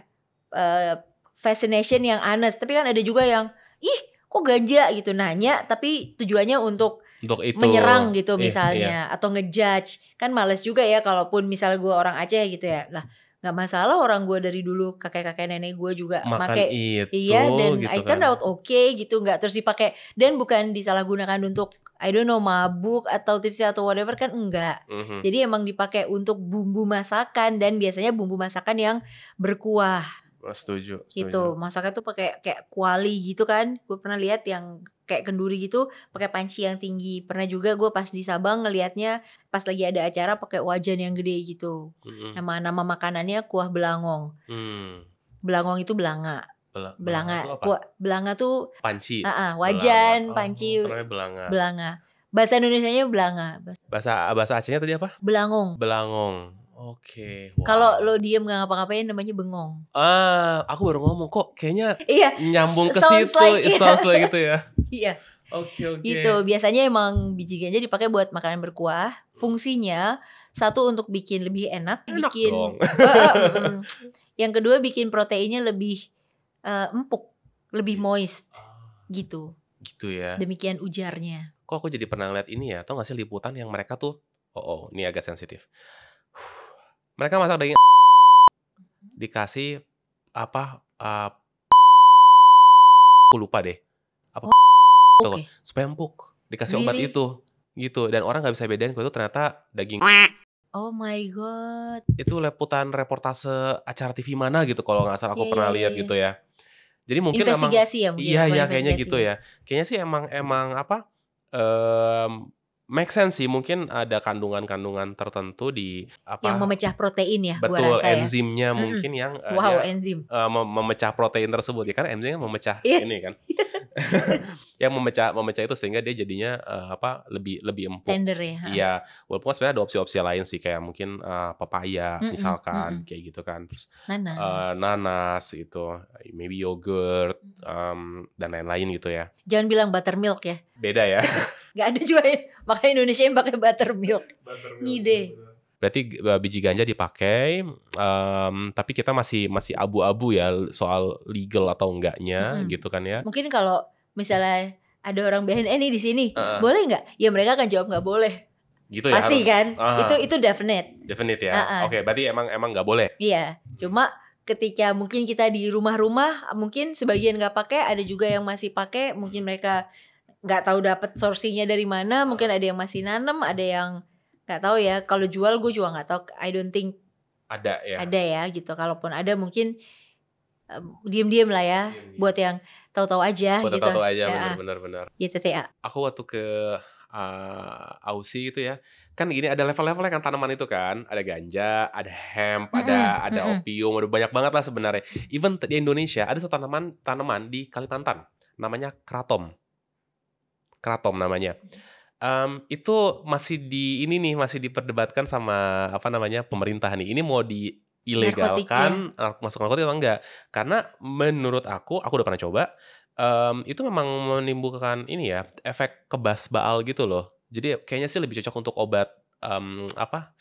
uh, fascination yang anes tapi kan ada juga yang ih kok ganja gitu nanya tapi tujuannya untuk untuk itu menyerang gitu eh, misalnya iya. atau ngejudge kan males juga ya kalaupun misalnya gue orang Aceh gitu ya lah nggak masalah orang gue dari dulu kakek kakek nenek gue juga Makan itu, iya dan gitu I kan out oke okay, gitu nggak terus dipakai dan bukan disalahgunakan untuk I don't know mabuk atau tipsy atau whatever kan enggak mm-hmm. jadi emang dipakai untuk bumbu masakan dan biasanya bumbu masakan yang berkuah setuju, setuju. gitu masaknya tuh pakai kayak kuali gitu kan gue pernah lihat yang kayak kenduri gitu pakai panci yang tinggi pernah juga gue pas di Sabang ngelihatnya pas lagi ada acara pakai wajan yang gede gitu mm-hmm. nama makanannya kuah belangong mm. belangong itu belanga Bel- belanga belanga kuah, belanga tuh panci uh-uh, wajan belanga. Oh, panci hmm, belanga belanga bahasa Indonesia nya belanga bahasa bahasa Acehnya tadi apa belangong belangong Oke. Okay, wow. Kalau lo diem gak ngapa-ngapain namanya bengong. Ah, aku baru ngomong kok kayaknya iya, nyambung ke situ, like, iya. sounds like gitu ya. iya. Oke okay, oke. Okay. Itu biasanya emang biji ganja dipakai buat makanan berkuah. Fungsinya satu untuk bikin lebih enak, enak bikin dong. uh, um, yang kedua bikin proteinnya lebih uh, empuk, lebih iya. moist ah. gitu. Gitu ya. Demikian ujarnya. Kok aku jadi pernah lihat ini ya? Tau gak sih liputan yang mereka tuh Oh, oh, ini agak sensitif mereka masak daging dikasih apa uh, aku lupa deh apa oh, tuh supaya empuk dikasih really? obat itu gitu dan orang nggak bisa bedain kalau itu ternyata daging Oh my god. Itu liputan reportase acara TV mana gitu kalau nggak salah aku yeah, pernah yeah, lihat yeah. gitu ya. Jadi mungkin investigasi emang ya mungkin. Iya, iya kayaknya gitu ya. Kayaknya sih emang emang apa? Um, make sense sih mungkin ada kandungan-kandungan tertentu di apa yang memecah protein ya betul gua rasa ya. enzimnya ya. mungkin hmm. yang eh, wow dia, enzim uh, memecah protein tersebut ya kan enzimnya memecah yeah. ini kan yang memecah memecah itu sehingga dia jadinya uh, apa lebih lebih empuk tender ya iya walaupun sebenarnya ada opsi-opsi lain sih kayak mungkin uh, pepaya mm -mm, misalkan mm -mm. kayak gitu kan terus nanas uh, nanas itu maybe yogurt um, dan lain-lain gitu ya jangan bilang buttermilk ya Beda ya. Gak ada juga ya. Makanya Indonesia yang pakai buttermilk. milk, Ngide. Berarti e, biji ganja dipakai, um, tapi kita masih masih abu-abu ya soal legal atau enggaknya hmm. gitu kan ya. Mungkin kalau misalnya ada orang BNN eh, nih di sini, uh. boleh nggak? Ya mereka akan jawab nggak boleh. Gitu ya. Pasti harus, kan? Uh. Itu itu definite. Definite ya. Uh -huh. Oke, okay, berarti emang emang nggak boleh. Iya, cuma ketika mungkin kita di rumah-rumah mungkin sebagian nggak pakai ada juga yang masih pakai mungkin mereka nggak tahu dapat sorsinya dari mana mungkin ada yang masih nanem ada yang nggak tahu ya kalau jual gue juga nggak tahu I don't think ada ya ada ya gitu kalaupun ada mungkin um, diem-diem lah ya diem -diem. buat yang tahu-tahu aja buat gitu tahu aja ya. benar-benar ah. gitu ya aku waktu ke uh, Aussie gitu ya kan gini ada level-levelnya kan tanaman itu kan ada ganja ada hemp mm-hmm. ada opium ada banyak banget lah sebenarnya even di Indonesia ada satu tanaman tanaman di Kalimantan namanya kratom kratom namanya. Um, itu masih di ini nih masih diperdebatkan sama apa namanya pemerintah nih. Ini mau di ilegalkan narkotik, ya? masuk narkotik atau enggak? Karena menurut aku, aku udah pernah coba. Um, itu memang menimbulkan ini ya efek kebas baal gitu loh. Jadi kayaknya sih lebih cocok untuk obat um, apa?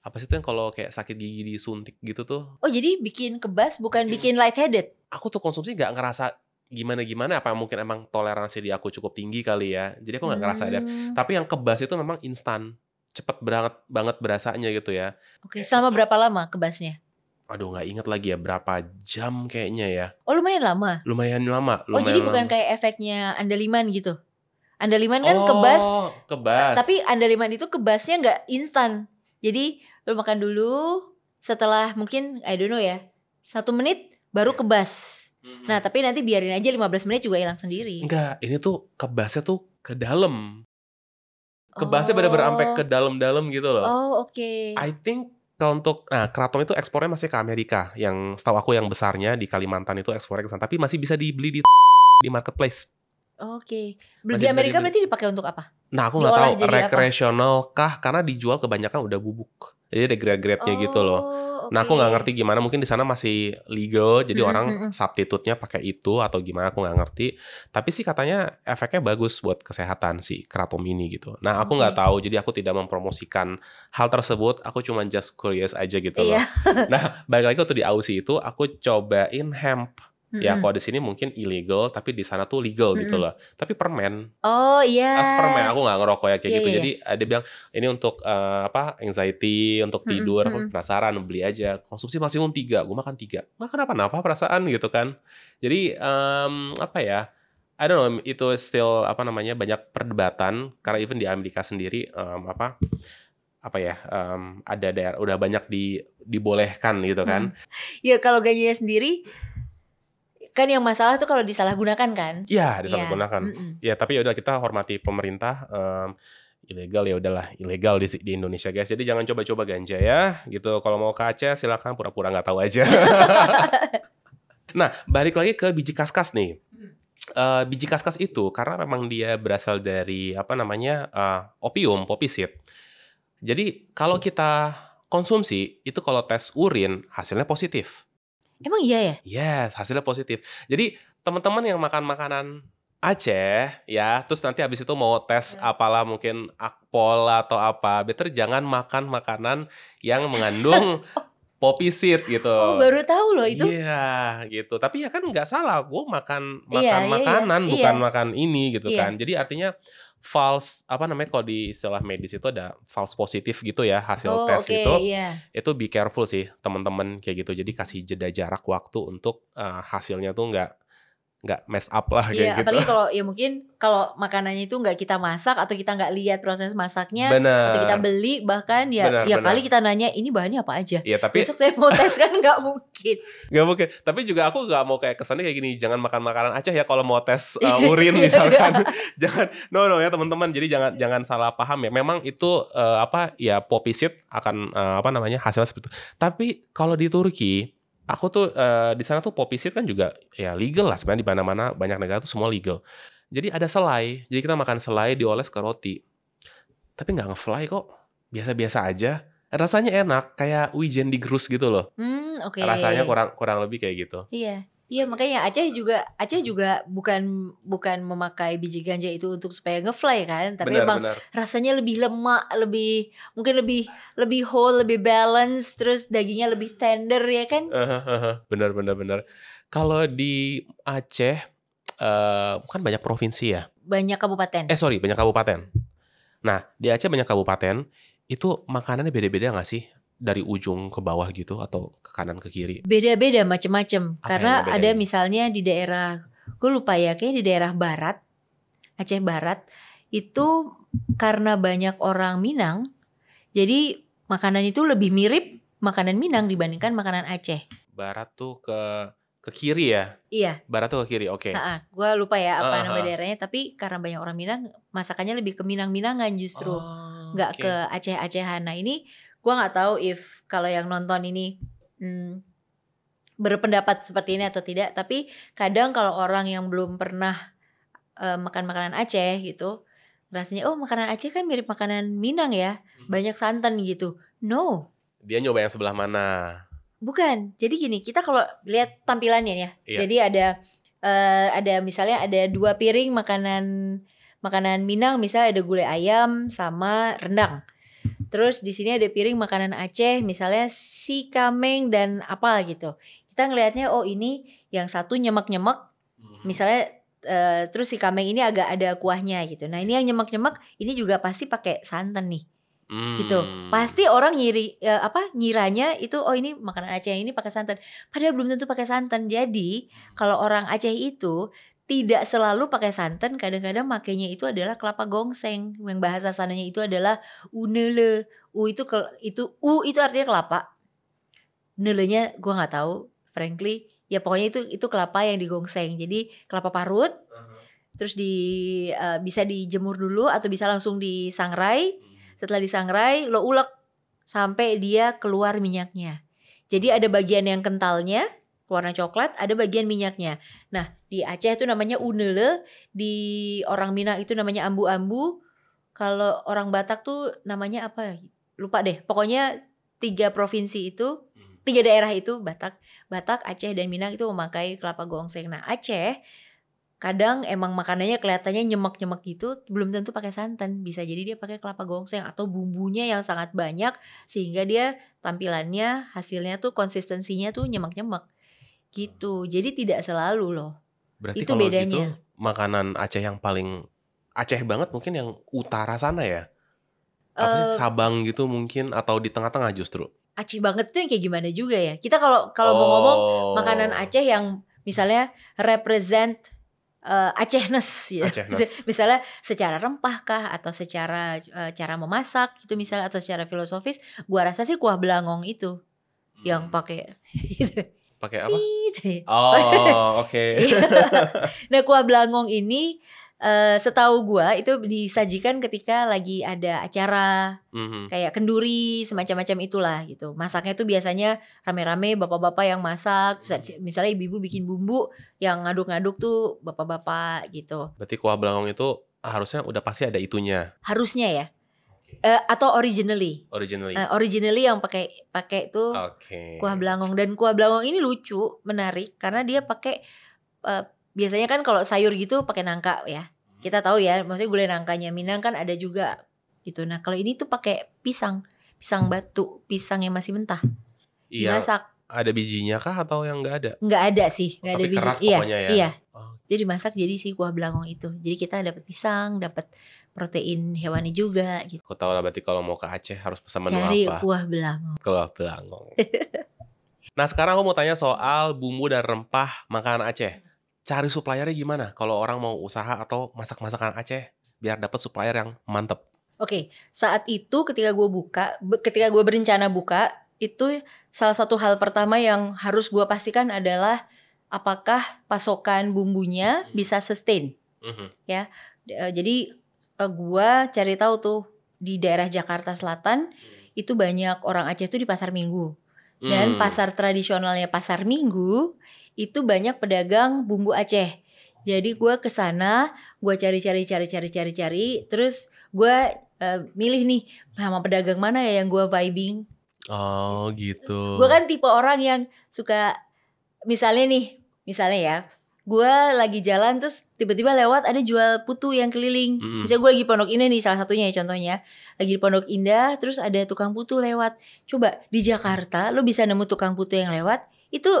Apa sih itu yang kalau kayak sakit gigi disuntik gitu tuh? Oh jadi bikin kebas bukan iya. bikin, light lightheaded? Aku tuh konsumsi nggak ngerasa gimana gimana apa mungkin emang toleransi di aku cukup tinggi kali ya jadi aku nggak ngerasa hmm. ada tapi yang kebas itu memang instan cepet banget banget berasanya gitu ya oke selama berapa lama kebasnya aduh nggak inget lagi ya berapa jam kayaknya ya oh lumayan lama lumayan lama lumayan oh jadi lama. bukan kayak efeknya andaliman gitu andaliman kan oh, kebas kebas tapi andaliman itu kebasnya nggak instan jadi lu makan dulu setelah mungkin I don't know ya satu menit baru iya. kebas Nah, tapi nanti biarin aja 15 menit juga hilang sendiri. Enggak, ini tuh kebasnya tuh ke dalam. Kebasnya oh. pada ke dalam-dalam gitu loh. Oh, oke. Okay. I think kalau untuk nah keraton itu ekspornya masih ke Amerika. Yang setahu aku yang besarnya di Kalimantan itu ekspornya ke sana, tapi masih bisa dibeli di di marketplace. Oke. Okay. Di Amerika berarti dipakai untuk apa? Nah, aku nggak tahu rekreasional kah karena dijual kebanyakan udah bubuk. Jadi ada grade-grade-nya oh, gitu loh. Oh, Okay. Nah aku nggak ngerti gimana mungkin di sana masih legal jadi hmm, orang -hmm. orang hmm. substitutnya pakai itu atau gimana aku nggak ngerti. Tapi sih katanya efeknya bagus buat kesehatan si kratom ini gitu. Nah aku nggak okay. tahu jadi aku tidak mempromosikan hal tersebut. Aku cuma just curious aja gitu iya. loh. Yeah. nah balik lagi waktu di Aussie itu aku cobain hemp hmm Ya kalau di sini mungkin illegal tapi di sana tuh legal mm-hmm. gitu loh. Tapi permen. Oh iya. Yeah. As permen aku nggak ngerokok ya kayak yeah, gitu. Yeah, iya. Jadi ada eh, bilang ini untuk uh, apa anxiety, untuk tidur, mm-hmm. aku penasaran beli aja. Konsumsi maksimum tiga, gue makan tiga. Makan nah, apa? napa perasaan gitu kan. Jadi um, apa ya? I don't know, itu still apa namanya banyak perdebatan karena even di Amerika sendiri um, apa apa ya um, ada daerah udah banyak di dibolehkan gitu kan? Hmm. Ya kalau gajinya sendiri kan yang masalah tuh kalau disalahgunakan kan? Iya, disalahgunakan. Ya, mm -mm. ya tapi ya udah kita hormati pemerintah um, ilegal ya udahlah ilegal di, di Indonesia guys. Jadi jangan coba-coba ganja ya gitu. Kalau mau ke Aceh silakan pura-pura nggak tahu aja. nah, balik lagi ke biji kaskas nih. Uh, biji kaskas itu karena memang dia berasal dari apa namanya uh, opium, popisit. Jadi kalau kita konsumsi itu kalau tes urin hasilnya positif. Emang iya ya? Yes, hasilnya positif. Jadi teman-teman yang makan makanan Aceh ya, terus nanti habis itu mau tes iya. apalah mungkin akpol atau apa, better jangan makan makanan yang mengandung oh. poppy seed gitu. Oh baru tahu loh itu. Iya yeah, gitu, tapi ya kan nggak salah, gue makan iya, iya, makan yeah, makanan yeah, bukan makan ini gitu kan. Jadi artinya false apa namanya kalau di istilah medis itu ada false positif gitu ya hasil oh, tes okay, itu yeah. itu be careful sih teman-teman kayak gitu jadi kasih jeda jarak waktu untuk uh, hasilnya tuh nggak nggak mess up lah kayak iya, gitu. Apalagi kalau ya mungkin kalau makanannya itu nggak kita masak atau kita nggak lihat proses masaknya bener. atau kita beli bahkan ya bener, ya bener. kali kita nanya ini bahannya apa aja. Iya tapi besok saya mau tes kan nggak mungkin. Nggak mungkin. Tapi juga aku nggak mau kayak kesannya kayak gini jangan makan makanan aja ya kalau mau tes uh, urin iya, misalkan jangan no no ya teman-teman jadi jangan jangan salah paham ya. Memang itu uh, apa ya popisit akan uh, apa namanya hasilnya seperti itu. Tapi kalau di Turki aku tuh uh, di sana tuh poppy kan juga ya legal lah sebenarnya di mana-mana banyak negara tuh semua legal. Jadi ada selai, jadi kita makan selai dioles ke roti. Tapi nggak ngefly kok, biasa-biasa aja. Rasanya enak, kayak wijen di digerus gitu loh. Hmm, Okay. Rasanya kurang kurang lebih kayak gitu. Iya. Iya makanya Aceh juga Aceh juga bukan bukan memakai biji ganja itu untuk supaya ngefly kan, tapi benar, emang benar. rasanya lebih lemak, lebih mungkin lebih lebih whole, lebih balance, terus dagingnya lebih tender ya kan? Uh, uh, uh, benar benar benar. Kalau di Aceh uh, kan banyak provinsi ya? Banyak kabupaten. Eh sorry banyak kabupaten. Nah di Aceh banyak kabupaten itu makanannya beda-beda nggak sih? dari ujung ke bawah gitu atau ke kanan ke kiri? Beda-beda macam-macam. Karena ada misalnya di daerah gue lupa ya kayak di daerah barat Aceh Barat itu karena banyak orang Minang jadi makanan itu lebih mirip makanan Minang dibandingkan makanan Aceh. Barat tuh ke ke kiri ya? Iya. Barat tuh ke kiri, oke. Okay. Gue lupa ya apa uh, nama daerahnya, tapi karena banyak orang Minang, masakannya lebih ke Minang-Minangan justru, oh, nggak okay. ke Aceh-Acehan. Nah ini gue nggak tahu if kalau yang nonton ini hmm, berpendapat seperti ini atau tidak tapi kadang kalau orang yang belum pernah uh, makan makanan Aceh gitu rasanya oh makanan Aceh kan mirip makanan Minang ya hmm. banyak santan gitu no dia nyoba yang sebelah mana bukan jadi gini kita kalau lihat tampilannya ya iya. jadi ada uh, ada misalnya ada dua piring makanan makanan Minang misalnya ada gulai ayam sama rendang Terus di sini ada piring makanan Aceh, misalnya si kameng dan apa gitu. Kita ngelihatnya oh ini yang satu nyemek-nyemek, hmm. misalnya uh, terus si kameng ini agak ada kuahnya gitu. Nah ini yang nyemek-nyemek, ini juga pasti pakai santan nih. Hmm. gitu pasti orang nyiri ya, apa nyiranya itu oh ini makanan Aceh ini pakai santan padahal belum tentu pakai santan jadi hmm. kalau orang Aceh itu tidak selalu pakai santan, kadang-kadang makainya itu adalah kelapa gongseng. Yang bahasa sananya itu adalah unele. U itu ke, itu u itu artinya kelapa. Nelenya gue nggak tahu, frankly. Ya pokoknya itu itu kelapa yang digongseng. Jadi kelapa parut. Uh -huh. Terus di uh, bisa dijemur dulu atau bisa langsung disangrai. Hmm. Setelah disangrai lo ulek sampai dia keluar minyaknya. Jadi ada bagian yang kentalnya, warna coklat ada bagian minyaknya. Nah, di Aceh itu namanya unele, di orang Minang itu namanya ambu-ambu. Kalau orang Batak tuh namanya apa? Ya? Lupa deh. Pokoknya tiga provinsi itu, hmm. tiga daerah itu Batak, Batak, Aceh dan Minang itu memakai kelapa gongseng. Nah, Aceh kadang emang makanannya kelihatannya nyemek-nyemek gitu belum tentu pakai santan bisa jadi dia pakai kelapa gongseng atau bumbunya yang sangat banyak sehingga dia tampilannya hasilnya tuh konsistensinya tuh nyemek-nyemek gitu jadi tidak selalu loh Berarti itu kalau bedanya gitu, makanan Aceh yang paling Aceh banget mungkin yang utara sana ya apa sih, eh, Sabang gitu mungkin atau di tengah-tengah justru Aceh banget tuh yang kayak gimana juga ya kita kalau kalau oh. mau ngomong oh. makanan Aceh yang misalnya represent uh, Acehness ya. Acehness. misalnya secara rempah kah atau secara uh, cara memasak gitu misalnya atau secara filosofis, gua rasa sih kuah belangong itu hmm. yang pakai gitu pakai apa? Oh, oke. Okay. Iya. nah, kuah belangong ini uh, setahu gua itu disajikan ketika lagi ada acara mm-hmm. kayak kenduri semacam-macam itulah gitu. Masaknya itu biasanya rame-rame bapak-bapak yang masak, mm misalnya ibu-ibu bikin bumbu yang ngaduk-ngaduk tuh bapak-bapak gitu. Berarti kuah belangong itu harusnya udah pasti ada itunya. Harusnya ya. Uh, atau originally. Originally. Uh, originally yang pakai pakai itu okay. kuah belangong dan kuah belangong ini lucu, menarik karena dia pakai uh, biasanya kan kalau sayur gitu pakai nangka ya. Hmm. Kita tahu ya, maksudnya gulai nangkanya Minang kan ada juga gitu. Nah, kalau ini tuh pakai pisang, pisang batu, pisang yang masih mentah. Iya. Dimasak. Ada bijinya kah atau yang nggak ada? nggak ada sih, nggak ada biji. Keras iya, ya. Iya. Oh. jadi masak jadi si kuah belangong itu. Jadi kita dapat pisang, dapat protein hewani juga gitu. Aku tahu lah berarti kalau mau ke Aceh harus pesan menu Cari apa? Cari kuah belangong. Kuah belangong. nah sekarang aku mau tanya soal bumbu dan rempah makanan Aceh. Cari suppliernya gimana? Kalau orang mau usaha atau masak masakan Aceh biar dapat supplier yang mantep. Oke, okay. saat itu ketika gue buka, ketika gue berencana buka, itu salah satu hal pertama yang harus gue pastikan adalah apakah pasokan bumbunya hmm. bisa sustain, mm -hmm. ya. Eh, jadi uh, eh, gue cari tahu tuh di daerah Jakarta Selatan hmm. itu banyak orang Aceh tuh di pasar Minggu dan hmm. pasar tradisionalnya pasar Minggu itu banyak pedagang bumbu Aceh. Jadi gue ke sana, gue cari-cari, cari-cari, cari-cari, terus gue uh, milih nih sama pedagang mana ya yang gue vibing. Oh gitu. Gue kan tipe orang yang suka, misalnya nih, misalnya ya, gue lagi jalan terus tiba-tiba lewat ada jual putu yang keliling. Mm. Bisa gue lagi Pondok Indah nih salah satunya ya contohnya. Lagi di Pondok Indah terus ada tukang putu lewat. Coba di Jakarta lo bisa nemu tukang putu yang lewat itu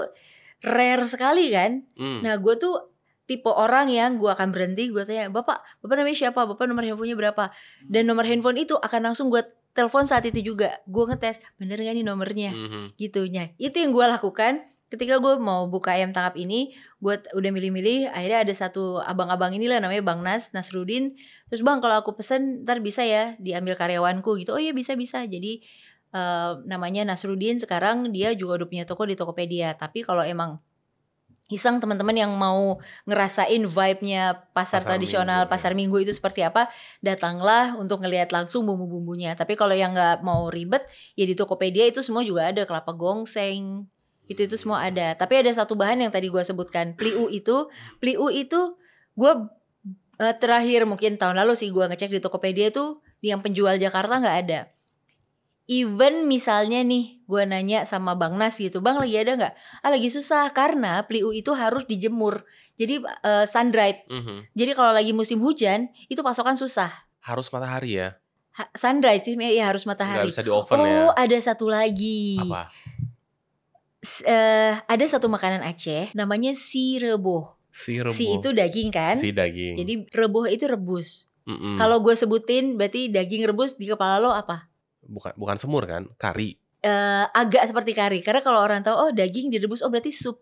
rare sekali kan. Mm. Nah gue tuh tipe orang yang gue akan berhenti gue tanya bapak bapak namanya siapa bapak nomor handphonenya berapa dan nomor handphone itu akan langsung gue telepon saat itu juga gue ngetes bener gak nih nomornya mm -hmm. gitunya itu yang gue lakukan ketika gue mau buka ayam tangkap ini gue udah milih-milih akhirnya ada satu abang-abang inilah namanya Bang Nas Nasrudin terus bang kalau aku pesen ntar bisa ya diambil karyawanku gitu oh iya bisa bisa jadi uh, namanya Nasrudin sekarang dia juga udah punya toko di Tokopedia tapi kalau emang iseng teman-teman yang mau ngerasain vibe-nya pasar, pasar tradisional minggu, pasar iya. minggu itu seperti apa datanglah untuk ngelihat langsung bumbu-bumbunya tapi kalau yang nggak mau ribet ya di Tokopedia itu semua juga ada kelapa gongseng itu itu semua ada tapi ada satu bahan yang tadi gue sebutkan pliu itu pliu itu gue uh, terakhir mungkin tahun lalu sih gue ngecek di tokopedia tuh yang penjual jakarta nggak ada even misalnya nih gue nanya sama Bang Nas gitu, Bang lagi ada nggak? Ah lagi susah karena pliu itu harus dijemur, jadi uh, sun dried. Mm -hmm. Jadi kalau lagi musim hujan itu pasokan susah. Harus matahari ya? Ha sun dried sih, ya harus matahari. Gak bisa di oven ya? oh, ya? ada satu lagi. Apa? uh, ada satu makanan Aceh namanya si reboh. Si reboh. Si itu daging kan? Si daging. Jadi reboh itu rebus. Mm -mm. Kalau gue sebutin berarti daging rebus di kepala lo apa? Bukan bukan semur kan? Kari. Uh, agak seperti kari karena kalau orang tahu oh daging direbus oh berarti sup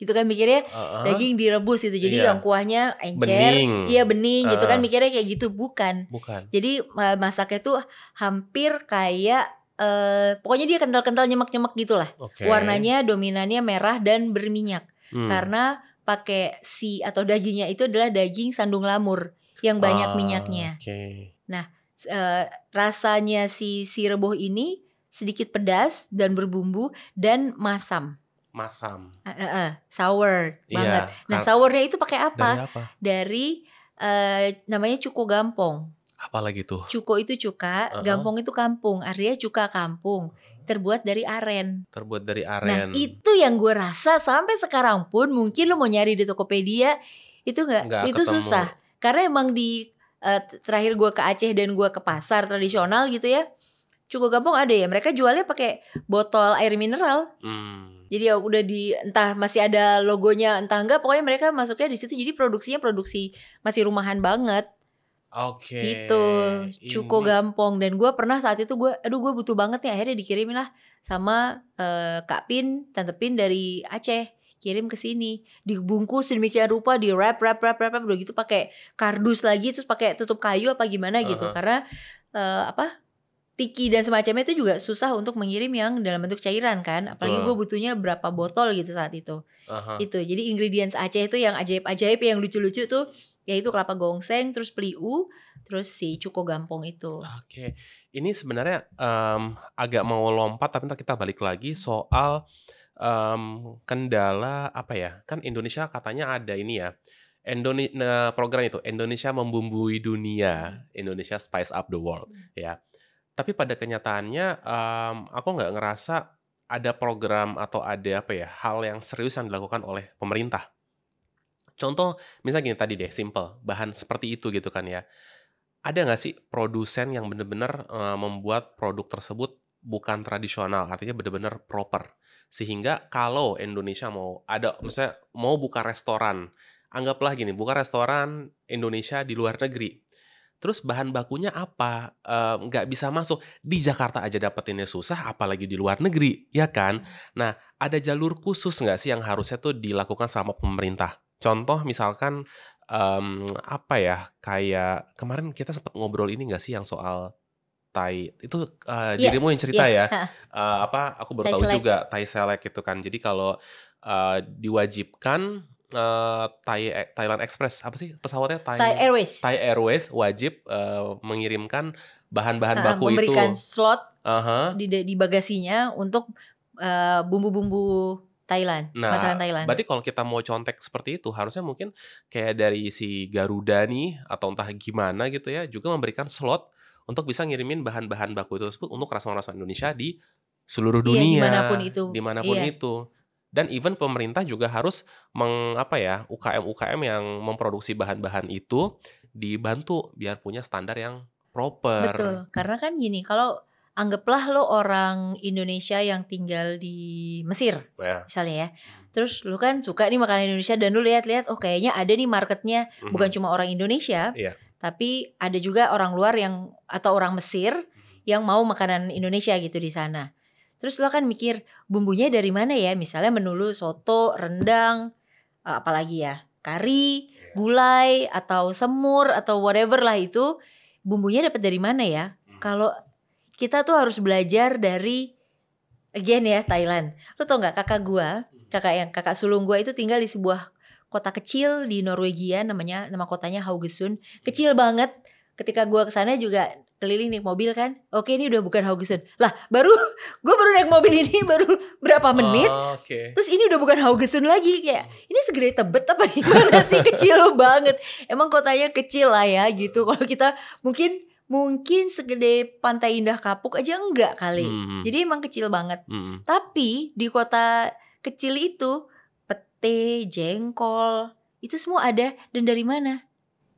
gitu kan mikirnya uh -huh. daging direbus itu jadi iya. yang kuahnya encer bening. iya bening uh gitu kan mikirnya kayak gitu bukan bukan jadi masaknya tuh hampir kayak Uh, pokoknya dia kental-kental nyemek-nyemek gitulah. Okay. Warnanya dominannya merah dan berminyak. Hmm. Karena pakai si atau dagingnya itu adalah daging sandung lamur yang banyak ah, minyaknya. Okay. Nah, uh, rasanya si si reboh ini sedikit pedas dan berbumbu dan masam. Masam. Uh, uh, uh, sour iya, banget. Nah, sournya itu pakai apa? Dari apa? Dari uh, namanya cuko gampong. Apalagi tuh? Cuko itu cuka, uh -huh. gampong itu kampung. Artinya cuka kampung terbuat dari aren. Terbuat dari nah, aren. Nah, itu yang gue rasa sampai sekarang pun mungkin lo mau nyari di Tokopedia itu nggak itu ketemu. susah. Karena emang di uh, terakhir gue ke Aceh dan gue ke pasar tradisional gitu ya. Cukup gampang ada ya. Mereka jualnya pakai botol air mineral. Hmm. Jadi ya udah di entah masih ada logonya entah enggak pokoknya mereka masuknya di situ jadi produksinya produksi masih rumahan banget. Oke. Okay. Itu cukup Ini. gampang. Dan gue pernah saat itu gue, aduh gue butuh banget nih. Akhirnya dikirimin lah sama uh, Kak Pin, Tante Pin dari Aceh kirim ke sini dibungkus demikian rupa di wrap wrap wrap wrap, udah gitu pakai kardus lagi terus pakai tutup kayu apa gimana gitu uh -huh. karena uh, apa tiki dan semacamnya itu juga susah untuk mengirim yang dalam bentuk cairan kan apalagi gue butuhnya berapa botol gitu saat itu uh itu jadi ingredients Aceh itu yang ajaib ajaib yang lucu lucu tuh Ya itu kelapa gongseng, terus peliu, terus si cuko gampong itu. Oke, ini sebenarnya um, agak mau lompat tapi kita balik lagi hmm. soal um, kendala apa ya? Kan Indonesia katanya ada ini ya. Indonesia nah, program itu Indonesia membumbui dunia, hmm. Indonesia spice up the world hmm. ya. Tapi pada kenyataannya um, aku nggak ngerasa ada program atau ada apa ya hal yang serius yang dilakukan oleh pemerintah Contoh, misalnya gini tadi deh, simple, bahan seperti itu gitu kan ya. Ada nggak sih produsen yang benar-benar uh, membuat produk tersebut bukan tradisional, artinya benar-benar proper. Sehingga kalau Indonesia mau ada, misalnya mau buka restoran, anggaplah gini, buka restoran Indonesia di luar negeri, Terus bahan bakunya apa? Nggak e, bisa masuk. Di Jakarta aja dapetinnya susah, apalagi di luar negeri, ya kan? Hmm. Nah, ada jalur khusus nggak sih yang harusnya tuh dilakukan sama pemerintah? Contoh misalkan um, apa ya kayak kemarin kita sempat ngobrol ini gak sih yang soal Tai itu uh, yeah, dirimu yang cerita yeah. ya uh, apa aku baru tahu juga Tai select gitu kan jadi kalau uh, diwajibkan uh, Thai e, Thailand Express apa sih pesawatnya Thai, Thai Airways Thai Airways wajib uh, mengirimkan bahan-bahan uh, baku memberikan itu memberikan slot uh -huh. di di bagasinya untuk bumbu-bumbu uh, bumbu -bumbu Thailand, nah, masakan Thailand. Berarti kalau kita mau contek seperti itu, harusnya mungkin kayak dari si Garuda nih atau entah gimana gitu ya, juga memberikan slot untuk bisa ngirimin bahan-bahan baku itu tersebut untuk rasa-rasa Indonesia di seluruh iya, dunia, iya, dimanapun itu, dimanapun iya. itu. Dan even pemerintah juga harus mengapa ya UKM UKM yang memproduksi bahan-bahan itu dibantu biar punya standar yang proper. Betul, karena kan gini kalau anggaplah lo orang Indonesia yang tinggal di Mesir yeah. misalnya ya terus lo kan suka nih makanan Indonesia dan lo lihat-lihat oh kayaknya ada nih marketnya mm-hmm. bukan cuma orang Indonesia yeah. tapi ada juga orang luar yang atau orang Mesir mhm. yang mau makanan Indonesia gitu di sana terus lo kan mikir bumbunya dari mana ya misalnya menu lo soto rendang eh, apalagi ya kari iya. gulai atau semur atau whatever lah itu bumbunya dapat dari mana ya mhm. kalau kita tuh harus belajar dari again ya Thailand. Lu tau nggak kakak gua, kakak yang kakak sulung gua itu tinggal di sebuah kota kecil di Norwegia namanya nama kotanya Haugesund. Kecil banget. Ketika gua ke sana juga keliling naik mobil kan oke ini udah bukan Haugesund lah baru gua baru naik mobil ini baru berapa menit oh, okay. terus ini udah bukan Haugesund lagi kayak ini segede tebet apa gimana sih kecil banget emang kotanya kecil lah ya gitu kalau kita mungkin mungkin segede Pantai Indah Kapuk aja enggak kali. Hmm. Jadi emang kecil banget. Hmm. Tapi di kota kecil itu pete, jengkol, itu semua ada dan dari mana?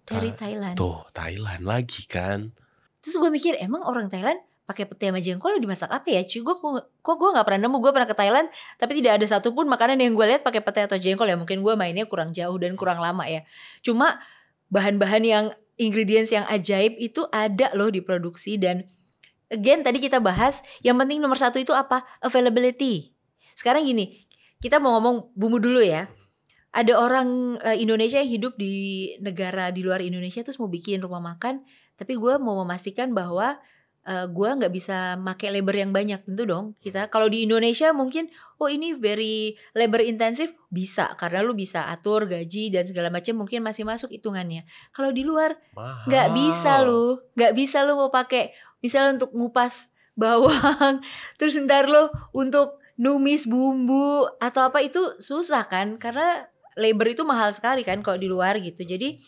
Dari Ta ah, Thailand. Tuh, Thailand lagi kan. Terus gue mikir emang orang Thailand pakai pete sama jengkol dimasak apa ya? Cuy, gue kok gue nggak pernah nemu. Gue pernah ke Thailand, tapi tidak ada satupun makanan yang gue lihat pakai pete atau jengkol ya. Mungkin gue mainnya kurang jauh dan kurang lama ya. Cuma bahan-bahan yang ingredients yang ajaib itu ada loh di produksi dan again tadi kita bahas yang penting nomor satu itu apa availability sekarang gini kita mau ngomong bumbu dulu ya ada orang eh, Indonesia yang hidup di negara di luar Indonesia terus mau bikin rumah makan tapi gue mau memastikan bahwa uh, eh, gue nggak bisa make labor yang banyak tentu dong kita hmm. kalau di Indonesia mungkin oh ini very labor intensif bisa karena lu bisa atur gaji dan segala macam mungkin masih masuk hitungannya kalau di luar nggak bisa lu nggak bisa lu mau pakai misalnya untuk ngupas bawang terus ntar lu untuk numis bumbu atau apa itu susah kan karena labor itu mahal sekali kan kalau di luar gitu jadi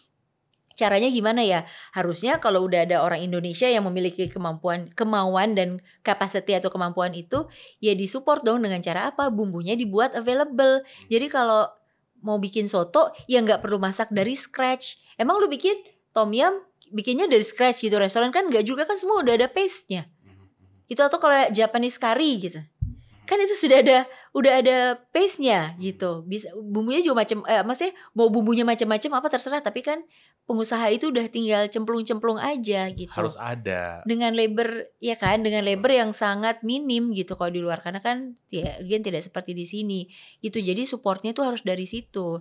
caranya gimana ya? Harusnya kalau udah ada orang Indonesia yang memiliki kemampuan kemauan dan capacity atau kemampuan itu ya disupport dong dengan cara apa? Bumbunya dibuat available. Hmm. Jadi kalau mau bikin soto ya nggak perlu masak dari scratch. Emang lu bikin tom yum bikinnya dari scratch gitu restoran kan nggak juga kan semua udah ada paste-nya. Hmm, hmm, itu atau kalau Japanese curry gitu kan itu sudah ada udah ada paste nya gitu bisa bumbunya juga macam eh, maksudnya mau bumbunya macam-macam apa terserah tapi kan pengusaha itu udah tinggal cemplung-cemplung aja gitu harus ada dengan labor ya kan dengan labor yang sangat minim gitu kalau di luar karena kan ya again tidak seperti di sini gitu jadi supportnya itu harus dari situ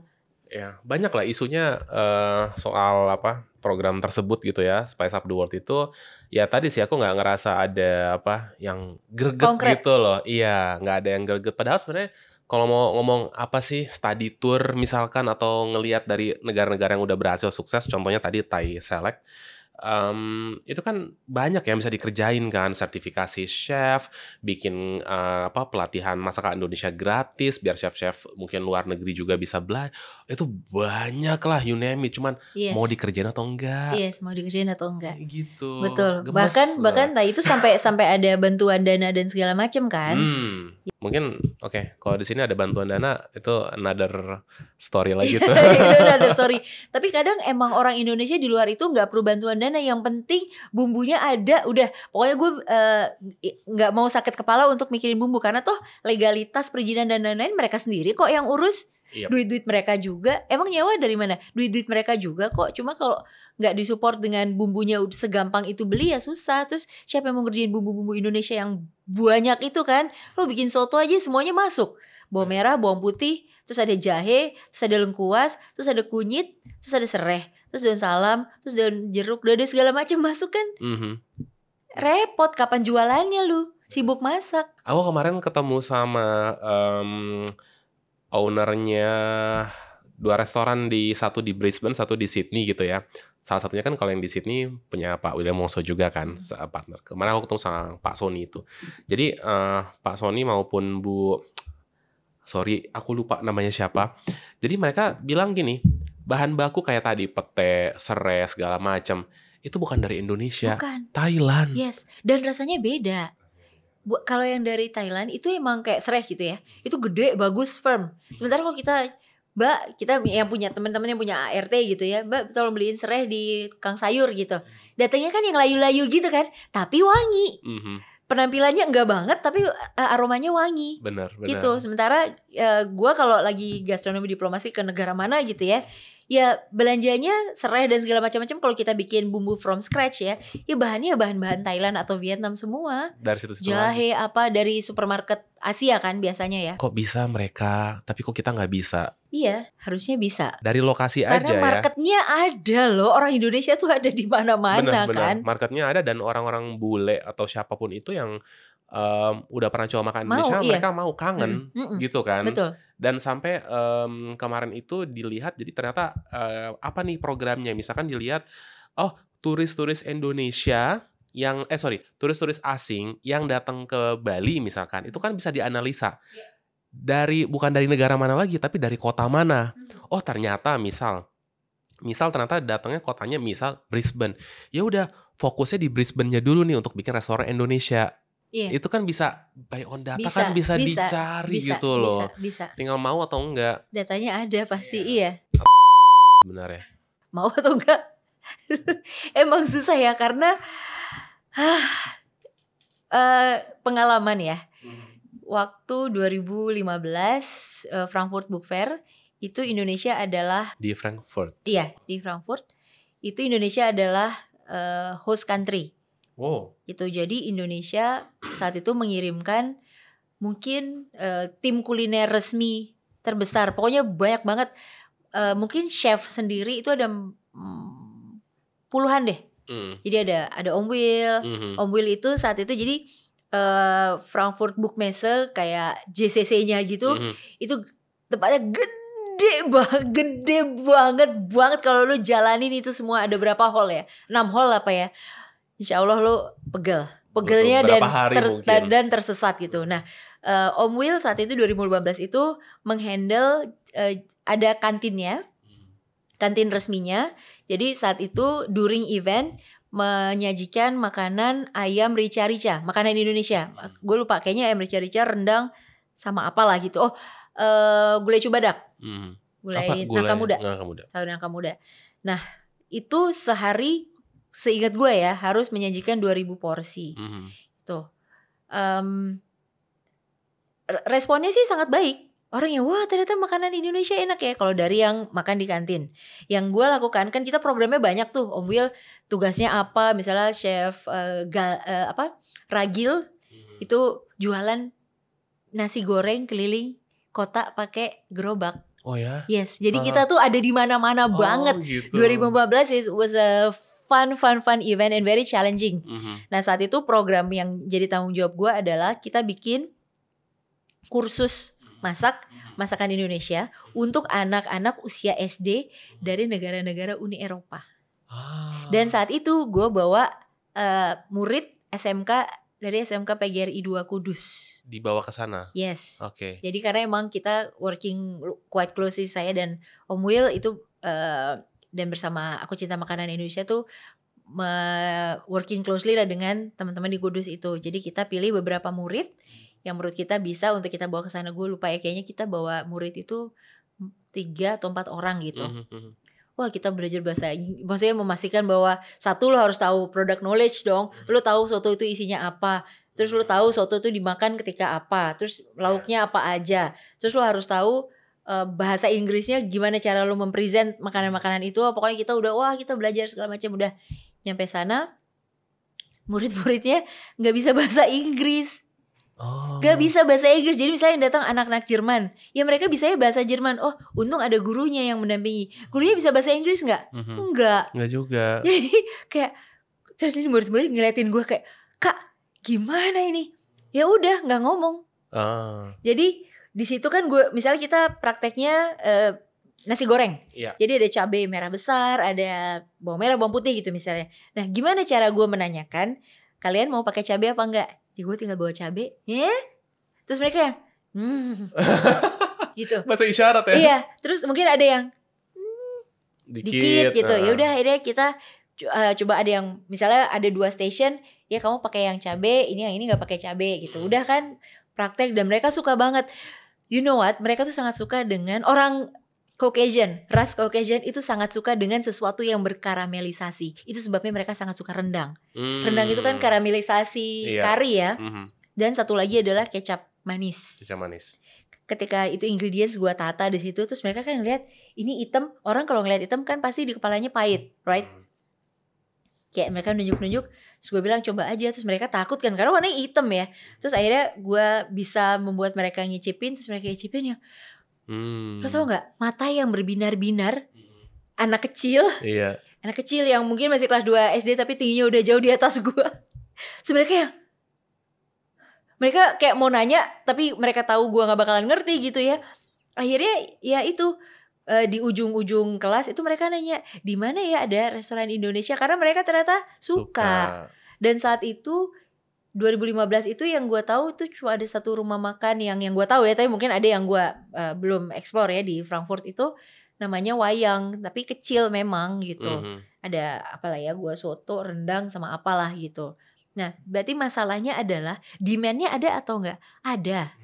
ya banyak lah isunya uh, soal apa program tersebut gitu ya Spice Up the World itu ya tadi sih aku nggak ngerasa ada apa yang greget Konkret. gitu loh iya nggak ada yang greget padahal sebenarnya kalau mau ngomong apa sih study tour misalkan atau ngelihat dari negara-negara yang udah berhasil sukses contohnya tadi Thai Select um, itu kan banyak yang bisa dikerjain kan sertifikasi chef bikin uh, apa pelatihan masakan Indonesia gratis biar chef-chef mungkin luar negeri juga bisa belajar itu banyak lah you name it cuman yes. mau dikerjain atau enggak yes mau dikerjain atau enggak gitu betul Gemes bahkan lah. bahkan nah, itu sampai sampai ada bantuan dana dan segala macam kan hmm. mungkin oke okay, kalau di sini ada bantuan dana itu another story lagi tuh itu another story tapi kadang emang orang Indonesia di luar itu nggak perlu bantuan dana gimana yang penting bumbunya ada udah pokoknya gue eh, nggak uh, mau sakit kepala untuk mikirin bumbu karena tuh legalitas perizinan dan lain-lain mereka sendiri kok yang urus Yep. Iya. duit-duit mereka juga emang nyawa dari mana duit-duit mereka juga kok cuma kalau nggak disupport dengan bumbunya segampang itu beli ya susah terus siapa yang mau ngerjain bumbu-bumbu Indonesia yang banyak itu kan lo bikin soto aja semuanya masuk bawang hmm. merah bawang putih terus ada jahe terus ada lengkuas terus ada kunyit terus ada serai terus daun salam terus daun jeruk daun segala macam masuk kan mm-hmm. repot kapan jualannya lu sibuk masak aku kemarin ketemu sama um, ownernya dua restoran di satu di Brisbane satu di Sydney gitu ya salah satunya kan kalau yang di Sydney punya Pak William Wongso juga kan partner kemarin aku ketemu sama Pak Sony itu jadi uh, Pak Sony maupun Bu sorry aku lupa namanya siapa jadi mereka bilang gini bahan baku kayak tadi pete, serai segala macam itu bukan dari Indonesia, bukan. Thailand. Yes, dan rasanya beda. Bu, kalau yang dari Thailand itu emang kayak serai gitu ya, itu gede, bagus, firm. Sementara kalau kita Mbak, kita yang punya teman-teman yang punya ART gitu ya, Mbak tolong beliin serai di Kang Sayur gitu. Datangnya kan yang layu-layu gitu kan, tapi wangi. Mm -hmm penampilannya enggak banget tapi e, aromanya wangi. Benar, gitu, benar. Gitu. Sementara uh, gua kalau lagi gastronomi diplomasi ke negara mana gitu ya, ya belanjanya serai dan segala macam-macam kalau kita bikin bumbu from scratch ya ya bahannya bahan-bahan Thailand atau Vietnam semua dari situ, -situ jahe lagi. apa dari supermarket Asia kan biasanya ya kok bisa mereka tapi kok kita nggak bisa iya harusnya bisa dari lokasi karena aja karena ya. marketnya ada loh orang Indonesia tuh ada di mana-mana kan benar marketnya ada dan orang-orang bule atau siapapun itu yang um, udah pernah coba makan mau, Indonesia, iya. mereka mau kangen mm, mm, gitu kan. Betul. Dan sampai um, kemarin itu dilihat, jadi ternyata uh, apa nih programnya? Misalkan dilihat, oh turis-turis Indonesia yang eh sorry turis-turis asing yang datang ke Bali misalkan itu kan bisa dianalisa iya. dari bukan dari negara mana lagi tapi dari kota mana. Oh ternyata misal misal ternyata datangnya kotanya misal Brisbane. Ya udah fokusnya di Brisbane-nya dulu nih untuk bikin restoran Indonesia Iya. Itu kan bisa by on data bisa, kan bisa, bisa dicari bisa, gitu loh. Bisa, bisa. Tinggal mau atau enggak. Datanya ada pasti yeah. iya. Benar ya. Mau atau enggak? Emang susah ya karena ah, eh, pengalaman ya. Hmm. Waktu 2015 uh, eh, Frankfurt Book Fair itu Indonesia adalah di Frankfurt. Iya, di Frankfurt. Itu Indonesia adalah eh, host country Wow. Itu jadi Indonesia saat itu mengirimkan mungkin uh, tim kuliner resmi terbesar. Pokoknya banyak banget. Uh, mungkin chef sendiri itu ada mm, puluhan deh. Mm. Jadi ada ada Om Will. Mm-hmm. Om Will itu saat itu jadi uh, Frankfurt Bookmesse kayak JCC-nya gitu. Mm-hmm. Itu tempatnya gede banget, gede banget banget kalau lu jalanin itu semua ada berapa hall ya? 6 hall apa ya? insya Allah lo pegel pegelnya dan ter, dan tersesat gitu nah uh, Om Will saat itu 2015 itu menghandle uh, ada kantinnya kantin resminya jadi saat itu during event menyajikan makanan ayam rica-rica makanan Indonesia hmm. gue lupa kayaknya ayam rica-rica rendang sama apalah gitu oh uh, gulai cubadak hmm. gulai, gulai nangka muda nangka muda nangka muda nah itu sehari seingat gue ya harus menyajikan 2000 porsi. Mm -hmm. Tuh. Um, responnya sih sangat baik. Orang yang wah ternyata makanan Indonesia enak ya kalau dari yang makan di kantin. Yang gue lakukan kan kita programnya banyak tuh. Om Will tugasnya apa? Misalnya chef uh, eh, gal, uh, eh, apa? Ragil mm -hmm. itu jualan nasi goreng keliling kota pakai gerobak. Oh ya. Yes, jadi uh, kita tuh ada di mana-mana oh, banget. Gitu. 2015 is was a fun fun fun event and very challenging. Mm -hmm. Nah saat itu program yang jadi tanggung jawab gue adalah kita bikin kursus mm-hmm. masak mm-hmm. masakan Indonesia untuk anak-anak usia SD mm-hmm. dari negara-negara Uni Eropa. Ah. Dan saat itu gue bawa uh, murid SMK dari SMK PGRI 2 Kudus. Dibawa ke sana. Yes. Oke. Okay. Jadi karena emang kita working quite close saya dan Om Will itu uh, dan bersama aku cinta makanan Indonesia tuh working closely lah dengan teman-teman di Kudus itu. Jadi kita pilih beberapa murid yang menurut kita bisa untuk kita bawa ke sana. Gue lupa ya kayaknya kita bawa murid itu tiga atau empat orang gitu. Mm -hmm. Wah kita belajar bahasa Maksudnya memastikan bahwa satu lo harus tahu product knowledge dong. Mhm. Lo tahu soto itu isinya apa. Terus lo tahu soto itu dimakan ketika apa. Terus lauknya apa aja. Mhm. Terus lo harus tahu Eh, bahasa Inggrisnya gimana cara lo mempresent makanan-makanan itu pokoknya kita udah wah kita belajar segala macam udah nyampe sana murid-muridnya nggak bisa bahasa Inggris Oh. Gak bisa bahasa Inggris Jadi misalnya yang datang anak-anak Jerman Ya mereka bisa bahasa Jerman Oh untung ada gurunya yang mendampingi Gurunya bisa bahasa Inggris gak? Mm -hmm. Enggak Enggak mhm. juga Jadi kayak Terus ini murid-murid ngeliatin gue kayak Kak gimana ini? Ya udah gak ngomong oh. Jadi di situ kan gue misalnya kita prakteknya uh, nasi goreng. Iya. Jadi ada cabai merah besar, ada bawang merah, bawang putih gitu misalnya. Nah, gimana cara gue menanyakan kalian mau pakai cabai apa enggak? Ya gue tinggal bawa cabai, ya? Terus mereka yang, hmm, gitu. masa isyarat ya? Iya. Terus mungkin ada yang hmm. dikit, dikit gitu. Uh. Ya udah, akhirnya kita uh, coba ada yang misalnya ada dua station, ya kamu pakai yang cabai, ini yang ini nggak pakai cabai gitu. Udah kan praktek dan mereka suka banget you know what mereka tuh sangat suka dengan orang Caucasian, ras Caucasian itu sangat suka dengan sesuatu yang berkaramelisasi. Itu sebabnya mereka sangat suka rendang. Hmm. Rendang itu kan karamelisasi iya. kari ya. Mm -hmm. Dan satu lagi adalah kecap manis. Kecap manis. Ketika itu ingredients gua tata di situ, terus mereka kan lihat ini item. Orang kalau ngeliat item kan pasti di kepalanya pahit, right? Hmm kayak mereka nunjuk-nunjuk terus gue bilang coba aja terus mereka takut kan karena warnanya hitam ya terus akhirnya gue bisa membuat mereka ngicipin terus mereka ngicipin ya hmm. terus tau nggak mata yang berbinar-binar hmm. anak kecil iya. anak kecil yang mungkin masih kelas 2 SD tapi tingginya udah jauh di atas gue terus mereka yang mereka kayak mau nanya tapi mereka tahu gue nggak bakalan ngerti gitu ya akhirnya ya itu uh, di ujung-ujung kelas itu mereka nanya di mana ya ada restoran Indonesia karena mereka ternyata suka. suka. Dan saat itu 2015 itu yang gue tahu itu cuma ada satu rumah makan yang yang gue tahu ya tapi mungkin ada yang gue uh, belum explore ya di Frankfurt itu namanya wayang tapi kecil memang gitu mm -hmm. ada apalah ya gue soto rendang sama apalah gitu nah berarti masalahnya adalah demandnya ada atau enggak ada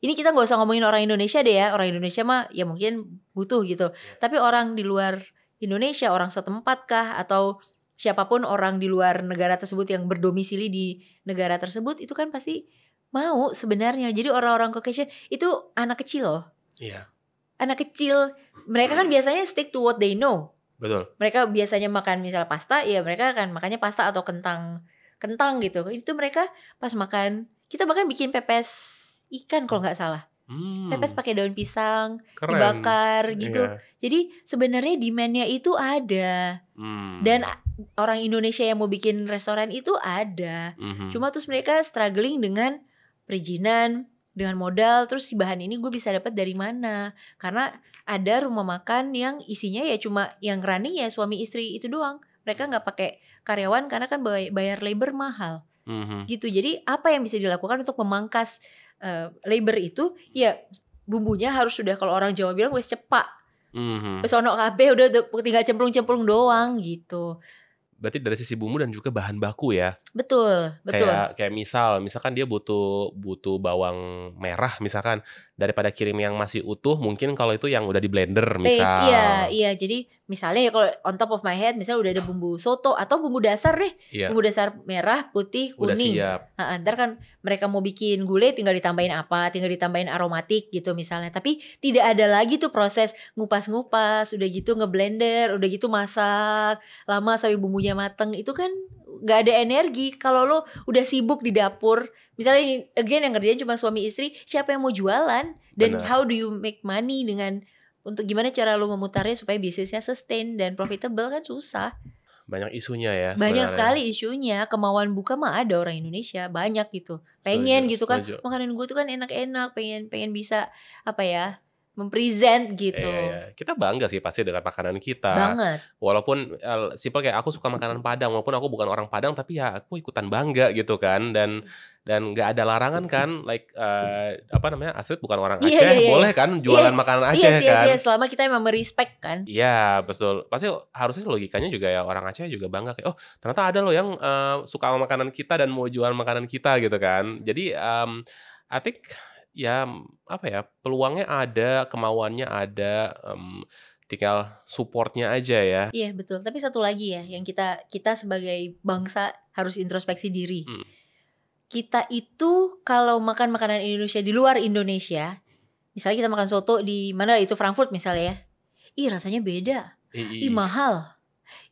ini kita nggak usah ngomongin orang Indonesia deh ya orang Indonesia mah ya mungkin butuh gitu iya. tapi orang di luar Indonesia orang setempat kah atau siapapun orang di luar negara tersebut yang berdomisili di negara tersebut itu kan pasti mau sebenarnya jadi orang-orang Caucasian itu anak kecil loh iya anak kecil mereka kan biasanya stick to what they know betul mereka biasanya makan misalnya pasta ya mereka akan makannya pasta atau kentang kentang gitu itu mereka pas makan kita bahkan bikin pepes ikan kalau nggak salah. Hmm. Pepes pakai daun pisang, Keren. dibakar iya. gitu. Yeah. Jadi sebenarnya demandnya itu ada. Hmm. Dan orang Indonesia yang mau bikin restoran itu ada. hmm Cuma terus mereka struggling dengan perizinan, dengan modal. Terus si bahan ini gue bisa dapat dari mana? Karena ada rumah makan yang isinya ya cuma yang running ya suami istri itu doang. Mereka nggak pakai karyawan karena kan bayar labor mahal. Mm-hmm. Gitu. Jadi apa yang bisa dilakukan untuk memangkas Eh, labor itu ya bumbunya harus sudah kalau orang Jawa bilang wes cepak. Mm -hmm. ono kabeh udah tinggal cemplung-cemplung doang gitu berarti dari sisi bumbu dan juga bahan baku ya. Betul, betul. Kayak kayak misal, misalkan dia butuh butuh bawang merah misalkan daripada kirim yang masih utuh mungkin kalau itu yang udah di blender misal Taste, iya iya jadi misalnya ya kalau on top of my head misal udah ada bumbu soto atau bumbu dasar deh iya. bumbu dasar merah putih kuning udah siap. ntar kan mereka mau bikin gulai tinggal ditambahin apa tinggal ditambahin aromatik gitu misalnya tapi tidak ada lagi tuh proses ngupas-ngupas udah gitu ngeblender udah gitu masak lama sampai bumbunya mateng itu kan gak ada energi kalau lo udah sibuk di dapur misalnya again yang kerjanya cuma suami istri siapa yang mau jualan dan Bener. how do you make money dengan untuk gimana cara lo memutarnya supaya bisnisnya sustain dan profitable kan susah banyak isunya ya banyak sekali isunya kemauan buka mah ada orang Indonesia banyak gitu pengen setuju, gitu kan setuju. makanan gue tuh kan enak-enak pengen pengen bisa apa ya mempresent gitu. Iya, iya. Kita bangga sih pasti dengan makanan kita. Banget. Walaupun uh, simple kayak aku suka makanan Padang, walaupun aku bukan orang Padang tapi ya aku ikutan bangga gitu kan dan dan nggak ada larangan kan like uh, apa namanya Astrid bukan orang iya, Aceh iya, iya, iya. boleh kan iya. jualan makanan iya Aceh iya, iya, kan. Iya, selama kita emang merespek kan. Iya, betul. Pasti harusnya logikanya juga ya orang Aceh juga bangga kayak oh ternyata ada loh yang uh, suka sama makanan kita dan mau jual makanan kita gitu kan. Jadi um, I think ya apa ya peluangnya ada kemauannya ada um, tinggal supportnya aja ya iya betul tapi satu lagi ya yang kita kita sebagai bangsa harus introspeksi diri hmm. kita itu kalau makan makanan Indonesia di luar Indonesia misalnya kita makan soto di mana itu Frankfurt misalnya ya ih rasanya beda ih, ih mahal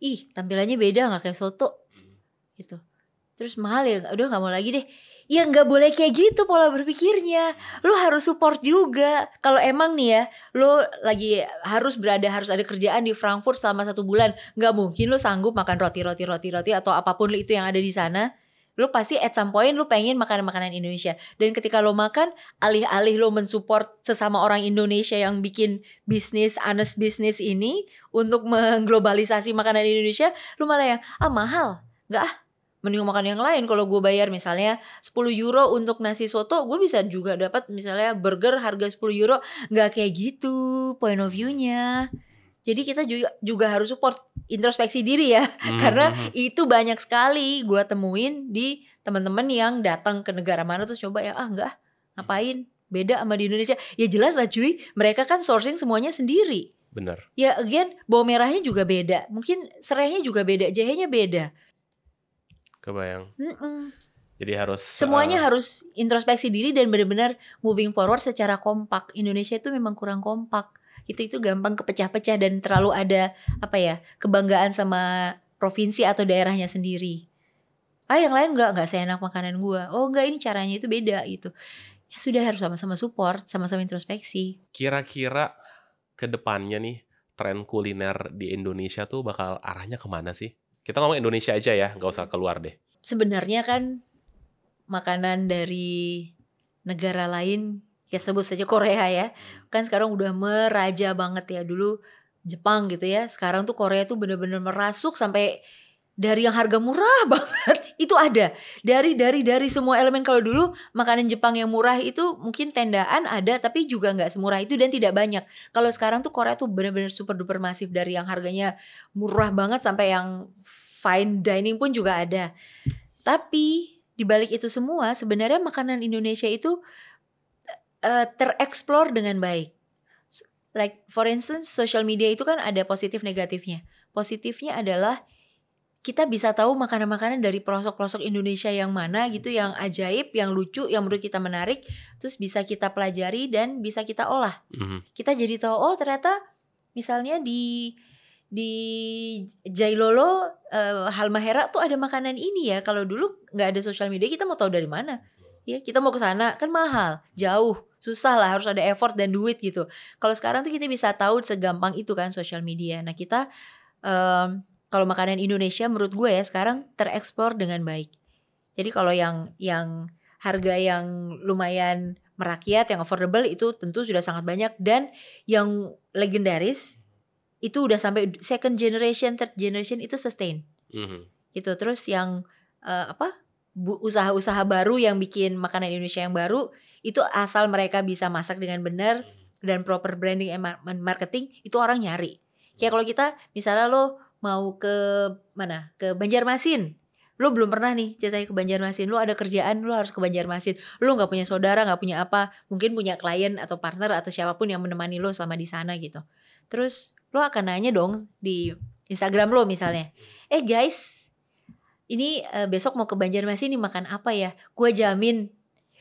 ih tampilannya beda nggak kayak soto hmm. gitu terus mahal ya udah nggak mau lagi deh ya nggak boleh kayak gitu pola berpikirnya lo harus support juga kalau emang nih ya lo lagi harus berada harus ada kerjaan di Frankfurt selama satu bulan nggak mungkin lo sanggup makan roti roti roti roti atau apapun itu yang ada di sana lo pasti at some point lo pengen makan makanan Indonesia dan ketika lo makan alih-alih lo mensupport sesama orang Indonesia yang bikin bisnis honest bisnis ini untuk mengglobalisasi makanan Indonesia lo malah yang ah mahal nggak ah mending makan yang lain kalau gue bayar misalnya 10 euro untuk nasi soto gue bisa juga dapat misalnya burger harga 10 euro nggak kayak gitu point of view-nya jadi kita juga juga harus support introspeksi diri ya hmm. karena hmm, hmm. itu banyak sekali gue temuin di teman-teman yang datang ke negara mana terus coba ya ah nggak ngapain beda sama di Indonesia ya jelas lah cuy mereka kan sourcing semuanya sendiri benar ya again bawang merahnya juga beda mungkin serainya juga beda jahenya beda kebayang mm -mm. Jadi harus semuanya uh, harus introspeksi diri dan benar-benar moving forward secara kompak. Indonesia itu memang kurang kompak. Itu itu gampang kepecah-pecah dan terlalu ada apa ya kebanggaan sama provinsi atau daerahnya sendiri. Ah yang lain nggak nggak seenak makanan gua. Oh nggak ini caranya itu beda gitu. Ya sudah harus sama-sama support, sama-sama introspeksi. Kira-kira kedepannya nih tren kuliner di Indonesia tuh bakal arahnya kemana sih? Kita ngomong Indonesia aja ya, nggak usah keluar deh. Sebenarnya kan makanan dari negara lain, ya sebut saja Korea ya, kan sekarang udah meraja banget ya dulu Jepang gitu ya. Sekarang tuh Korea tuh bener-bener merasuk sampai dari yang harga murah banget itu ada dari dari dari semua elemen kalau dulu makanan Jepang yang murah itu mungkin tendaan ada tapi juga nggak semurah itu dan tidak banyak kalau sekarang tuh Korea tuh benar-benar super duper masif dari yang harganya murah banget sampai yang fine dining pun juga ada tapi di balik itu semua sebenarnya makanan Indonesia itu uh, tereksplor dengan baik like for instance social media itu kan ada positif negatifnya positifnya adalah kita bisa tahu makanan-makanan dari pelosok-pelosok Indonesia yang mana gitu, yang hmm. ajaib, yang lucu, yang menurut kita menarik, terus bisa kita pelajari dan bisa kita olah. Mm -hmm. Kita jadi tahu oh ternyata misalnya di di Jailolo uh, Halmahera tuh ada makanan ini ya. Kalau dulu nggak ada sosial media, kita mau tahu dari mana? Ya, kita mau ke sana kan mahal, jauh, susah lah harus ada effort dan duit gitu. Kalau sekarang tuh kita bisa tahu segampang itu kan sosial media. Nah, kita um, kalau makanan Indonesia menurut gue ya sekarang terekspor dengan baik. Jadi kalau yang yang harga yang lumayan merakyat, yang affordable itu tentu sudah sangat banyak dan yang legendaris itu udah sampai second generation, third generation itu sustain. Mm-hmm. Gitu. Terus yang uh, apa? usaha-usaha baru yang bikin makanan Indonesia yang baru itu asal mereka bisa masak dengan benar mm-hmm. dan proper branding and marketing itu orang nyari. Kayak mm-hmm. kalau kita misalnya lo mau ke mana? Ke Banjarmasin. Lu belum pernah nih ceritanya ke Banjarmasin. Lu ada kerjaan, lu harus ke Banjarmasin. Lu nggak punya saudara, nggak punya apa, mungkin punya klien atau partner atau siapapun yang menemani lu selama di sana gitu. Terus lu akan nanya dong di Instagram lu misalnya, eh guys, ini uh, besok mau ke Banjarmasin nih makan apa ya? Gue jamin,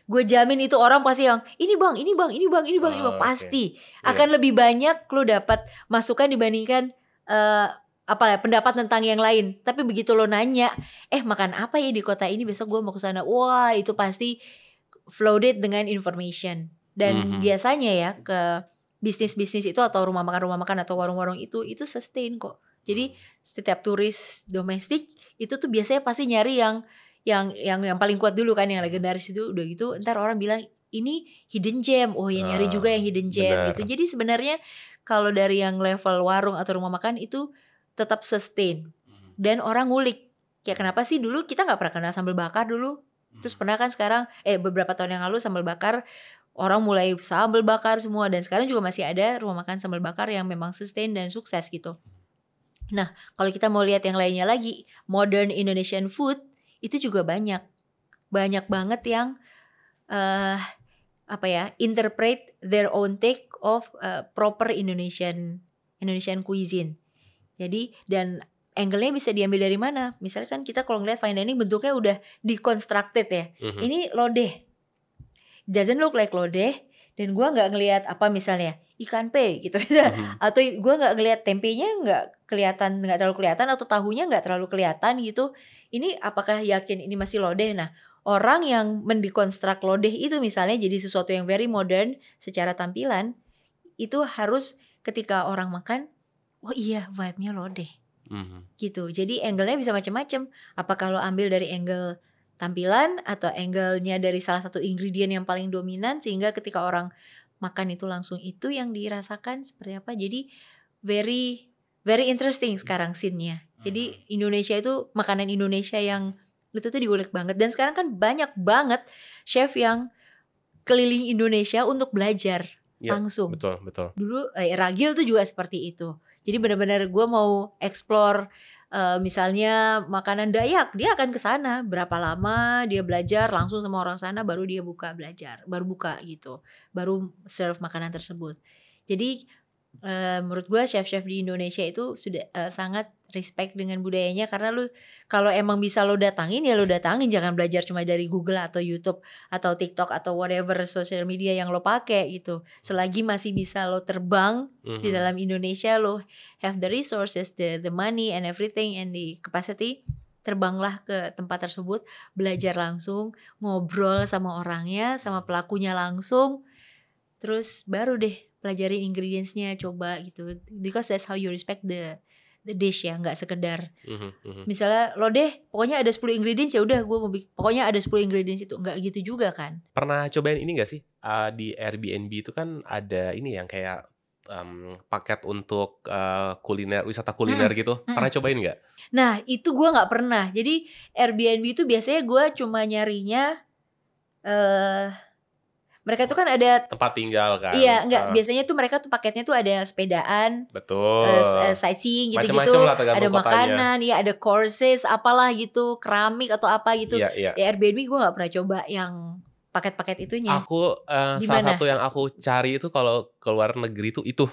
gue jamin itu orang pasti yang ini bang, ini bang, ini bang, ini bang, oh, ini bang okay. Oh, pasti yeah. akan iya. lebih banyak lo dapat masukan dibandingkan uh, apa ya, pendapat tentang yang lain tapi begitu lo nanya eh makan apa ya di kota ini besok gue mau ke sana wah itu pasti flooded dengan information dan mm-hmm. biasanya ya ke bisnis-bisnis itu atau rumah makan rumah makan atau warung-warung itu itu sustain kok jadi hmm. setiap turis domestik itu tuh biasanya pasti nyari yang yang yang yang paling kuat dulu kan yang legendaris itu udah gitu ntar orang bilang ini hidden gem oh yang nyari juga ah, yang hidden gem itu gitu jadi sebenarnya kalau dari yang level warung atau rumah makan itu tetap sustain hmm. dan orang ngulik kayak hmm. kenapa sih dulu kita nggak pernah kenal sambal bakar dulu terus hmm. pernah kan sekarang eh beberapa tahun yang lalu sambal bakar orang mulai sambal bakar semua dan sekarang juga masih ada rumah makan sambal bakar yang memang sustain dan sukses gitu nah kalau kita mau lihat yang lainnya lagi modern Indonesian food itu juga banyak banyak banget yang uh, apa ya interpret their own take of uh, proper Indonesian Indonesian cuisine jadi dan angle-nya bisa diambil dari mana? Misalnya kan kita kalau ngeliat fine dining bentuknya udah deconstructed ya. Mm-hmm. Ini lodeh. Doesn't look like lodeh dan gua nggak ngelihat apa misalnya ikan pe gitu Mm-hmm. atau gua nggak ngelihat tempenya nggak kelihatan nggak terlalu kelihatan atau tahunya nggak terlalu kelihatan gitu. Ini apakah yakin ini masih lodeh? Nah, orang yang mendekonstruk lodeh itu misalnya jadi sesuatu yang very modern secara tampilan itu harus ketika orang makan oh iya vibe-nya lo deh mm-hmm. gitu jadi angle-nya bisa macam-macam Apa kalau ambil dari angle tampilan atau angle-nya dari salah satu ingredient yang paling dominan sehingga ketika orang makan itu langsung itu yang dirasakan seperti apa jadi very very interesting sekarang scene-nya jadi mm-hmm. Indonesia itu makanan Indonesia yang itu tuh digulik banget dan sekarang kan banyak banget chef yang keliling Indonesia untuk belajar ya, langsung. Betul, betul. Dulu eh, Ragil tuh juga seperti itu. Jadi benar-benar gue mau explore uh, misalnya makanan Dayak, dia akan ke sana. Berapa lama dia belajar langsung sama orang sana baru dia buka belajar, baru buka gitu. Baru serve makanan tersebut. Jadi uh, menurut gue chef-chef di Indonesia itu sudah uh, sangat respect dengan budayanya karena lu kalau emang bisa lo datangin ya lo datangin jangan belajar cuma dari Google atau YouTube atau TikTok atau whatever social media yang lo pakai gitu selagi masih bisa lo terbang mm-hmm. di dalam Indonesia lo have the resources the the money and everything and the capacity terbanglah ke tempat tersebut belajar langsung ngobrol sama orangnya sama pelakunya langsung terus baru deh pelajari ingredientsnya coba gitu because that's how you respect the the dish ya nggak sekedar mm -hmm. misalnya lo deh pokoknya ada 10 ingredients ya udah gue mau pokoknya ada 10 ingredients itu nggak gitu juga kan pernah cobain ini gak sih uh, di Airbnb itu kan ada ini yang kayak um, paket untuk uh, kuliner wisata kuliner hmm. gitu pernah hmm. cobain nggak? Nah itu gue nggak pernah jadi Airbnb itu biasanya gue cuma nyarinya uh, mereka tuh kan ada tempat tinggal kan iya enggak uh. Ah. biasanya tuh mereka tuh paketnya tuh ada sepedaan betul uh, sightseeing gitu gitu lah, ada makanan ya ada courses apalah gitu keramik atau apa gitu Ya yeah. ya Airbnb gue nggak pernah coba yang paket-paket itunya aku uh, salah satu yang aku cari itu kalau keluar negeri tuh itu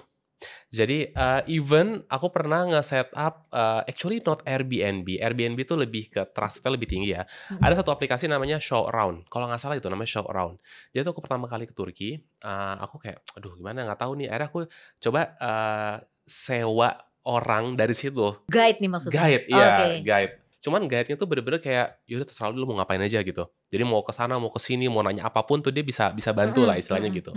jadi uh, even aku pernah nge up uh, actually not Airbnb. Airbnb itu lebih ke trust lebih tinggi ya. hmm Ada satu aplikasi namanya show Around. Kalau nggak salah itu namanya show Around. Jadi aku pertama kali ke Turki, uh, aku kayak aduh gimana nggak tahu nih. Akhirnya aku coba uh, sewa orang dari situ. Guide nih maksudnya. Guide, iya, okay. guide Cuman guide-nya tuh bener-bener kayak yaudah terserah lu mau ngapain aja gitu. Jadi mau ke sana, mau ke sini, mau nanya apapun tuh dia bisa bisa bantu lah istilahnya gitu.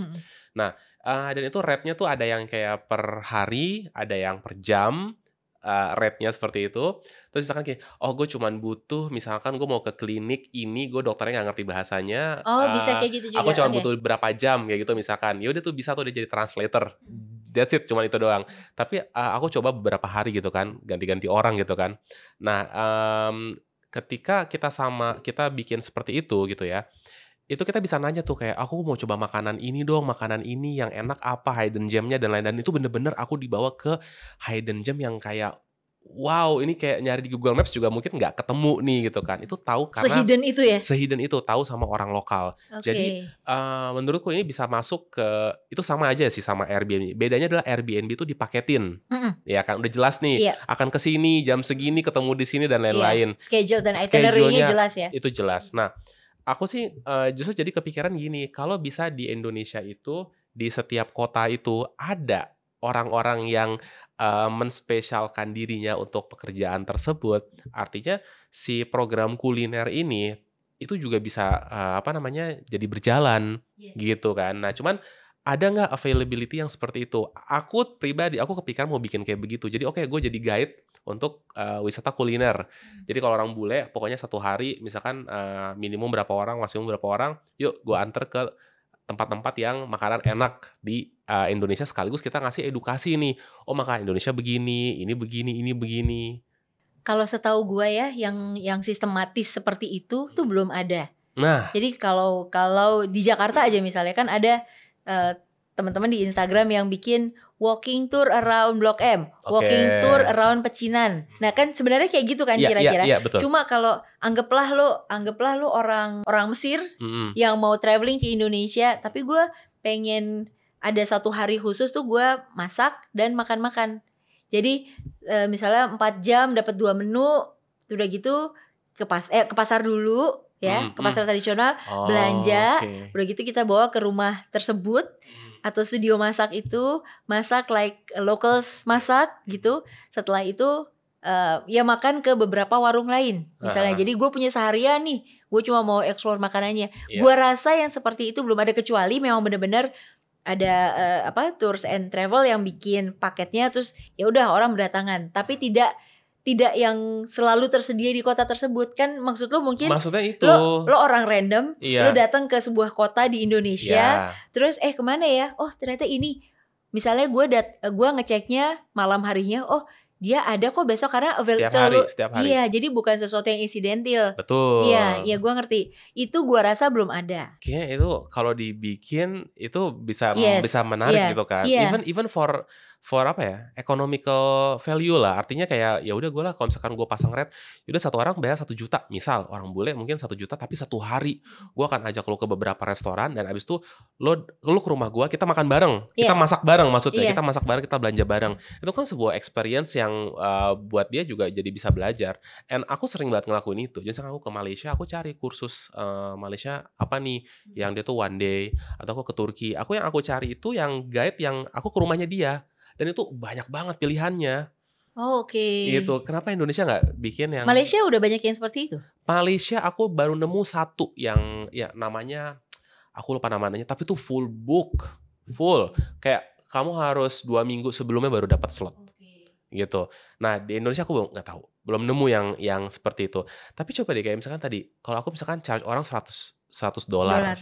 Nah, uh, dan itu rate-nya tuh ada yang kayak per hari, ada yang per jam, uh, rate-nya seperti itu. Terus misalkan kayak, oh gue cuman butuh, misalkan gue mau ke klinik ini, gue dokternya nggak ngerti bahasanya. Oh uh, bisa eh, kayak gitu juga. Aku cuma okay. butuh berapa jam kayak gitu misalkan. yaudah tuh bisa tuh dia jadi translator that's it cuman itu doang tapi uh, aku coba beberapa hari gitu kan ganti-ganti orang gitu kan nah um, ketika kita sama kita bikin seperti itu gitu ya itu kita bisa nanya tuh kayak aku mau coba makanan ini dong makanan ini yang enak apa hidden gemnya dan lain-lain itu bener-bener aku dibawa ke hidden gem yang kayak wow ini kayak nyari di Google Maps juga mungkin nggak ketemu nih gitu kan itu tahu karena sehidden itu ya sehiden itu tahu sama orang lokal okay. jadi uh, menurutku ini bisa masuk ke itu sama aja sih sama Airbnb bedanya adalah Airbnb itu dipaketin mm -hmm. ya kan udah jelas nih yeah. akan ke sini jam segini ketemu di sini dan iya, lain-lain yeah. schedule dan itinerary-nya jelas ya itu jelas nah aku sih uh, justru jadi kepikiran gini kalau bisa di Indonesia itu di setiap kota itu ada orang-orang yang uh, menspesialkan dirinya untuk pekerjaan tersebut, artinya si program kuliner ini itu juga bisa uh, apa namanya jadi berjalan yes. gitu kan. Nah cuman ada nggak availability yang seperti itu? Aku pribadi, aku kepikiran mau bikin kayak begitu. Jadi oke, okay, gue jadi guide untuk uh, wisata kuliner. Hmm. Jadi kalau orang bule, pokoknya satu hari, misalkan uh, minimum berapa orang, maksimum berapa orang, yuk gue antar ke tempat-tempat yang makanan enak di uh, Indonesia sekaligus kita ngasih edukasi nih. Oh, makanan Indonesia begini, ini begini, ini begini. Kalau setahu gue ya yang yang sistematis seperti itu tuh belum ada. Nah. Jadi kalau kalau di Jakarta aja misalnya kan ada uh, teman-teman di Instagram yang bikin walking tour around Blok M, okay. walking tour around Pecinan. Nah kan sebenarnya kayak gitu kan iya, iya, kira-kira. Yeah, yeah, yeah, Cuma kalau anggaplah lo, anggaplah lo orang orang Mesir mm-hmm. yang mau traveling ke Indonesia, tapi gue pengen ada satu hari khusus tuh gue masak dan makan-makan. Jadi eh, misalnya 4 jam dapat dua menu, udah gitu ke pas eh ke pasar dulu ya, mm-hmm. ke pasar tradisional, oh, belanja, okay. udah gitu kita bawa ke rumah tersebut. Mm atau studio masak itu masak like eh, locals masak gitu setelah itu uh, ya makan ke beberapa warung lain misalnya uh-huh. jadi gue punya seharian nih gue cuma mau eksplor makanannya yeah. gue rasa yang seperti itu belum ada kecuali memang bener-bener ada uh, apa tours and travel yang bikin paketnya terus ya udah orang berdatangan tapi tidak tidak yang selalu tersedia di kota tersebut kan maksud lo mungkin maksudnya itu lo, lo orang random iya. lo datang ke sebuah kota di Indonesia yeah. terus eh kemana ya oh ternyata ini misalnya gue dat gue ngeceknya malam harinya oh dia ada kok besok karena available setiap hari, setiap hari. iya jadi bukan sesuatu yang insidental betul iya iya gue ngerti itu gue rasa belum ada kayaknya itu kalau dibikin itu bisa yes. bisa menarik yeah. gitu kan yeah. even even for for apa ya economical value lah artinya kayak ya udah gue lah kalau misalkan gue pasang red ya udah satu orang bayar satu juta misal orang boleh mungkin satu juta tapi satu hari gue akan ajak lo ke beberapa restoran dan abis itu lo lo ke rumah gue kita makan bareng yeah. kita iya. masak bareng maksudnya yeah. kita masak bareng kita belanja bareng itu kan sebuah experience yang uh, buat dia juga jadi bisa belajar and aku sering banget ngelakuin itu jadi sekarang aku ke Malaysia aku cari kursus uh, Malaysia apa nih yang dia tuh one day atau aku ke Turki aku yang aku cari itu yang guide yang aku ke rumahnya dia dan itu banyak banget pilihannya. Oh, oke. Okay. Itu kenapa Indonesia nggak bikin yang Malaysia udah banyak yang seperti itu? Malaysia aku baru nemu satu yang ya namanya aku lupa namanya tapi itu full book full kayak kamu harus dua minggu sebelumnya baru dapat slot okay. gitu nah di Indonesia aku belum nggak tahu belum nemu yang yang seperti itu tapi coba deh kayak misalkan tadi kalau aku misalkan charge orang 100 seratus dolar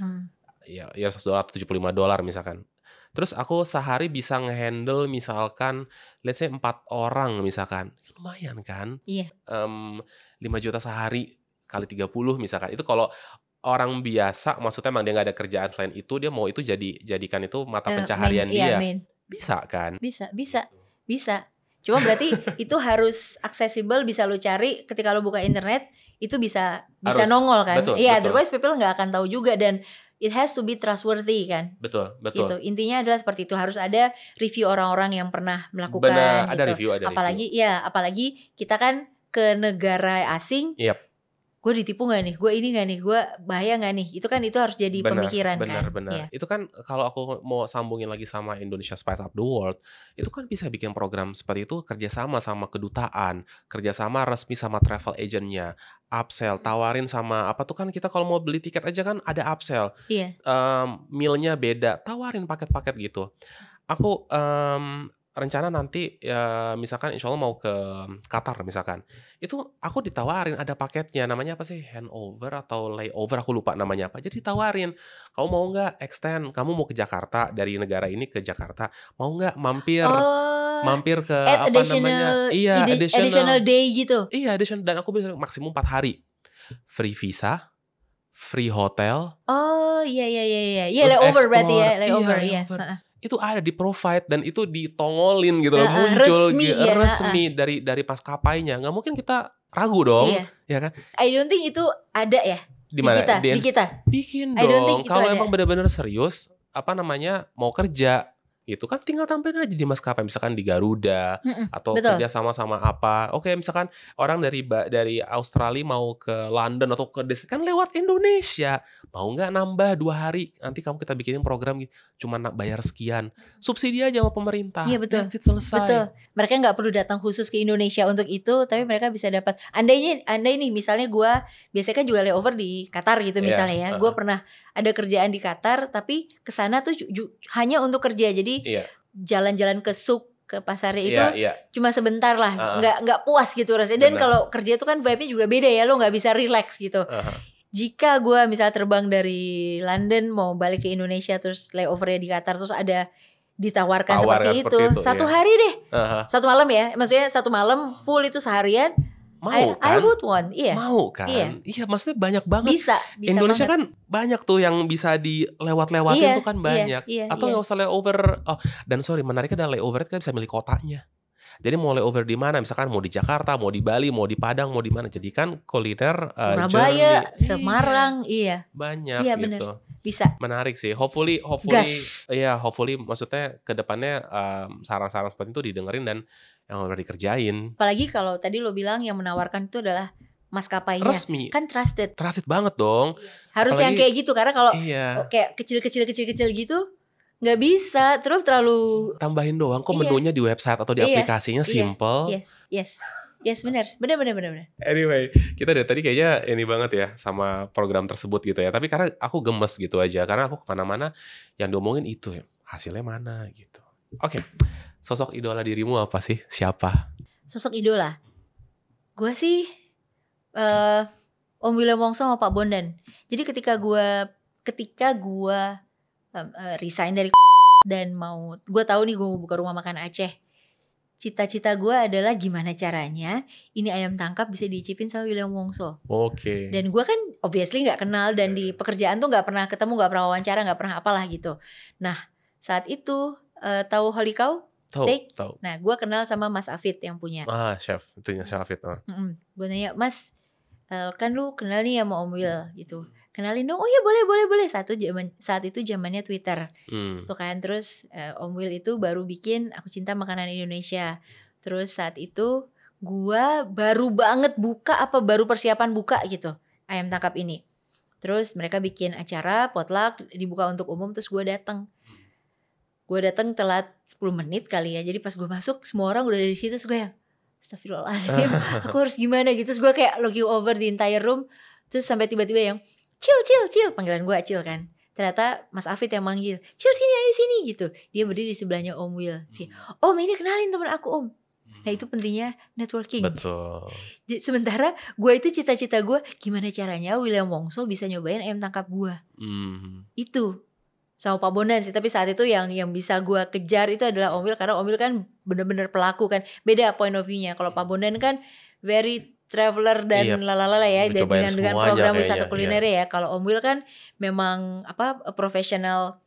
ya ya 100 dolar 75 hmm. iya, iya, dolar misalkan Terus aku sehari bisa ngehandle misalkan let's say 4 orang misalkan. Lumayan kan? Iya. Um, mmm, 5 juta sehari kali 30 misalkan. Itu kalau orang biasa maksudnya emang dia nggak ada kerjaan selain itu dia mau itu jadi jadikan itu mata eh, pencaharian uh, main, iya, dia. Iya, Bisa kan? Bisa, bisa. Gitu. Bisa Cuma berarti itu harus aksesibel bisa lu cari ketika lu buka internet itu bisa harus, nongol kan. Iya, yeah, otherwise people nggak akan tahu juga dan it has to be trustworthy kan. Betul, betul. Itu intinya adalah seperti itu harus ada review orang-orang yang pernah melakukan Benar, gitu. review ada Apalagi review. ya, apalagi kita kan ke negara asing. Yep gue ditipu gak nih gue ini gak nih gue bahaya gak nih itu kan itu harus jadi bener, pemikiran bener, kan benar Yeah. itu kan kalau aku mau sambungin lagi sama Indonesia Spice Up the World itu kan bisa bikin program seperti itu kerjasama sama kedutaan kerjasama resmi sama travel agentnya upsell hmm. tawarin sama apa tuh kan kita kalau mau beli tiket aja kan ada upsell iya. um, mealnya beda tawarin paket-paket gitu aku um, rencana nanti ya, misalkan insya Allah mau ke Qatar misalkan itu aku ditawarin ada paketnya namanya apa sih handover atau layover aku lupa namanya apa jadi ditawarin kamu mau nggak extend kamu mau ke Jakarta dari negara ini ke Jakarta mau nggak mampir oh, mampir ke apa namanya iya additional, additional day gitu iya additional dan aku bisa maksimum empat hari free visa free hotel oh iya iya iya iya ya layover berarti ya layover iya, iya. layover itu ada di provide dan itu ditongolin gitu loh, uh, muncul resmi, gitu, ya, resmi uh, uh. dari dari kapainya. nggak mungkin kita ragu dong, iya. ya kan? I don't think itu ada ya. Di mana? Di kita. Di, di kita. Bikin I dong. Kalau emang benar-benar serius, apa namanya mau kerja itu kan tinggal tampilin aja di maskapai misalkan di Garuda mm -mm, atau betul. kerja sama-sama apa oke misalkan orang dari dari Australia mau ke London atau ke Desa kan lewat Indonesia mau nggak nambah dua hari nanti kamu kita bikinin program gitu cuma nak bayar sekian. Subsidi aja sama pemerintah. ya betul. Dan selesai. Betul. Mereka nggak perlu datang khusus ke Indonesia untuk itu, tapi mereka bisa dapat. Andainya, andai nih misalnya gue biasanya kan juga layover di Qatar gitu iya, misalnya ya. Uh -huh. Gue pernah ada kerjaan di Qatar, tapi kesana tuh hanya untuk kerja. Jadi iya. jalan-jalan yeah. ke suk ke pasar itu yeah, yeah. cuma sebentar lah, uh -huh. nggak puas gitu rasanya. Dan kalau kerja itu kan vibe-nya juga beda ya, lo nggak bisa relax gitu. Uh -huh jika gue misalnya terbang dari London mau balik ke Indonesia terus layovernya di Qatar terus ada ditawarkan seperti, seperti itu. itu satu iya. hari deh uh-huh. satu malam ya maksudnya satu malam full itu seharian mau I, kan I would want iya mau iya. kan iya, iya maksudnya banyak banget bisa, bisa Indonesia banget. kan banyak tuh yang bisa dilewat-lewatin iya, tuh kan iya, banyak iya, iya, atau nggak iya. usah layover oh dan sorry menariknya adalah layover kan bisa milih kotanya jadi mau layover di mana? Misalkan mau di Jakarta, mau di Bali, mau di Padang, mau di mana? Jadi kan kuliner eh, Surabaya, uh, Semarang, iya. iya. Banyak iya, gitu. bener. Bisa. Menarik sih. Hopefully hopefully iya, hopefully maksudnya kedepannya saran mmm, saran-saran seperti itu didengerin dan yang udah dikerjain. Apalagi kalau tadi lo bilang yang menawarkan itu adalah maskapainya resmi kan trusted trusted banget dong harus Apalagi, yang kayak gitu karena kalau iya. kayak kecil kecil kecil kecil gitu nggak bisa terus terlalu tambahin doang kok iya. menunya di website atau di iya. aplikasinya iya. simple yes yes Yes, benar. Benar benar benar Anyway, kita dari tadi kayaknya ini banget ya sama program tersebut gitu ya. Tapi karena aku gemes gitu aja karena aku kemana mana yang diomongin itu ya, Hasilnya mana gitu. Oke. Okay. Sosok idola dirimu apa sih? Siapa? Sosok idola. Gue sih uh, Om William Wongso sama Pak Bondan. Jadi ketika gue ketika gue um, uh, resign dari dan mau gue tahu nih gue mau buka rumah makan Aceh cita-cita gue adalah gimana caranya ini ayam tangkap bisa dicipin sama William Wongso. Oke. Okay. Dan gue kan obviously nggak kenal dan di iya, iya. pekerjaan tuh nggak pernah ketemu, nggak pernah wawancara, nggak pernah apalah gitu. Nah saat itu uh, tahu Holy Cow tau, steak. Tahu. Nah gue kenal sama Mas Afid yang punya. Ah chef, itu yang Chef Afid. Ah. Mm -hmm. Gue nanya Mas, uh, kan lu kenal nih sama Om Will gitu kenalin dong oh ya boleh boleh boleh satu zaman saat itu zamannya Twitter hmm. tuh gitu kan terus uh, Om Will itu baru bikin aku cinta makanan Indonesia terus saat itu gua baru banget buka apa baru persiapan buka gitu ayam tangkap ini terus mereka bikin acara potluck dibuka untuk umum terus gua datang gua datang telat 10 menit kali ya jadi pas gua masuk semua orang udah dari situ terus gue ya Astagfirullahaladzim aku harus gimana gitu terus gue kayak looking over di entire room terus sampai tiba-tiba yang Cil, Cil, Cil. Panggilan gue Acil kan. Ternyata Mas Afid yang manggil, Cil sini ayo sini gitu. Dia berdiri di sebelahnya Om Will. Si, hmm. om ini kenalin teman aku Om. Nah hmm. itu pentingnya networking. Betul. Sementara gue itu cita-cita gue gimana caranya William Wongso bisa nyobain ayam tangkap gue. Mm. Itu sama Pak Bondan sih tapi saat itu yang yang bisa gue kejar itu adalah om Will. karena om Will kan bener-bener pelaku kan beda point of view-nya kalau Pak Bondan kan very traveler dan iya, lalala ya dan dengan, dengan program wisata wisata kuliner iya. ya. Kalau Om Will kan memang apa profesional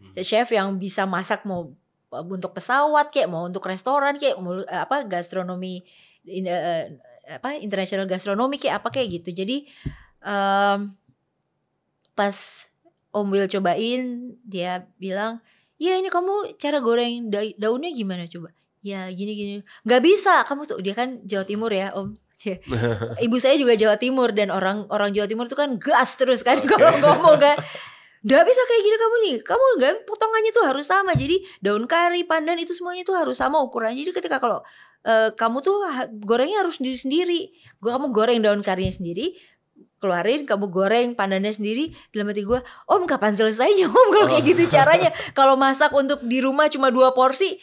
hmm. chef yang bisa masak mau untuk pesawat kayak mau untuk restoran kayak mau, apa gastronomi in, uh, apa international gastronomi kayak apa kayak gitu. Jadi um, pas Om Will cobain dia bilang, "Ya ini kamu cara goreng da daunnya gimana coba?" Ya gini-gini. Gak bisa, kamu tuh dia kan Jawa Timur ya, Om Iya. Ibu saya juga Jawa Timur dan orang orang Jawa Timur tuh kan gas terus kan okay. kalau ngomong kan. Nggak bisa kayak gini kamu nih. Kamu enggak potongannya tuh harus sama. Jadi daun kari, pandan itu semuanya tuh harus sama ukurannya. Jadi ketika kalau uh, kamu tuh gorengnya harus sendiri-sendiri. Kamu goreng daun karinya sendiri, keluarin kamu goreng pandannya sendiri dalam hati gue om kapan selesainya om kalau kayak gitu caranya kalau masak untuk di rumah cuma dua porsi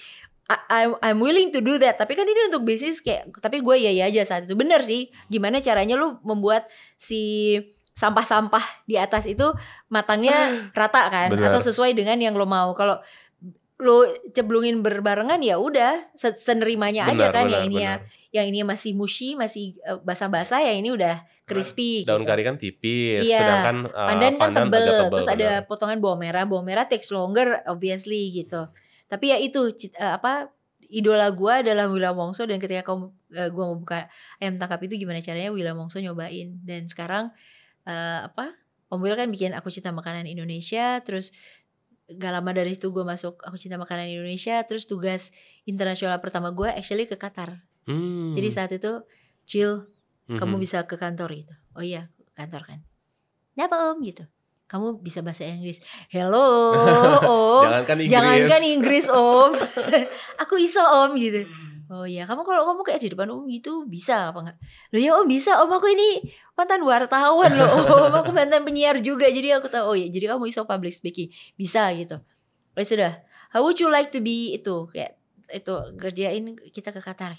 I, I'm willing to do that tapi kan ini untuk bisnis kayak tapi gue ya ya aja saat itu bener sih gimana caranya lu membuat si sampah-sampah di atas itu matangnya rata kan bener. atau sesuai dengan yang lo mau kalau lo ceblungin berbarengan ya udah senerimanya aja kan ya yang ini ya yang ini masih mushy masih eh, basah-basah yang ini udah crispy gitu. daun gitu. kari kan tipis iya, sedangkan uh, pandan kan tebel, tebel terus benar. ada potongan bawang merah bawang merah takes longer obviously gitu tapi ya itu uh, apa idola gue adalah William Wongso dan ketika kau uh, eh, gue mau buka ayam tangkap itu gimana caranya William Wongso nyobain dan sekarang uh, apa Om Will kan bikin aku cinta makanan Indonesia terus gak lama dari itu gue masuk aku cinta makanan Indonesia terus tugas internasional pertama gue actually ke Qatar hmm. jadi saat itu chill mm -hmm. kamu mm-hmm. bisa ke kantor gitu oh iya kantor kan kenapa om gitu kamu bisa bahasa Inggris. Hello, Om. jangankan Inggris. Jangankan Inggris, Om. aku iso, Om gitu. Hmm. Oh iya, kamu kalau ngomong kayak di depan Om gitu bisa apa enggak? Loh ya Om bisa, Om aku ini mantan wartawan loh, Om aku mantan penyiar juga. Jadi aku tahu, oh iya, jadi kamu iso public speaking. Bisa gitu. Oh sudah. How would you like to be itu kayak itu kerjain kita ke Qatar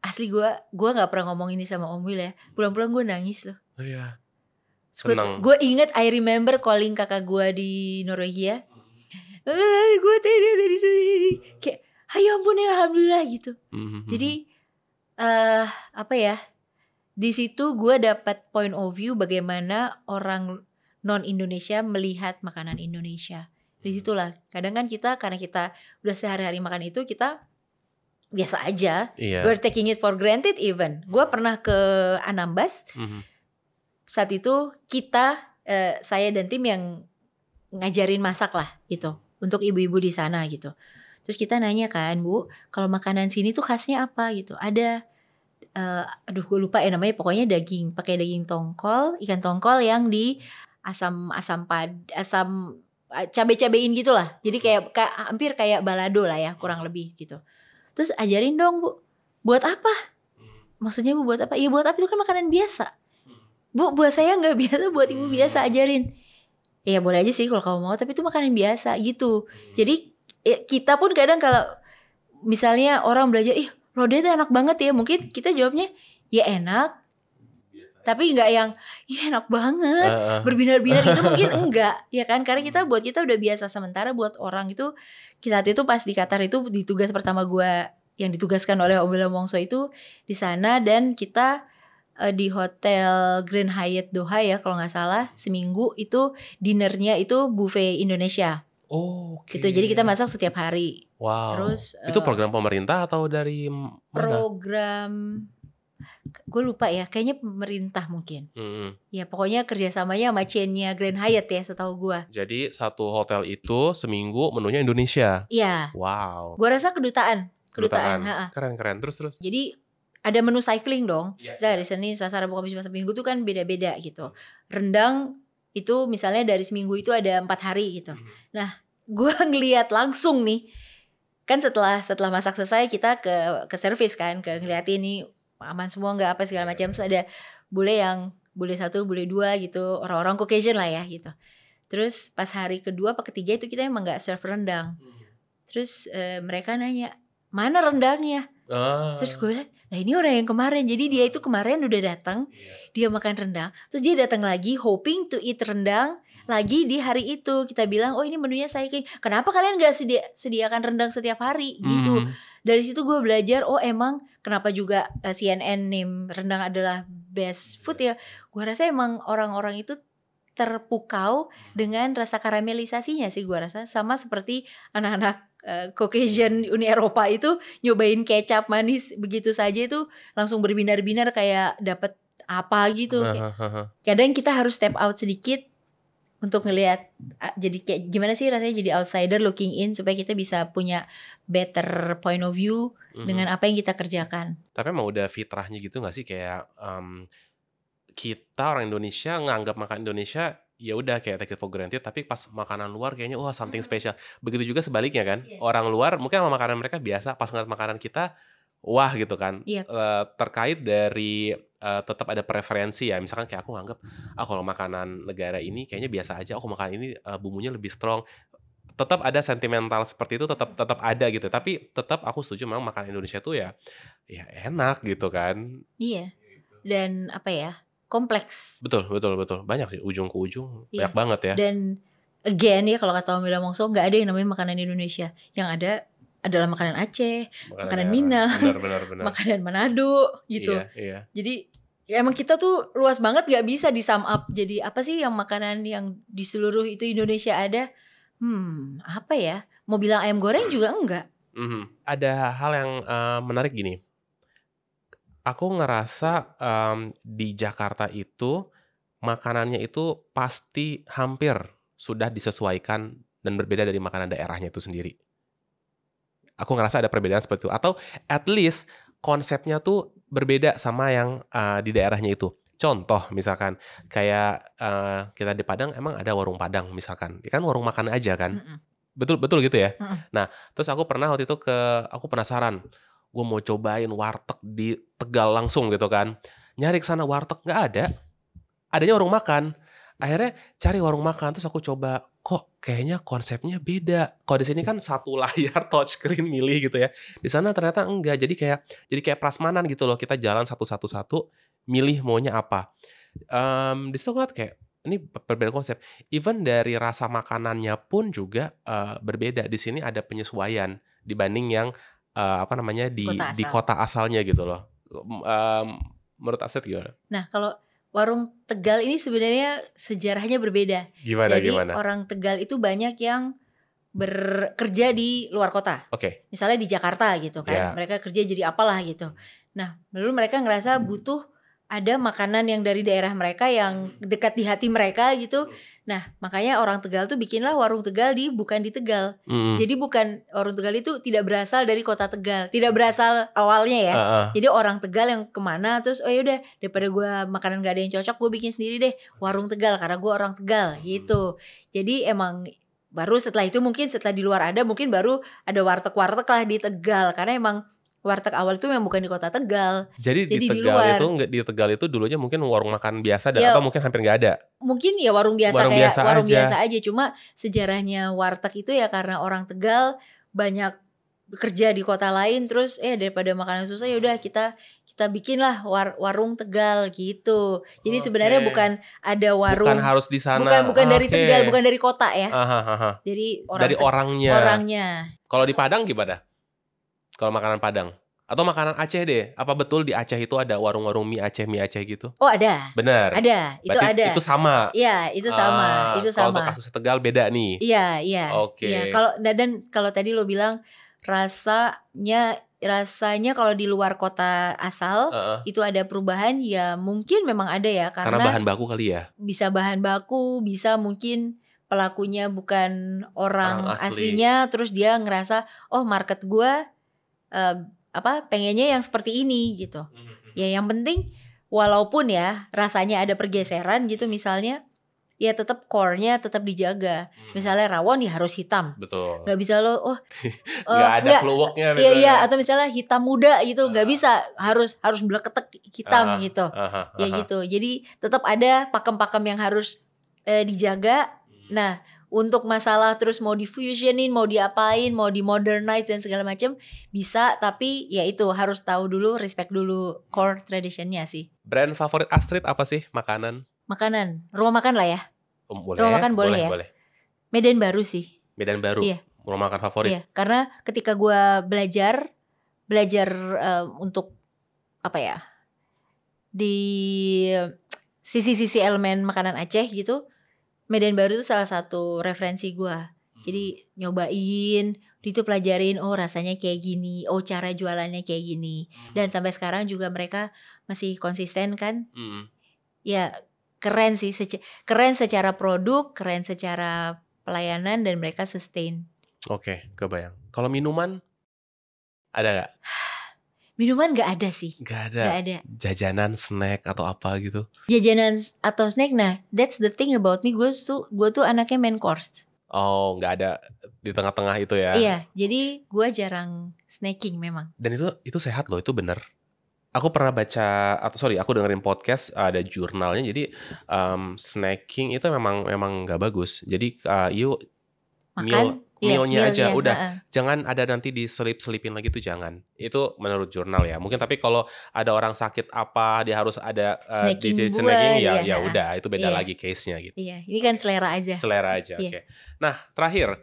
asli gue gue nggak pernah ngomong ini sama Om Will ya pulang-pulang gue nangis loh oh, iya. Gue inget I remember calling kakak gue di Norwegia. Eh, gue tadi tadi sendiri, kayak ayo ampun ya alhamdulillah gitu. Mm-hmm. Jadi uh, apa ya? Di situ gue dapat point of view bagaimana orang non Indonesia melihat makanan Indonesia. Di mhm. situlah kadang kan kita karena kita udah sehari-hari makan itu kita biasa aja. Yeah. We're taking it for granted even. Gue pernah ke Anambas. Mm-hmm saat itu kita uh, saya dan tim yang ngajarin masak lah gitu untuk ibu-ibu di sana gitu. Terus kita nanya kan bu, kalau makanan sini tuh khasnya apa gitu? Ada uh, aduh gue lupa ya namanya pokoknya daging pakai daging tongkol ikan tongkol yang di asam asam pad asam eh, cabe cabein gitulah jadi hmm. kayak ka, hampir kayak balado lah ya kurang lebih gitu terus ajarin dong bu buat apa hmm. maksudnya bu buat apa Iya, buat apa itu kan makanan biasa Bu, buat saya nggak biasa, buat ibu hmm. biasa ajarin. Ya boleh aja sih kalau kamu mau, tapi itu makanan biasa gitu. Hmm. Jadi ya, kita pun kadang kalau misalnya orang belajar, ih lodeh itu enak banget ya, mungkin kita jawabnya ya enak, tapi nggak yang ya enak banget uh, uh. berbinar-binar itu mungkin enggak ya kan karena kita hmm. buat kita udah biasa sementara buat orang itu kita itu pas di Qatar itu di pertama gue yang ditugaskan oleh om bela Wongso itu di sana dan kita uh, di hotel Grand Hyatt Doha ya kalau nggak salah seminggu itu dinernya itu buffet Indonesia. Oh, okay. gitu. Jadi kita masak setiap hari. Wow. Terus itu eh, program pemerintah atau dari mana? Program gue lupa ya kayaknya pemerintah mungkin mm-hmm. ya pokoknya kerjasamanya sama chainnya Grand Hyatt ya setahu gue jadi satu hotel itu seminggu menunya Indonesia iya wow gue rasa kedutaan kedutaan, kedutaan. keren keren terus terus jadi ada menu cycling dong. Ya, Saya iya. Dari Senin, Selasa, Rabu, Kamis, Jumat, Minggu itu kan beda-beda gitu. Rendang itu misalnya dari seminggu itu ada empat hari gitu. -hmm. Nah, gue ngeliat langsung nih, kan setelah setelah masak selesai kita ke ke service kan, ke iya. ngeliatin ini aman semua nggak apa segala iya, macam. Terus ada bule yang bule satu, bule dua gitu, orang-orang Caucasian lah ya gitu. Terus pas hari kedua, apa ketiga itu kita emang nggak serve rendang. -hmm. Terus e, mereka nanya mana rendangnya? Ah. Terus gue lihat, nah ini orang yang kemarin. Jadi dia itu kemarin udah datang, yeah. dia makan rendang. Terus dia datang lagi hoping to eat rendang lagi di hari itu. Kita bilang, "Oh, ini menunya saya kayak, Kenapa kalian gak sedi sediakan rendang setiap hari?" gitu. Mm-hmm. Dari situ gue belajar, oh emang kenapa juga uh, eh, CNN name rendang adalah best food ya. Gue rasa emang orang-orang itu terpukau mm-hmm. dengan rasa karamelisasinya sih gue rasa sama seperti anak-anak uh, Caucasian hmm. Uni Eropa itu nyobain kecap manis begitu saja itu langsung berbinar-binar kayak dapat apa gitu. kadang kita harus step out sedikit untuk ngelihat jadi kayak gimana sih rasanya jadi outsider looking in supaya kita bisa punya better point of view hmm. dengan apa yang kita kerjakan. Tapi emang udah fitrahnya gitu nggak sih kayak um, kita orang Indonesia nganggap makan Indonesia ya udah kayak take it for granted tapi pas makanan luar kayaknya wah something special begitu juga sebaliknya kan yeah. orang luar mungkin sama makanan mereka biasa pas ngeliat makanan kita wah gitu kan yeah. Iya. uh, terkait dari uh, tetap ada preferensi ya misalkan kayak aku nganggap ah kalau makanan negara ini kayaknya biasa aja aku oh, makan ini uh, bumbunya lebih strong tetap ada sentimental seperti itu tetap tetap ada gitu tapi tetap aku setuju memang makanan Indonesia tuh ya ya enak gitu kan iya dan apa ya kompleks. Betul, betul, betul. Banyak sih ujung ke ujung, yeah. banyak banget ya. Dan again ya kalau kata Mila Mongso nggak ada yang namanya makanan Indonesia. Yang ada adalah makanan Aceh, makanan, makanan Minang, benar, benar, benar. makanan Manado gitu. Iya, iya. Jadi ya emang kita tuh luas banget nggak bisa di sum up. Jadi apa sih yang makanan yang di seluruh itu Indonesia ada? Hmm, apa ya? Mau bilang ayam goreng juga enggak. Mm -hmm. Ada hal yang uh, menarik gini aku ngerasa um, di Jakarta itu makanannya itu pasti hampir sudah disesuaikan dan berbeda dari makanan daerahnya itu sendiri. Aku ngerasa ada perbedaan seperti itu atau at least konsepnya tuh berbeda sama yang uh, di daerahnya itu. Contoh misalkan kayak uh, kita di Padang emang ada warung Padang misalkan, ya kan warung makan aja kan. Mm -mm. Betul betul gitu ya. Mm -mm. Nah terus aku pernah waktu itu ke aku penasaran gue mau cobain warteg di Tegal langsung gitu kan. Nyari ke sana warteg nggak ada. Adanya warung makan. Akhirnya cari warung makan terus aku coba kok kayaknya konsepnya beda. Kalau di sini kan satu layar touchscreen milih gitu ya. Di sana ternyata enggak. Jadi kayak jadi kayak prasmanan gitu loh. Kita jalan satu-satu-satu milih maunya apa. Um, di situ kayak ini berbeda konsep. Even dari rasa makanannya pun juga uh, berbeda. Di sini ada penyesuaian dibanding yang uh, apa namanya di kota asal. di kota asalnya gitu loh. Um, menurut Aset gimana? Nah, kalau warung Tegal ini sebenarnya sejarahnya berbeda. Gimana Jadi gimana? orang Tegal itu banyak yang bekerja di luar kota. Oke. Okay. Misalnya di Jakarta gitu kan. Yeah. Mereka kerja jadi apalah gitu. Nah, lalu mereka ngerasa hmm. butuh ada makanan yang dari daerah mereka yang hmm. dekat di hati mereka gitu. Nah, makanya orang Tegal tuh bikinlah warung Tegal di bukan di Tegal. Hmm. Jadi bukan warung Tegal itu tidak berasal dari kota Tegal, tidak berasal awalnya ya. Uh -uh. Jadi orang Tegal yang kemana terus oh ya udah daripada gua makanan gak ada yang cocok gue bikin sendiri deh warung Tegal karena gua orang Tegal hmm. gitu. Jadi emang baru setelah itu mungkin setelah di luar ada mungkin baru ada warteg-warteg lah di Tegal karena emang warteg awal itu yang bukan di kota Tegal. Jadi, Jadi di Tegal di luar. itu enggak di Tegal itu dulunya mungkin warung makan biasa dan ya, atau mungkin hampir nggak ada. Mungkin ya warung biasa warung kayak biasa warung aja. biasa aja cuma sejarahnya warteg itu ya karena orang Tegal banyak kerja di kota lain terus eh daripada makanan susah ya udah kita kita bikinlah war, warung Tegal gitu. Jadi okay. sebenarnya bukan ada warung bukan harus di sana. Bukan bukan okay. dari Tegal, bukan dari kota ya. Aha, aha. Jadi orang dari orangnya. Orangnya. Kalau di Padang gimana? Kalau makanan Padang atau makanan Aceh deh. Apa betul di Aceh itu ada warung-warung mie Aceh mie Aceh gitu? Oh ada. Benar. Ada. Itu Berarti ada. Itu sama. Iya itu ah, sama. Ah, itu sama. Kalau untuk kasus Tegal beda nih. Iya iya. Oke. Okay. Ya, kalau dan kalau tadi lo bilang rasanya rasanya kalau di luar kota asal uh -uh. itu ada perubahan ya mungkin memang ada ya karena, karena bahan baku kali ya bisa bahan baku bisa mungkin pelakunya bukan orang, orang asli. aslinya terus dia ngerasa oh market gue uh, apa pengennya yang seperti ini gitu. Mm-hmm. Ya yang penting walaupun ya rasanya ada pergeseran gitu misalnya ya tetap core-nya tetap dijaga. Mm-hmm. Misalnya rawon ya harus hitam. Betul. Gak bisa lo oh eh, nggak ada gak, Iya, iya atau misalnya hitam muda gitu nggak uh. bisa harus harus ketek hitam uh, gitu. Uh, uh, uh, ya gitu. Jadi tetap ada pakem-pakem yang harus eh, dijaga. Mm-hmm. Nah, untuk masalah terus mau di mau diapain, mau di modernize dan segala macam bisa tapi ya itu harus tahu dulu respect dulu core hmm. traditionnya sih. Brand favorit Astrid apa sih makanan? Makanan, rumah makan lah ya. Um, boleh, rumah makan boleh, boleh ya. Boleh. Medan Baru sih. Medan Baru. Iya. Rumah makan favorit. Iya, karena ketika gue belajar belajar um, untuk apa ya di sisi-sisi elemen makanan Aceh gitu Medan Baru itu salah satu referensi gue. Jadi hmm. nyobain, itu pelajarin oh rasanya kayak gini, oh cara jualannya kayak gini. Hmm. Dan sampai sekarang juga mereka masih konsisten kan? Hmm. Ya keren sih, keren secara produk, keren secara pelayanan dan mereka sustain. Oke, okay, kebayang. Kalau minuman ada gak? Minuman gak ada sih. Gak ada. Gak ada. Jajanan, snack atau apa gitu. Jajanan atau snack, nah that's the thing about me. Gue su, gue tuh anaknya main course. Oh, gak ada di tengah-tengah itu ya? Iya, jadi gue jarang snacking memang. Dan itu itu sehat loh, itu bener. Aku pernah baca atau sorry, aku dengerin podcast ada jurnalnya. Jadi um, snacking itu memang memang nggak bagus. Jadi uh, you Mio, meal iya, mealnya aja udah uh. jangan ada nanti diselip-selipin lagi tuh jangan itu menurut jurnal ya mungkin tapi kalau ada orang sakit apa dia harus ada uh, snacking di snacking ya iya. ya udah itu beda iya. lagi case nya gitu iya ini kan selera aja selera aja iya. oke okay. nah terakhir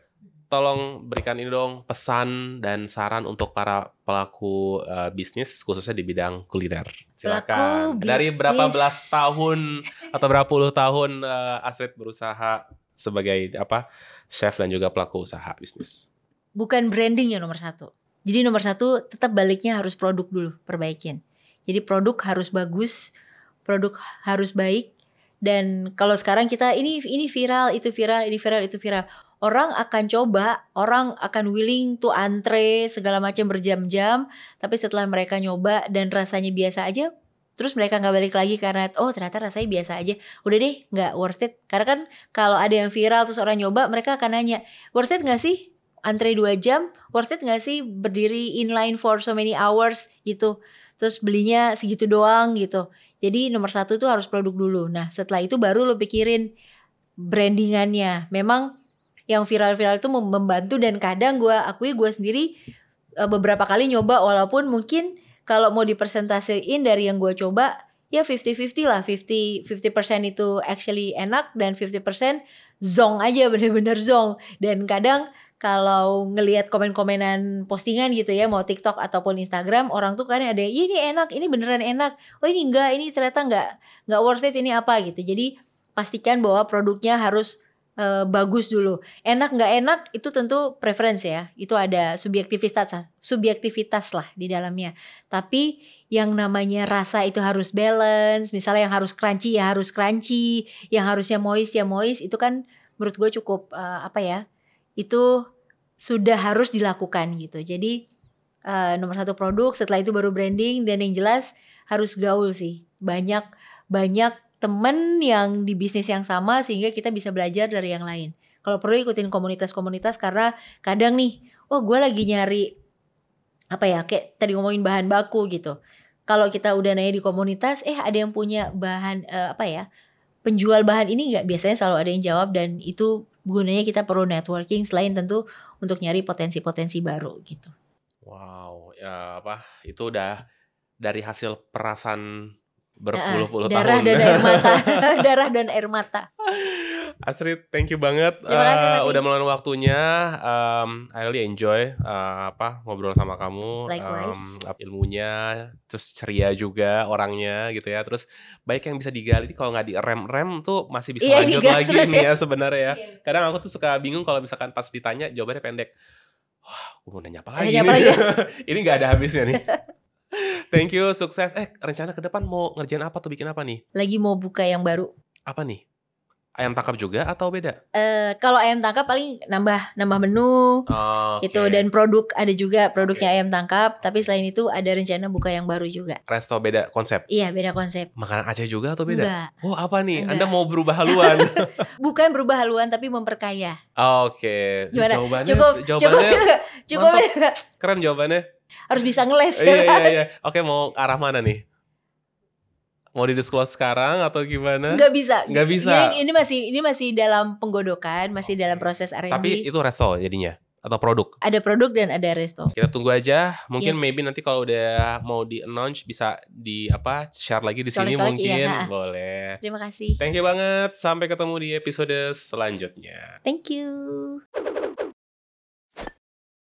tolong berikan ini dong pesan dan saran untuk para pelaku uh, bisnis khususnya di bidang kuliner. Silakan. Dari berapa belas tahun atau berapa puluh tahun uh, Astrid berusaha sebagai apa chef dan juga pelaku usaha bisnis. Bukan branding yang nomor satu. Jadi nomor satu tetap baliknya harus produk dulu perbaikin. Jadi produk harus bagus, produk harus baik. Dan kalau sekarang kita ini ini viral, itu viral, ini viral, itu viral. Orang akan coba, orang akan willing to antre segala macam berjam-jam. Tapi setelah mereka nyoba dan rasanya biasa aja, terus mereka nggak balik lagi karena oh ternyata rasanya biasa aja udah deh nggak worth it karena kan kalau ada yang viral terus orang nyoba mereka akan nanya worth it nggak sih antre dua jam worth it nggak sih berdiri in line for so many hours gitu terus belinya segitu doang gitu jadi nomor satu tuh harus produk dulu nah setelah itu baru lo pikirin brandingannya memang yang viral-viral itu membantu dan kadang gue akui gue sendiri e, beberapa kali nyoba walaupun mungkin kalau mau dipresentasiin dari yang gue coba ya 50-50 lah 50 persen itu actually enak dan 50% zong aja bener-bener zong dan kadang kalau ngelihat komen-komenan postingan gitu ya mau TikTok ataupun Instagram orang tuh kan ada ini enak ini beneran enak oh ini enggak ini ternyata enggak enggak worth it ini apa gitu jadi pastikan bahwa produknya harus uh, bagus dulu. Enak nggak enak itu tentu preferensi ya. Itu ada subjektivitas subjektivitas lah di dalamnya. Tapi yang namanya rasa itu harus balance. Misalnya yang harus crunchy ya harus crunchy, yang harusnya moist ya moist. Itu kan menurut gue cukup uh, apa ya? Itu sudah harus dilakukan gitu. Jadi uh, nomor satu produk, setelah itu baru branding dan yang jelas harus gaul sih. Banyak banyak temen yang di bisnis yang sama sehingga kita bisa belajar dari yang lain. Kalau perlu ikutin komunitas-komunitas karena kadang nih, oh gue lagi nyari apa ya kayak tadi ngomongin bahan baku gitu. Kalau kita udah nanya di komunitas, eh ada yang punya bahan uh, apa ya penjual bahan ini nggak? Biasanya selalu ada yang jawab dan itu gunanya kita perlu networking selain tentu untuk nyari potensi-potensi baru gitu. Wow, ya apa itu udah dari hasil perasan berpuluh-puluh darah dan air mata, darah dan air mata. Astrid, thank you banget kasih, uh, udah meluangkan waktunya. Um, I really enjoy uh, apa ngobrol sama kamu. Likewise. Um, ilmunya, terus ceria juga orangnya gitu ya. Terus baik yang bisa digali kalau nggak direm-rem tuh masih bisa iya, lanjut lagi nih ya. ya, sebenarnya ya. Iya, iya. Kadang aku tuh suka bingung kalau misalkan pas ditanya jawabannya pendek. Wah, oh, mau nanya apa lagi? Nanya apa lagi? Ya? ini nggak ada habisnya nih. Thank you, sukses. Eh, rencana ke depan mau ngerjain apa tuh bikin apa nih? Lagi mau buka yang baru. Apa nih? Ayam tangkap juga atau beda? Eh, uh, kalau ayam tangkap paling nambah nambah menu. Oh, okay. Itu dan produk ada juga produknya okay. ayam tangkap, tapi selain itu ada rencana buka yang baru juga. Resto beda konsep. Iya, beda konsep. Makanan Aceh juga atau beda? Enggak. Oh, apa nih? Enggak. Anda mau berubah haluan? Bukan berubah haluan tapi memperkaya. Oke. Okay. Jawabannya cukup jawabannya cukup, cukup. keren jawabannya harus bisa ngeles. Iya, iya, iya. Oke, mau arah mana nih? mau di disclose sekarang atau gimana? Gak bisa. Gak bisa. Ini, ini masih ini masih dalam penggodokan, masih dalam proses R&D. Tapi itu resto jadinya atau produk. Ada produk dan ada resto. Kita tunggu aja. Mungkin yes. maybe nanti kalau udah mau di announce bisa di apa share lagi di sini iya. mungkin iya, boleh. Terima kasih. Thank you banget. Sampai ketemu di episode selanjutnya. Thank you.